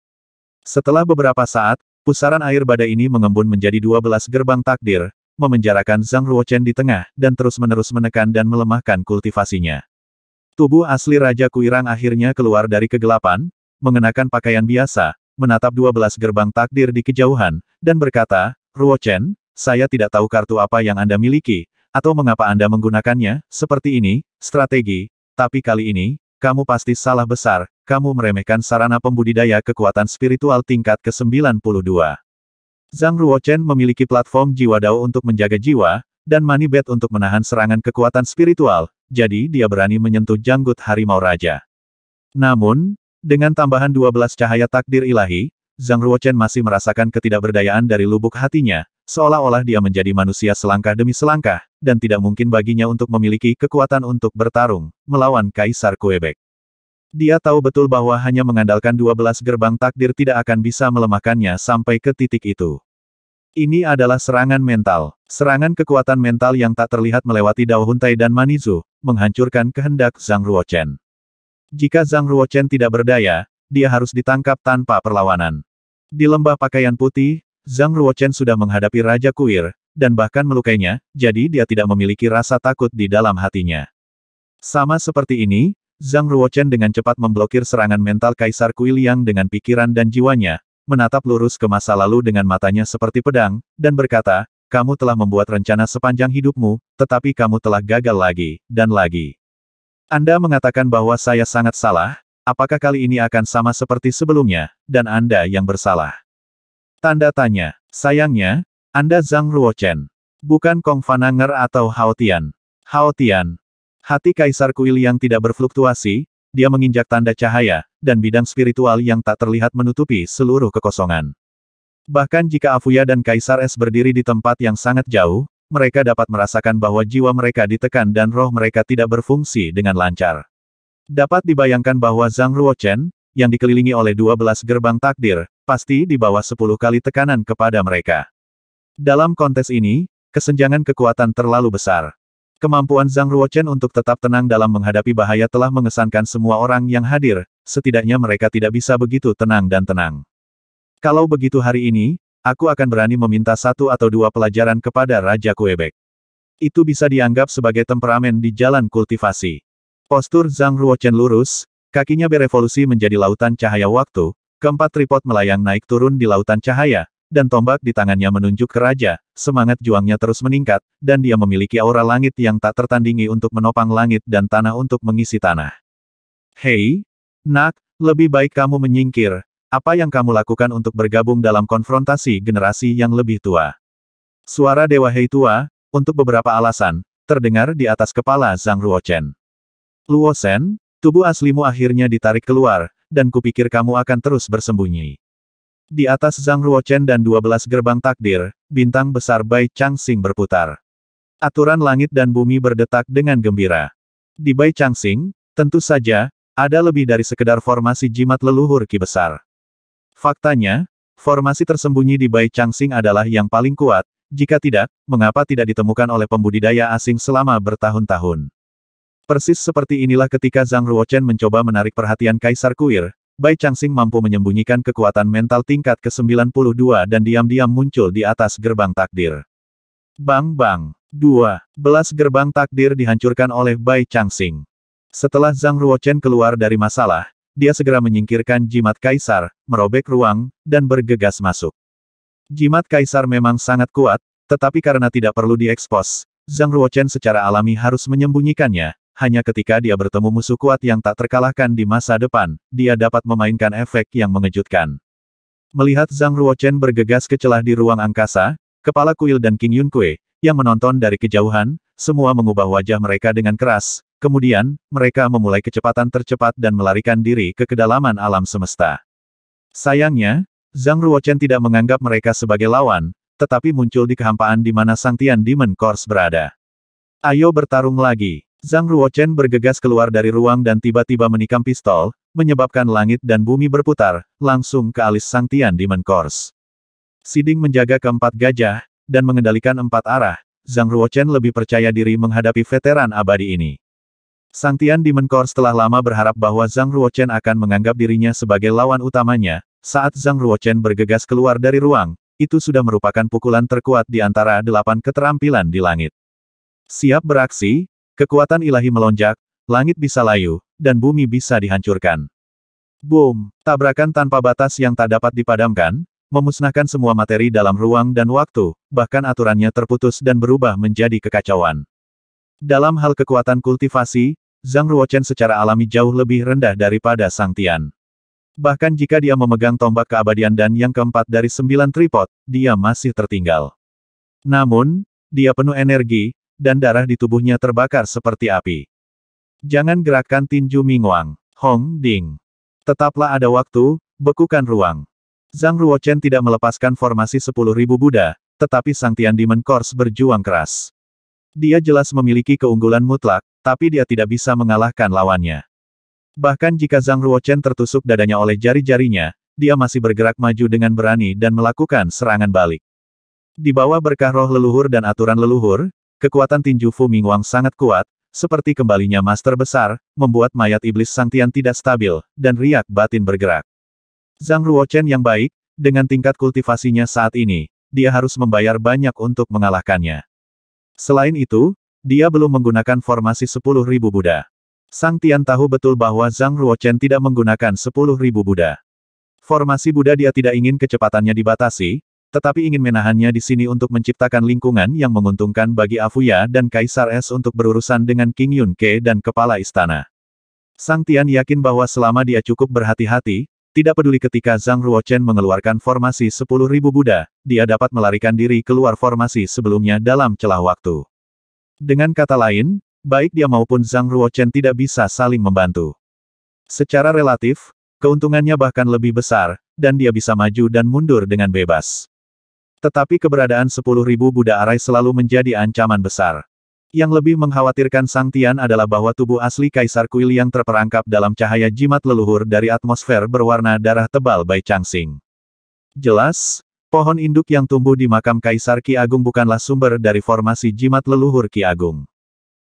Setelah beberapa saat, pusaran air badai ini mengembun menjadi 12 gerbang takdir, memenjarakan Zhang Ruochen di tengah, dan terus-menerus menekan dan melemahkan kultivasinya. Tubuh asli Raja Kuirang akhirnya keluar dari kegelapan, mengenakan pakaian biasa, menatap 12 gerbang takdir di kejauhan, dan berkata, Ruochen, saya tidak tahu kartu apa yang Anda miliki, atau mengapa Anda menggunakannya, seperti ini, strategi, tapi kali ini, kamu pasti salah besar, kamu meremehkan sarana pembudidaya kekuatan spiritual tingkat ke-92. Zhang Ruochen memiliki platform jiwa Dao untuk menjaga jiwa, dan Manibet untuk menahan serangan kekuatan spiritual, jadi dia berani menyentuh janggut harimau raja. Namun, dengan tambahan 12 cahaya takdir ilahi, Zhang Ruochen masih merasakan ketidakberdayaan dari lubuk hatinya, seolah-olah dia menjadi manusia selangkah demi selangkah, dan tidak mungkin baginya untuk memiliki kekuatan untuk bertarung, melawan Kaisar Kuebek. Dia tahu betul bahwa hanya mengandalkan 12 gerbang takdir tidak akan bisa melemahkannya sampai ke titik itu. Ini adalah serangan mental. Serangan kekuatan mental yang tak terlihat melewati Dao Huntai dan Manizu, menghancurkan kehendak Zhang Ruochen. Jika Zhang Ruochen tidak berdaya, dia harus ditangkap tanpa perlawanan. Di lembah pakaian putih, Zhang Ruochen sudah menghadapi Raja Kuir, dan bahkan melukainya, jadi dia tidak memiliki rasa takut di dalam hatinya. Sama seperti ini, Zhang Ruochen dengan cepat memblokir serangan mental Kaisar Kuiliang dengan pikiran dan jiwanya, menatap lurus ke masa lalu dengan matanya seperti pedang, dan berkata, kamu telah membuat rencana sepanjang hidupmu, tetapi kamu telah gagal lagi, dan lagi. Anda mengatakan bahwa saya sangat salah, apakah kali ini akan sama seperti sebelumnya, dan Anda yang bersalah? Tanda tanya, sayangnya, Anda Zhang Ruochen, bukan Kong Fananger atau Hao Tian. Hao Tian, Hati Kaisar Kuil yang tidak berfluktuasi, dia menginjak tanda cahaya, dan bidang spiritual yang tak terlihat menutupi seluruh kekosongan. Bahkan jika Afuya dan Kaisar Es berdiri di tempat yang sangat jauh, mereka dapat merasakan bahwa jiwa mereka ditekan dan roh mereka tidak berfungsi dengan lancar. Dapat dibayangkan bahwa Zhang Ruochen, yang dikelilingi oleh 12 gerbang takdir, pasti di bawah 10 kali tekanan kepada mereka. Dalam kontes ini, kesenjangan kekuatan terlalu besar. Kemampuan Zhang Ruochen untuk tetap tenang dalam menghadapi bahaya telah mengesankan semua orang yang hadir, setidaknya mereka tidak bisa begitu tenang dan tenang. Kalau begitu hari ini, aku akan berani meminta satu atau dua pelajaran kepada Raja Kuebek. Itu bisa dianggap sebagai temperamen di jalan kultivasi. Postur Zhang Ruochen lurus, kakinya berevolusi menjadi lautan cahaya waktu, keempat tripod melayang naik turun di lautan cahaya, dan tombak di tangannya menunjuk ke raja, semangat juangnya terus meningkat, dan dia memiliki aura langit yang tak tertandingi untuk menopang langit dan tanah untuk mengisi tanah. Hei, nak, lebih baik kamu menyingkir. Apa yang kamu lakukan untuk bergabung dalam konfrontasi generasi yang lebih tua? Suara Dewa Hei tua, untuk beberapa alasan, terdengar di atas kepala Zhang Ruochen. Luosen, tubuh aslimu akhirnya ditarik keluar, dan kupikir kamu akan terus bersembunyi. Di atas Zhang Ruochen dan 12 gerbang takdir, bintang besar Bai Xing berputar. Aturan langit dan bumi berdetak dengan gembira. Di Bai Xing, tentu saja, ada lebih dari sekedar formasi jimat leluhur Ki Besar. Faktanya, formasi tersembunyi di Bai Xing adalah yang paling kuat, jika tidak, mengapa tidak ditemukan oleh pembudidaya asing selama bertahun-tahun. Persis seperti inilah ketika Zhang Ruochen mencoba menarik perhatian Kaisar Kuir, Bai Changxing mampu menyembunyikan kekuatan mental tingkat ke-92 dan diam-diam muncul di atas gerbang takdir. Bang-bang. Dua. Belas gerbang takdir dihancurkan oleh Bai Changxing. Setelah Zhang Ruochen keluar dari masalah, dia segera menyingkirkan jimat kaisar, merobek ruang, dan bergegas masuk. Jimat kaisar memang sangat kuat, tetapi karena tidak perlu diekspos, Zhang Ruochen secara alami harus menyembunyikannya, hanya ketika dia bertemu musuh kuat yang tak terkalahkan di masa depan, dia dapat memainkan efek yang mengejutkan. Melihat Zhang Ruochen bergegas ke celah di ruang angkasa, kepala kuil dan King Yun Kue, yang menonton dari kejauhan, semua mengubah wajah mereka dengan keras, kemudian, mereka memulai kecepatan tercepat dan melarikan diri ke kedalaman alam semesta. Sayangnya, Zhang Ruochen tidak menganggap mereka sebagai lawan, tetapi muncul di kehampaan di mana Sang Tian Demon Course berada. Ayo bertarung lagi. Zhang Ruochen bergegas keluar dari ruang dan tiba-tiba menikam pistol, menyebabkan langit dan bumi berputar, langsung ke alis Sang Tian Di Course. Siding menjaga keempat gajah, dan mengendalikan empat arah, Zhang Ruochen lebih percaya diri menghadapi veteran abadi ini. Sang Tian Di Course telah lama berharap bahwa Zhang Ruochen akan menganggap dirinya sebagai lawan utamanya, saat Zhang Ruochen bergegas keluar dari ruang, itu sudah merupakan pukulan terkuat di antara delapan keterampilan di langit. Siap beraksi, Kekuatan ilahi melonjak, langit bisa layu, dan bumi bisa dihancurkan. Boom! Tabrakan tanpa batas yang tak dapat dipadamkan, memusnahkan semua materi dalam ruang dan waktu, bahkan aturannya terputus dan berubah menjadi kekacauan. Dalam hal kekuatan kultivasi, Zhang Ruochen secara alami jauh lebih rendah daripada Sang Tian. Bahkan jika dia memegang tombak keabadian dan yang keempat dari sembilan tripod, dia masih tertinggal. Namun, dia penuh energi, dan darah di tubuhnya terbakar seperti api. Jangan gerakkan tinju Mingwang. Hong Ding. Tetaplah ada waktu, bekukan ruang. Zhang Ruochen tidak melepaskan formasi 10.000 Buddha, tetapi Sang Tian Demon Course berjuang keras. Dia jelas memiliki keunggulan mutlak, tapi dia tidak bisa mengalahkan lawannya. Bahkan jika Zhang Ruochen tertusuk dadanya oleh jari-jarinya, dia masih bergerak maju dengan berani dan melakukan serangan balik. Di bawah berkah roh leluhur dan aturan leluhur, Kekuatan tinju Fu Mingwang sangat kuat, seperti kembalinya master besar, membuat mayat iblis Sang Tian tidak stabil, dan riak batin bergerak. Zhang Ruochen yang baik, dengan tingkat kultivasinya saat ini, dia harus membayar banyak untuk mengalahkannya. Selain itu, dia belum menggunakan formasi 10.000 Buddha. Sang Tian tahu betul bahwa Zhang Ruochen tidak menggunakan 10.000 Buddha. Formasi Buddha dia tidak ingin kecepatannya dibatasi, tetapi ingin menahannya di sini untuk menciptakan lingkungan yang menguntungkan bagi Afuya dan Kaisar Es untuk berurusan dengan King Yun Ke dan kepala istana. Sang Tian yakin bahwa selama dia cukup berhati-hati, tidak peduli ketika Zhang Ruochen mengeluarkan formasi 10.000 Buddha, dia dapat melarikan diri keluar formasi sebelumnya dalam celah waktu. Dengan kata lain, baik dia maupun Zhang Ruochen tidak bisa saling membantu. Secara relatif, keuntungannya bahkan lebih besar, dan dia bisa maju dan mundur dengan bebas. Tetapi keberadaan 10.000 Buddha Arai selalu menjadi ancaman besar. Yang lebih mengkhawatirkan Sang Tian adalah bahwa tubuh asli Kaisar Kuil yang terperangkap dalam cahaya jimat leluhur dari atmosfer berwarna darah tebal Bai Changsing. Jelas, pohon induk yang tumbuh di makam Kaisar Ki Agung bukanlah sumber dari formasi jimat leluhur Ki Agung.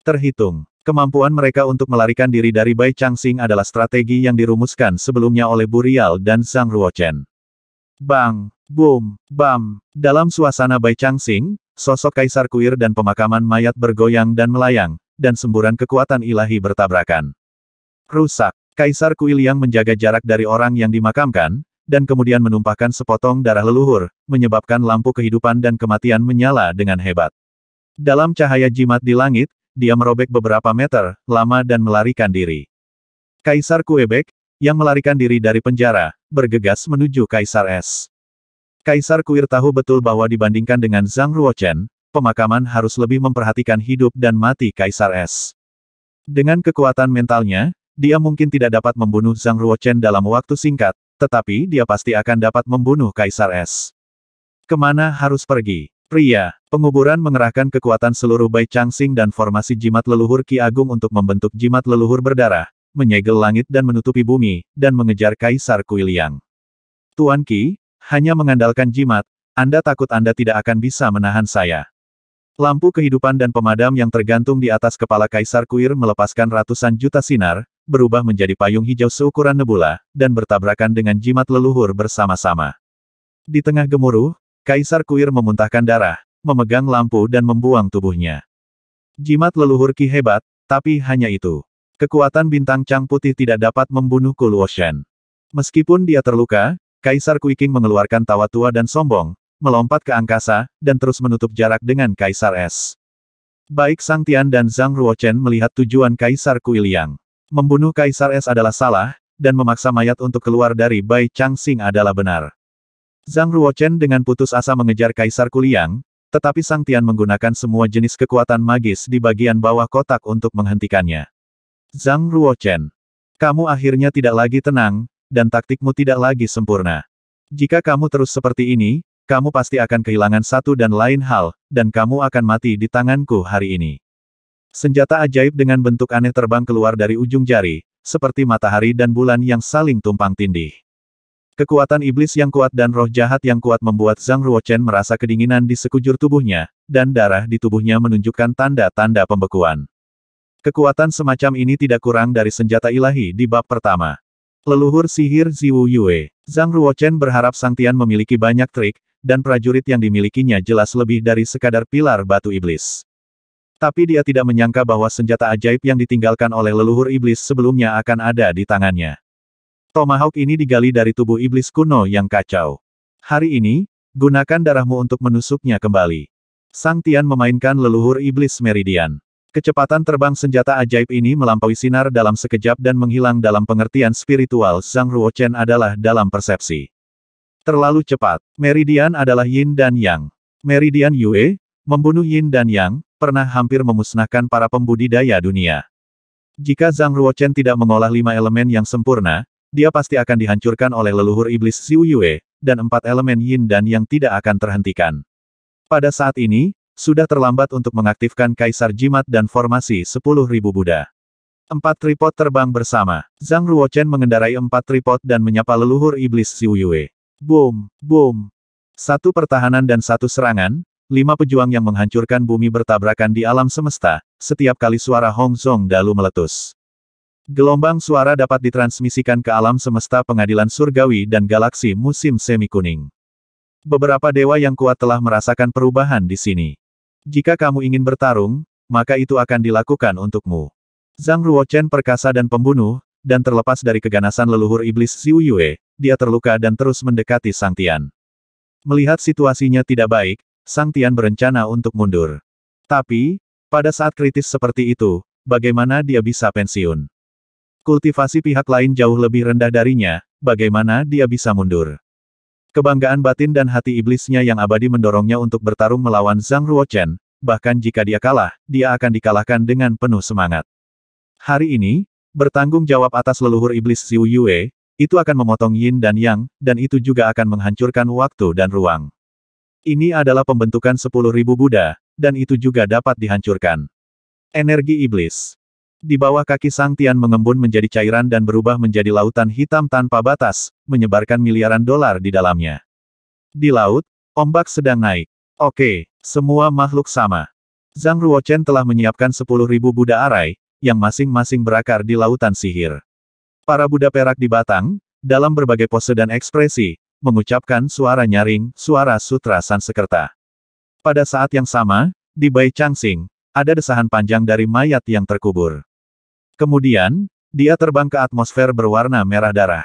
Terhitung, kemampuan mereka untuk melarikan diri dari Bai Changsing adalah strategi yang dirumuskan sebelumnya oleh Burial dan Zhang Ruochen. Bang! Boom, bam. Dalam suasana Bai Changsing, sosok kaisar kuir dan pemakaman mayat bergoyang dan melayang, dan semburan kekuatan ilahi bertabrakan. Rusak. Kaisar kuil yang menjaga jarak dari orang yang dimakamkan, dan kemudian menumpahkan sepotong darah leluhur, menyebabkan lampu kehidupan dan kematian menyala dengan hebat. Dalam cahaya jimat di langit, dia merobek beberapa meter, lama dan melarikan diri. Kaisar Kuebek, yang melarikan diri dari penjara, bergegas menuju Kaisar Es. Kaisar Kuir tahu betul bahwa dibandingkan dengan Zhang Ruochen, pemakaman harus lebih memperhatikan hidup dan mati Kaisar S. Dengan kekuatan mentalnya, dia mungkin tidak dapat membunuh Zhang Ruochen dalam waktu singkat, tetapi dia pasti akan dapat membunuh Kaisar S. Kemana harus pergi? Pria, penguburan mengerahkan kekuatan seluruh Bai Changxing dan formasi jimat leluhur Ki Agung untuk membentuk jimat leluhur berdarah, menyegel langit dan menutupi bumi, dan mengejar Kaisar Kuiliang. Tuan Ki, hanya mengandalkan jimat, Anda takut Anda tidak akan bisa menahan saya. Lampu kehidupan dan pemadam yang tergantung di atas kepala Kaisar Kuir melepaskan ratusan juta sinar, berubah menjadi payung hijau seukuran nebula, dan bertabrakan dengan jimat leluhur bersama-sama. Di tengah gemuruh, Kaisar Kuir memuntahkan darah, memegang lampu dan membuang tubuhnya. Jimat leluhur Ki hebat, tapi hanya itu. Kekuatan bintang Cang Putih tidak dapat membunuh Kuluoshen. Meskipun dia terluka, Kaisar Kuiking mengeluarkan tawa tua dan sombong, melompat ke angkasa, dan terus menutup jarak dengan Kaisar Es. Baik Sang Tian dan Zhang Ruochen melihat tujuan Kaisar Kuiliang. Membunuh Kaisar Es adalah salah, dan memaksa mayat untuk keluar dari Bai Changxing adalah benar. Zhang Ruochen dengan putus asa mengejar Kaisar Liang, tetapi Sang Tian menggunakan semua jenis kekuatan magis di bagian bawah kotak untuk menghentikannya. Zhang Ruochen, kamu akhirnya tidak lagi tenang, dan taktikmu tidak lagi sempurna. Jika kamu terus seperti ini, kamu pasti akan kehilangan satu dan lain hal, dan kamu akan mati di tanganku hari ini. Senjata ajaib dengan bentuk aneh terbang keluar dari ujung jari, seperti matahari dan bulan yang saling tumpang tindih. Kekuatan iblis yang kuat dan roh jahat yang kuat membuat Zhang Ruochen merasa kedinginan di sekujur tubuhnya, dan darah di tubuhnya menunjukkan tanda-tanda pembekuan. Kekuatan semacam ini tidak kurang dari senjata ilahi di bab pertama. Leluhur sihir Ziwu Yue. Zhang Ruochen berharap Sang Tian memiliki banyak trik, dan prajurit yang dimilikinya jelas lebih dari sekadar pilar batu iblis. Tapi dia tidak menyangka bahwa senjata ajaib yang ditinggalkan oleh leluhur iblis sebelumnya akan ada di tangannya. Tomahawk ini digali dari tubuh iblis kuno yang kacau. Hari ini, gunakan darahmu untuk menusuknya kembali. Sang Tian memainkan leluhur iblis Meridian. Kecepatan terbang senjata ajaib ini melampaui sinar dalam sekejap dan menghilang dalam pengertian spiritual Zhang Ruochen adalah dalam persepsi. Terlalu cepat. Meridian adalah yin dan yang. Meridian Yue, membunuh yin dan yang, pernah hampir memusnahkan para pembudidaya dunia. Jika Zhang Ruochen tidak mengolah lima elemen yang sempurna, dia pasti akan dihancurkan oleh leluhur iblis Xiu Yue, dan empat elemen yin dan yang tidak akan terhentikan. Pada saat ini, sudah terlambat untuk mengaktifkan Kaisar Jimat dan formasi 10.000 Buddha. Empat tripod terbang bersama. Zhang Ruochen mengendarai empat tripod dan menyapa leluhur iblis Xiu Yue. Boom, boom. Satu pertahanan dan satu serangan, lima pejuang yang menghancurkan bumi bertabrakan di alam semesta, setiap kali suara Hong Zhong Dalu meletus. Gelombang suara dapat ditransmisikan ke alam semesta pengadilan surgawi dan galaksi musim semi kuning. Beberapa dewa yang kuat telah merasakan perubahan di sini. Jika kamu ingin bertarung, maka itu akan dilakukan untukmu. Zhang Ruochen perkasa dan pembunuh, dan terlepas dari keganasan leluhur iblis Xiu Yue, dia terluka dan terus mendekati Sang Tian. Melihat situasinya tidak baik, Sang Tian berencana untuk mundur. Tapi, pada saat kritis seperti itu, bagaimana dia bisa pensiun? Kultivasi pihak lain jauh lebih rendah darinya, bagaimana dia bisa mundur? Kebanggaan batin dan hati iblisnya yang abadi mendorongnya untuk bertarung melawan Zhang Ruochen, bahkan jika dia kalah, dia akan dikalahkan dengan penuh semangat. Hari ini, bertanggung jawab atas leluhur iblis Xiu Yue, itu akan memotong yin dan yang, dan itu juga akan menghancurkan waktu dan ruang. Ini adalah pembentukan 10.000 Buddha, dan itu juga dapat dihancurkan. Energi iblis. Di bawah kaki Sang Tian mengembun menjadi cairan dan berubah menjadi lautan hitam tanpa batas, menyebarkan miliaran dolar di dalamnya. Di laut, ombak sedang naik. Oke, semua makhluk sama. Zhang Ruochen telah menyiapkan 10.000 Buddha Arai, yang masing-masing berakar di lautan sihir. Para Buddha perak di batang, dalam berbagai pose dan ekspresi, mengucapkan suara nyaring, suara sutra Sansekerta. Pada saat yang sama, di Bai Changsing, ada desahan panjang dari mayat yang terkubur. Kemudian, dia terbang ke atmosfer berwarna merah darah.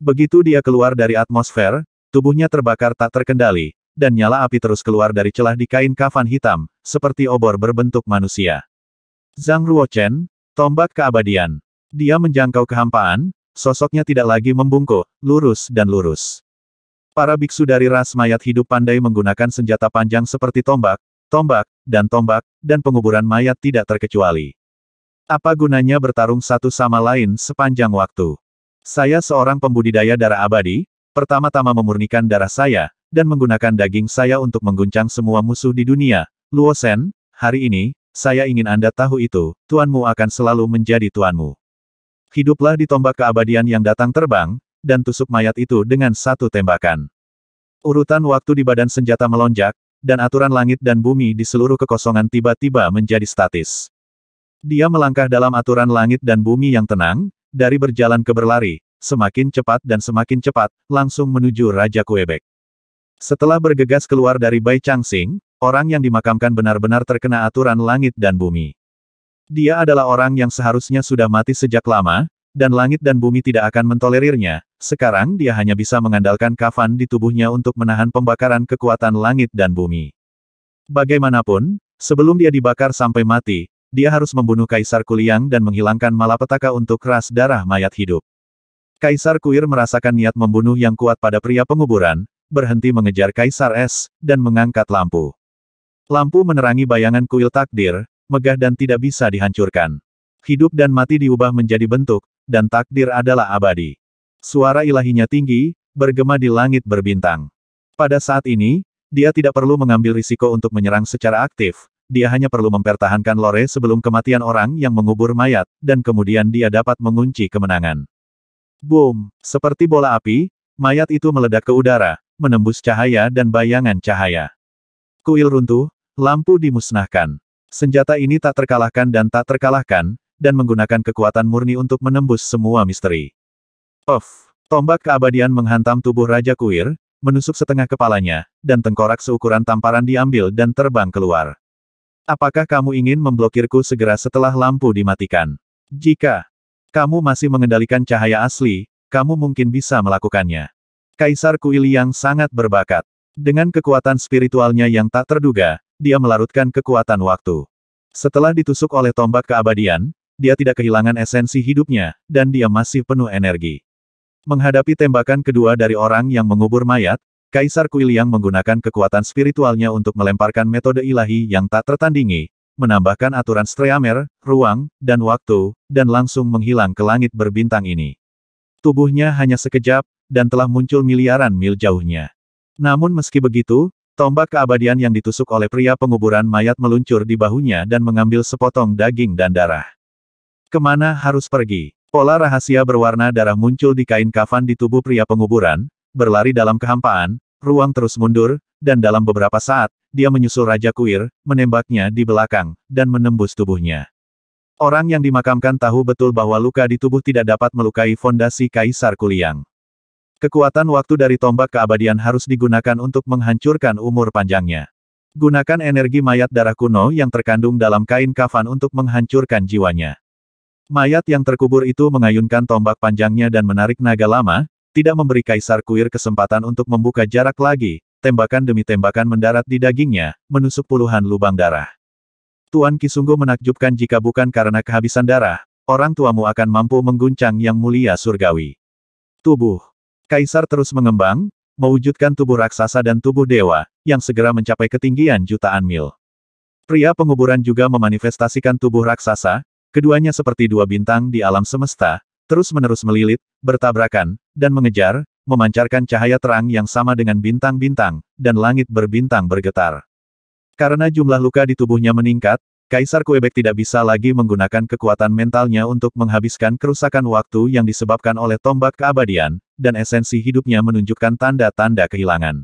Begitu dia keluar dari atmosfer, tubuhnya terbakar tak terkendali, dan nyala api terus keluar dari celah di kain kafan hitam, seperti obor berbentuk manusia. Zhang Ruochen, tombak keabadian. Dia menjangkau kehampaan, sosoknya tidak lagi membungkuk, lurus dan lurus. Para biksu dari ras mayat hidup pandai menggunakan senjata panjang seperti tombak, tombak, dan tombak, dan penguburan mayat tidak terkecuali. Apa gunanya bertarung satu sama lain sepanjang waktu? Saya seorang pembudidaya darah abadi, pertama-tama memurnikan darah saya, dan menggunakan daging saya untuk mengguncang semua musuh di dunia. Luo Shen, hari ini, saya ingin Anda tahu itu, tuanmu akan selalu menjadi tuanmu. Hiduplah di tombak keabadian yang datang terbang, dan tusuk mayat itu dengan satu tembakan. Urutan waktu di badan senjata melonjak, dan aturan langit dan bumi di seluruh kekosongan tiba-tiba menjadi statis. Dia melangkah dalam aturan langit dan bumi yang tenang, dari berjalan ke berlari, semakin cepat dan semakin cepat, langsung menuju Raja Kuebek. Setelah bergegas keluar dari Bai Changsing, orang yang dimakamkan benar-benar terkena aturan langit dan bumi. Dia adalah orang yang seharusnya sudah mati sejak lama, dan langit dan bumi tidak akan mentolerirnya, sekarang dia hanya bisa mengandalkan kafan di tubuhnya untuk menahan pembakaran kekuatan langit dan bumi. Bagaimanapun, sebelum dia dibakar sampai mati, dia harus membunuh Kaisar Kuliang dan menghilangkan malapetaka untuk ras darah mayat hidup. Kaisar Kuir merasakan niat membunuh yang kuat pada pria penguburan, berhenti mengejar Kaisar Es, dan mengangkat lampu. Lampu menerangi bayangan kuil takdir, megah dan tidak bisa dihancurkan. Hidup dan mati diubah menjadi bentuk, dan takdir adalah abadi. Suara ilahinya tinggi, bergema di langit berbintang. Pada saat ini, dia tidak perlu mengambil risiko untuk menyerang secara aktif, dia hanya perlu mempertahankan Lore sebelum kematian orang yang mengubur mayat, dan kemudian dia dapat mengunci kemenangan. Boom! Seperti bola api, mayat itu meledak ke udara, menembus cahaya dan bayangan cahaya. Kuil runtuh, lampu dimusnahkan. Senjata ini tak terkalahkan dan tak terkalahkan, dan menggunakan kekuatan murni untuk menembus semua misteri. Of, Tombak keabadian menghantam tubuh Raja Kuir, menusuk setengah kepalanya, dan tengkorak seukuran tamparan diambil dan terbang keluar. Apakah kamu ingin memblokirku segera setelah lampu dimatikan? Jika kamu masih mengendalikan cahaya asli, kamu mungkin bisa melakukannya. Kaisar Kuili yang sangat berbakat. Dengan kekuatan spiritualnya yang tak terduga, dia melarutkan kekuatan waktu. Setelah ditusuk oleh tombak keabadian, dia tidak kehilangan esensi hidupnya, dan dia masih penuh energi. Menghadapi tembakan kedua dari orang yang mengubur mayat, Kaisar Kuiliang menggunakan kekuatan spiritualnya untuk melemparkan metode ilahi yang tak tertandingi, menambahkan aturan streamer, ruang, dan waktu, dan langsung menghilang ke langit berbintang ini. Tubuhnya hanya sekejap, dan telah muncul miliaran mil jauhnya. Namun meski begitu, tombak keabadian yang ditusuk oleh pria penguburan mayat meluncur di bahunya dan mengambil sepotong daging dan darah. Kemana harus pergi? Pola rahasia berwarna darah muncul di kain kafan di tubuh pria penguburan, berlari dalam kehampaan, ruang terus mundur, dan dalam beberapa saat, dia menyusul Raja Kuir, menembaknya di belakang, dan menembus tubuhnya. Orang yang dimakamkan tahu betul bahwa luka di tubuh tidak dapat melukai fondasi Kaisar Kuliang. Kekuatan waktu dari tombak keabadian harus digunakan untuk menghancurkan umur panjangnya. Gunakan energi mayat darah kuno yang terkandung dalam kain kafan untuk menghancurkan jiwanya. Mayat yang terkubur itu mengayunkan tombak panjangnya dan menarik naga lama, tidak memberi Kaisar Kuir kesempatan untuk membuka jarak lagi, tembakan demi tembakan mendarat di dagingnya, menusuk puluhan lubang darah. Tuan Kisunggu menakjubkan jika bukan karena kehabisan darah, orang tuamu akan mampu mengguncang yang mulia surgawi. Tubuh. Kaisar terus mengembang, mewujudkan tubuh raksasa dan tubuh dewa, yang segera mencapai ketinggian jutaan mil. Pria penguburan juga memanifestasikan tubuh raksasa, keduanya seperti dua bintang di alam semesta, terus-menerus melilit, bertabrakan, dan mengejar, memancarkan cahaya terang yang sama dengan bintang-bintang, dan langit berbintang bergetar. Karena jumlah luka di tubuhnya meningkat, Kaisar Quebec tidak bisa lagi menggunakan kekuatan mentalnya untuk menghabiskan kerusakan waktu yang disebabkan oleh tombak keabadian, dan esensi hidupnya menunjukkan tanda-tanda kehilangan.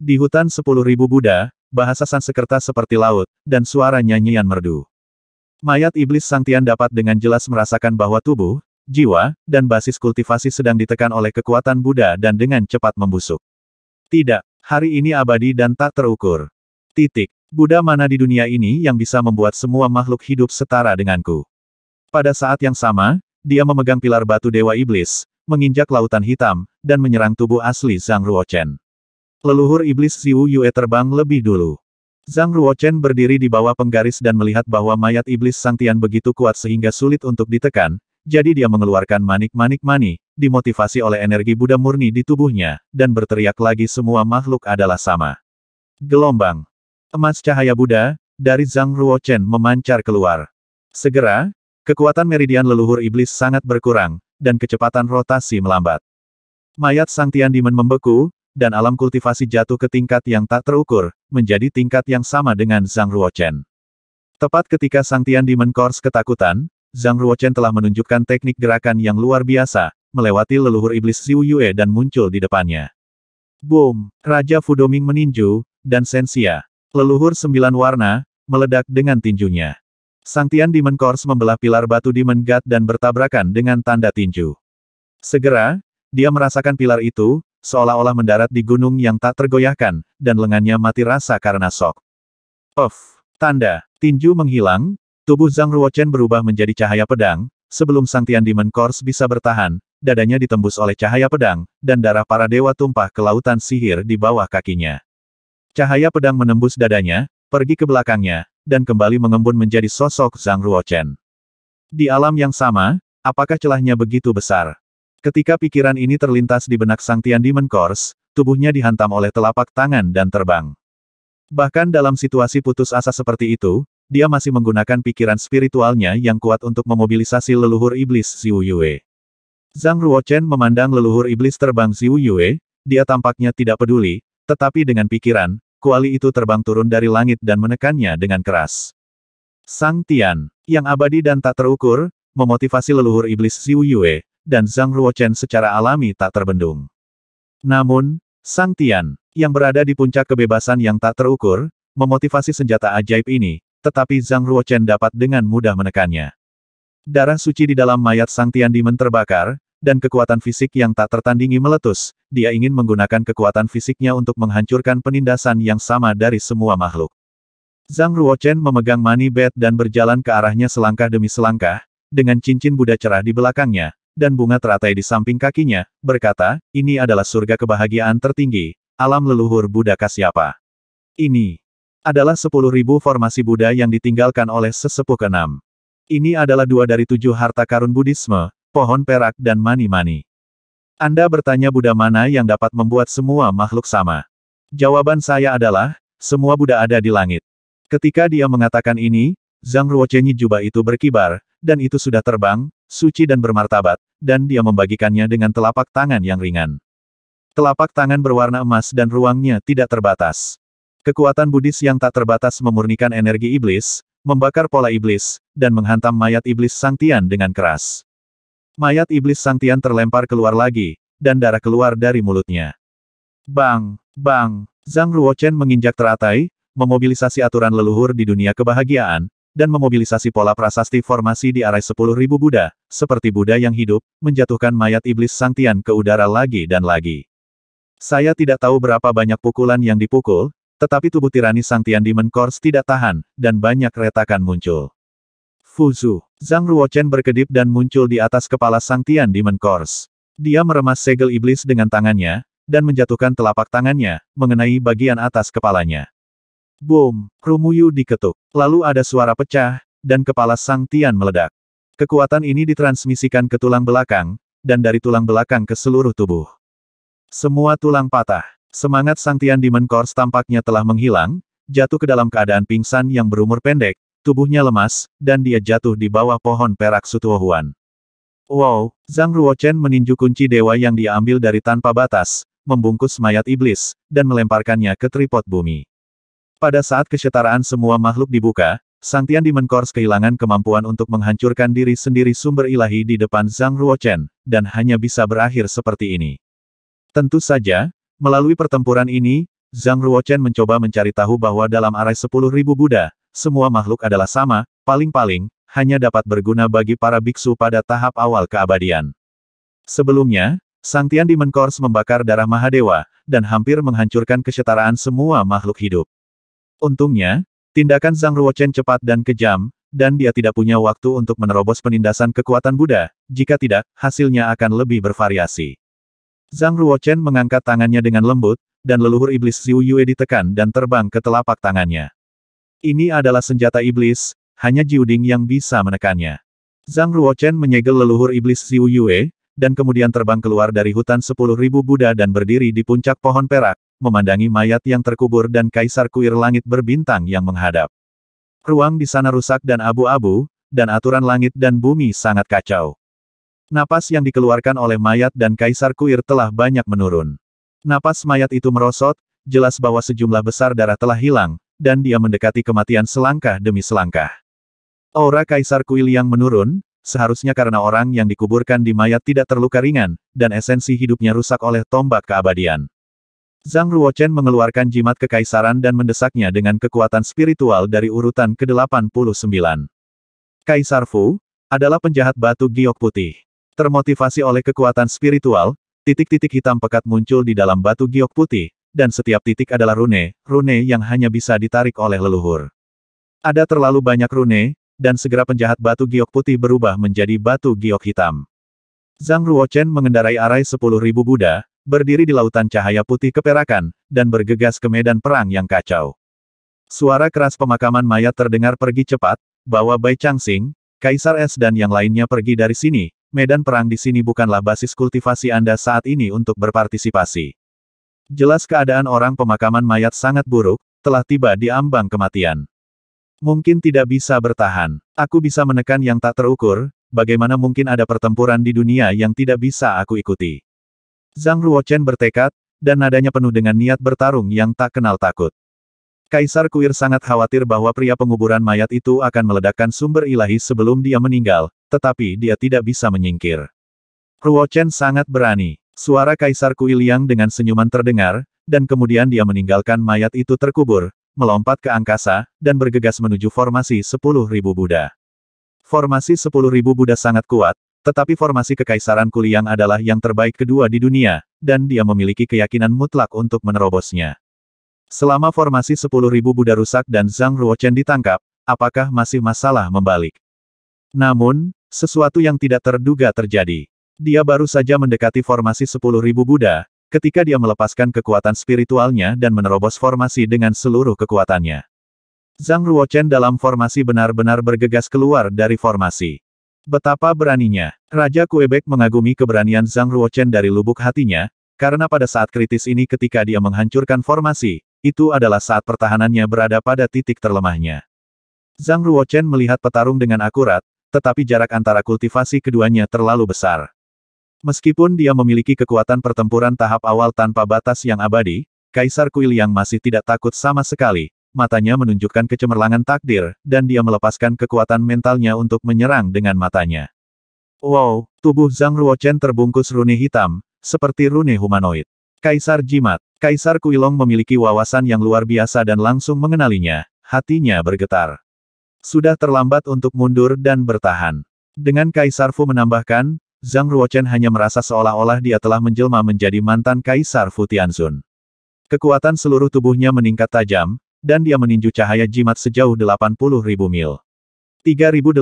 Di hutan sepuluh ribu Buddha, bahasa Sansekerta seperti laut, dan suara nyanyian merdu. Mayat iblis Sangtian dapat dengan jelas merasakan bahwa tubuh, jiwa, dan basis kultivasi sedang ditekan oleh kekuatan Buddha dan dengan cepat membusuk. Tidak, hari ini abadi dan tak terukur. Titik. Buddha mana di dunia ini yang bisa membuat semua makhluk hidup setara denganku? Pada saat yang sama, dia memegang pilar batu Dewa Iblis, menginjak lautan hitam, dan menyerang tubuh asli Zhang Ruochen. Leluhur iblis Ziu Yue terbang lebih dulu. Zhang Ruochen berdiri di bawah penggaris dan melihat bahwa mayat iblis Sang Tian begitu kuat sehingga sulit untuk ditekan, jadi dia mengeluarkan manik-manik mani, dimotivasi oleh energi Buddha murni di tubuhnya, dan berteriak lagi semua makhluk adalah sama. Gelombang. Emas cahaya Buddha, dari Zhang Ruochen memancar keluar. Segera, kekuatan meridian leluhur iblis sangat berkurang, dan kecepatan rotasi melambat. Mayat Sang Tian Dimen membeku, dan alam kultivasi jatuh ke tingkat yang tak terukur, menjadi tingkat yang sama dengan Zhang Ruochen. Tepat ketika Sang Tian Dimen kors ketakutan, Zhang Ruochen telah menunjukkan teknik gerakan yang luar biasa, melewati leluhur iblis Xiu Yue dan muncul di depannya. Boom! Raja Fudoming meninju, dan Sensia. Leluhur sembilan warna, meledak dengan tinjunya. Sang Tian Demon Course membelah pilar batu Demon God dan bertabrakan dengan tanda tinju. Segera, dia merasakan pilar itu, seolah-olah mendarat di gunung yang tak tergoyahkan, dan lengannya mati rasa karena sok. Of, Tanda, tinju menghilang, Tubuh Zhang Ruochen berubah menjadi cahaya pedang, sebelum Sang Tian Demon Course bisa bertahan, dadanya ditembus oleh cahaya pedang, dan darah para dewa tumpah ke lautan sihir di bawah kakinya. Cahaya pedang menembus dadanya, pergi ke belakangnya, dan kembali mengembun menjadi sosok Zhang Ruochen. Di alam yang sama, apakah celahnya begitu besar? Ketika pikiran ini terlintas di benak Sang Tian Demon Course, tubuhnya dihantam oleh telapak tangan dan terbang. Bahkan dalam situasi putus asa seperti itu, dia masih menggunakan pikiran spiritualnya yang kuat untuk memobilisasi leluhur iblis Xiu Yue. Zhang Ruochen memandang leluhur iblis terbang Xiu Yue, dia tampaknya tidak peduli, tetapi dengan pikiran, kuali itu terbang turun dari langit dan menekannya dengan keras. Sang Tian, yang abadi dan tak terukur, memotivasi leluhur iblis Xiu Yue, dan Zhang Ruochen secara alami tak terbendung. Namun, Sang Tian, yang berada di puncak kebebasan yang tak terukur, memotivasi senjata ajaib ini, tetapi Zhang Ruochen dapat dengan mudah menekannya. Darah suci di dalam mayat Sang Tian Tiandimen terbakar, dan kekuatan fisik yang tak tertandingi meletus, dia ingin menggunakan kekuatan fisiknya untuk menghancurkan penindasan yang sama dari semua makhluk. Zhang Ruochen memegang mani bed dan berjalan ke arahnya selangkah demi selangkah, dengan cincin Buddha cerah di belakangnya, dan bunga teratai di samping kakinya, berkata, ini adalah surga kebahagiaan tertinggi, alam leluhur Buddha Kasyapa. Ini, adalah sepuluh ribu formasi Buddha yang ditinggalkan oleh sesepuh keenam. Ini adalah dua dari tujuh harta karun Buddhisme, pohon perak dan mani-mani. Anda bertanya Buddha mana yang dapat membuat semua makhluk sama? Jawaban saya adalah, semua Buddha ada di langit. Ketika dia mengatakan ini, Zhang Ruochenyi jubah itu berkibar, dan itu sudah terbang, suci dan bermartabat, dan dia membagikannya dengan telapak tangan yang ringan. Telapak tangan berwarna emas dan ruangnya tidak terbatas. Kekuatan Buddhis yang tak terbatas memurnikan energi iblis, membakar pola iblis, dan menghantam mayat iblis Sang Tian dengan keras. Mayat iblis Sang Tian terlempar keluar lagi, dan darah keluar dari mulutnya. Bang, bang, Zhang Ruochen menginjak teratai, memobilisasi aturan leluhur di dunia kebahagiaan, dan memobilisasi pola prasasti formasi di arai ribu Buddha, seperti Buddha yang hidup, menjatuhkan mayat iblis Sang Tian ke udara lagi dan lagi. Saya tidak tahu berapa banyak pukulan yang dipukul, tetapi tubuh tirani Sang Tian Demon Course tidak tahan, dan banyak retakan muncul. Fuzu. Zhang Ruochen berkedip dan muncul di atas kepala Sang Tian Demon Course. Dia meremas segel iblis dengan tangannya, dan menjatuhkan telapak tangannya, mengenai bagian atas kepalanya. Boom! Rumuyu diketuk. Lalu ada suara pecah, dan kepala Sang Tian meledak. Kekuatan ini ditransmisikan ke tulang belakang, dan dari tulang belakang ke seluruh tubuh. Semua tulang patah. Semangat Sang Tian Demon Course tampaknya telah menghilang, jatuh ke dalam keadaan pingsan yang berumur pendek, tubuhnya lemas, dan dia jatuh di bawah pohon perak Sutuohuan. Wow, Zhang Ruochen meninju kunci dewa yang diambil dari tanpa batas, membungkus mayat iblis, dan melemparkannya ke tripod bumi. Pada saat kesetaraan semua makhluk dibuka, Sang Tian Demon Course kehilangan kemampuan untuk menghancurkan diri sendiri sumber ilahi di depan Zhang Ruochen, dan hanya bisa berakhir seperti ini. Tentu saja, Melalui pertempuran ini, Zhang Ruochen mencoba mencari tahu bahwa dalam arai 10.000 Buddha, semua makhluk adalah sama, paling-paling, hanya dapat berguna bagi para biksu pada tahap awal keabadian. Sebelumnya, Sang Tian Demon Course membakar darah Mahadewa, dan hampir menghancurkan kesetaraan semua makhluk hidup. Untungnya, tindakan Zhang Ruochen cepat dan kejam, dan dia tidak punya waktu untuk menerobos penindasan kekuatan Buddha, jika tidak, hasilnya akan lebih bervariasi. Zhang Ruochen mengangkat tangannya dengan lembut, dan leluhur iblis Xiu Yue ditekan dan terbang ke telapak tangannya. Ini adalah senjata iblis, hanya Jiu yang bisa menekannya. Zhang Ruochen menyegel leluhur iblis Xiu Yue, dan kemudian terbang keluar dari hutan sepuluh ribu Buddha dan berdiri di puncak pohon perak, memandangi mayat yang terkubur dan kaisar kuir langit berbintang yang menghadap. Ruang di sana rusak dan abu-abu, dan aturan langit dan bumi sangat kacau. Napas yang dikeluarkan oleh mayat dan kaisar kuir telah banyak menurun. Napas mayat itu merosot, jelas bahwa sejumlah besar darah telah hilang, dan dia mendekati kematian selangkah demi selangkah. Aura kaisar kuil yang menurun, seharusnya karena orang yang dikuburkan di mayat tidak terluka ringan, dan esensi hidupnya rusak oleh tombak keabadian. Zhang Ruochen mengeluarkan jimat kekaisaran dan mendesaknya dengan kekuatan spiritual dari urutan ke-89. Kaisar Fu adalah penjahat batu giok putih. Termotivasi oleh kekuatan spiritual, titik-titik hitam pekat muncul di dalam batu giok putih, dan setiap titik adalah rune, rune yang hanya bisa ditarik oleh leluhur. Ada terlalu banyak rune, dan segera penjahat batu giok putih berubah menjadi batu giok hitam. Zhang Ruochen mengendarai arai sepuluh ribu Buddha, berdiri di lautan cahaya putih keperakan, dan bergegas ke medan perang yang kacau. Suara keras pemakaman mayat terdengar pergi cepat, bawa Bai Changxing, Kaisar Es dan yang lainnya pergi dari sini, medan perang di sini bukanlah basis kultivasi Anda saat ini untuk berpartisipasi. Jelas keadaan orang pemakaman mayat sangat buruk, telah tiba di ambang kematian. Mungkin tidak bisa bertahan. Aku bisa menekan yang tak terukur, bagaimana mungkin ada pertempuran di dunia yang tidak bisa aku ikuti. Zhang Ruochen bertekad, dan nadanya penuh dengan niat bertarung yang tak kenal takut. Kaisar Kuir sangat khawatir bahwa pria penguburan mayat itu akan meledakkan sumber ilahi sebelum dia meninggal, tetapi dia tidak bisa menyingkir. Ruo Chen sangat berani. Suara Kaisar Kuil Yang dengan senyuman terdengar, dan kemudian dia meninggalkan mayat itu terkubur, melompat ke angkasa, dan bergegas menuju formasi 10.000 Buddha. Formasi 10.000 Buddha sangat kuat, tetapi formasi Kekaisaran Kuliang adalah yang terbaik kedua di dunia, dan dia memiliki keyakinan mutlak untuk menerobosnya. Selama formasi 10.000 Buddha rusak dan Zhang Ruochen ditangkap, apakah masih masalah membalik? Namun, sesuatu yang tidak terduga terjadi. Dia baru saja mendekati formasi 10.000 Buddha, ketika dia melepaskan kekuatan spiritualnya dan menerobos formasi dengan seluruh kekuatannya. Zhang Ruochen dalam formasi benar-benar bergegas keluar dari formasi. Betapa beraninya, Raja Kuebek mengagumi keberanian Zhang Ruochen dari lubuk hatinya, karena pada saat kritis ini ketika dia menghancurkan formasi, itu adalah saat pertahanannya berada pada titik terlemahnya. Zhang Ruochen melihat petarung dengan akurat, tetapi jarak antara kultivasi keduanya terlalu besar. Meskipun dia memiliki kekuatan pertempuran tahap awal tanpa batas yang abadi, Kaisar Kuil yang masih tidak takut sama sekali, matanya menunjukkan kecemerlangan takdir, dan dia melepaskan kekuatan mentalnya untuk menyerang dengan matanya. Wow, tubuh Zhang Ruochen terbungkus rune hitam, seperti rune humanoid. Kaisar Jimat. Kaisar Kuilong memiliki wawasan yang luar biasa dan langsung mengenalinya. Hatinya bergetar. Sudah terlambat untuk mundur dan bertahan. Dengan Kaisar Fu menambahkan, Zhang Ruochen hanya merasa seolah-olah dia telah menjelma menjadi mantan Kaisar Fu Tianzun. Kekuatan seluruh tubuhnya meningkat tajam, dan dia meninju cahaya jimat sejauh 80.000 mil. 3820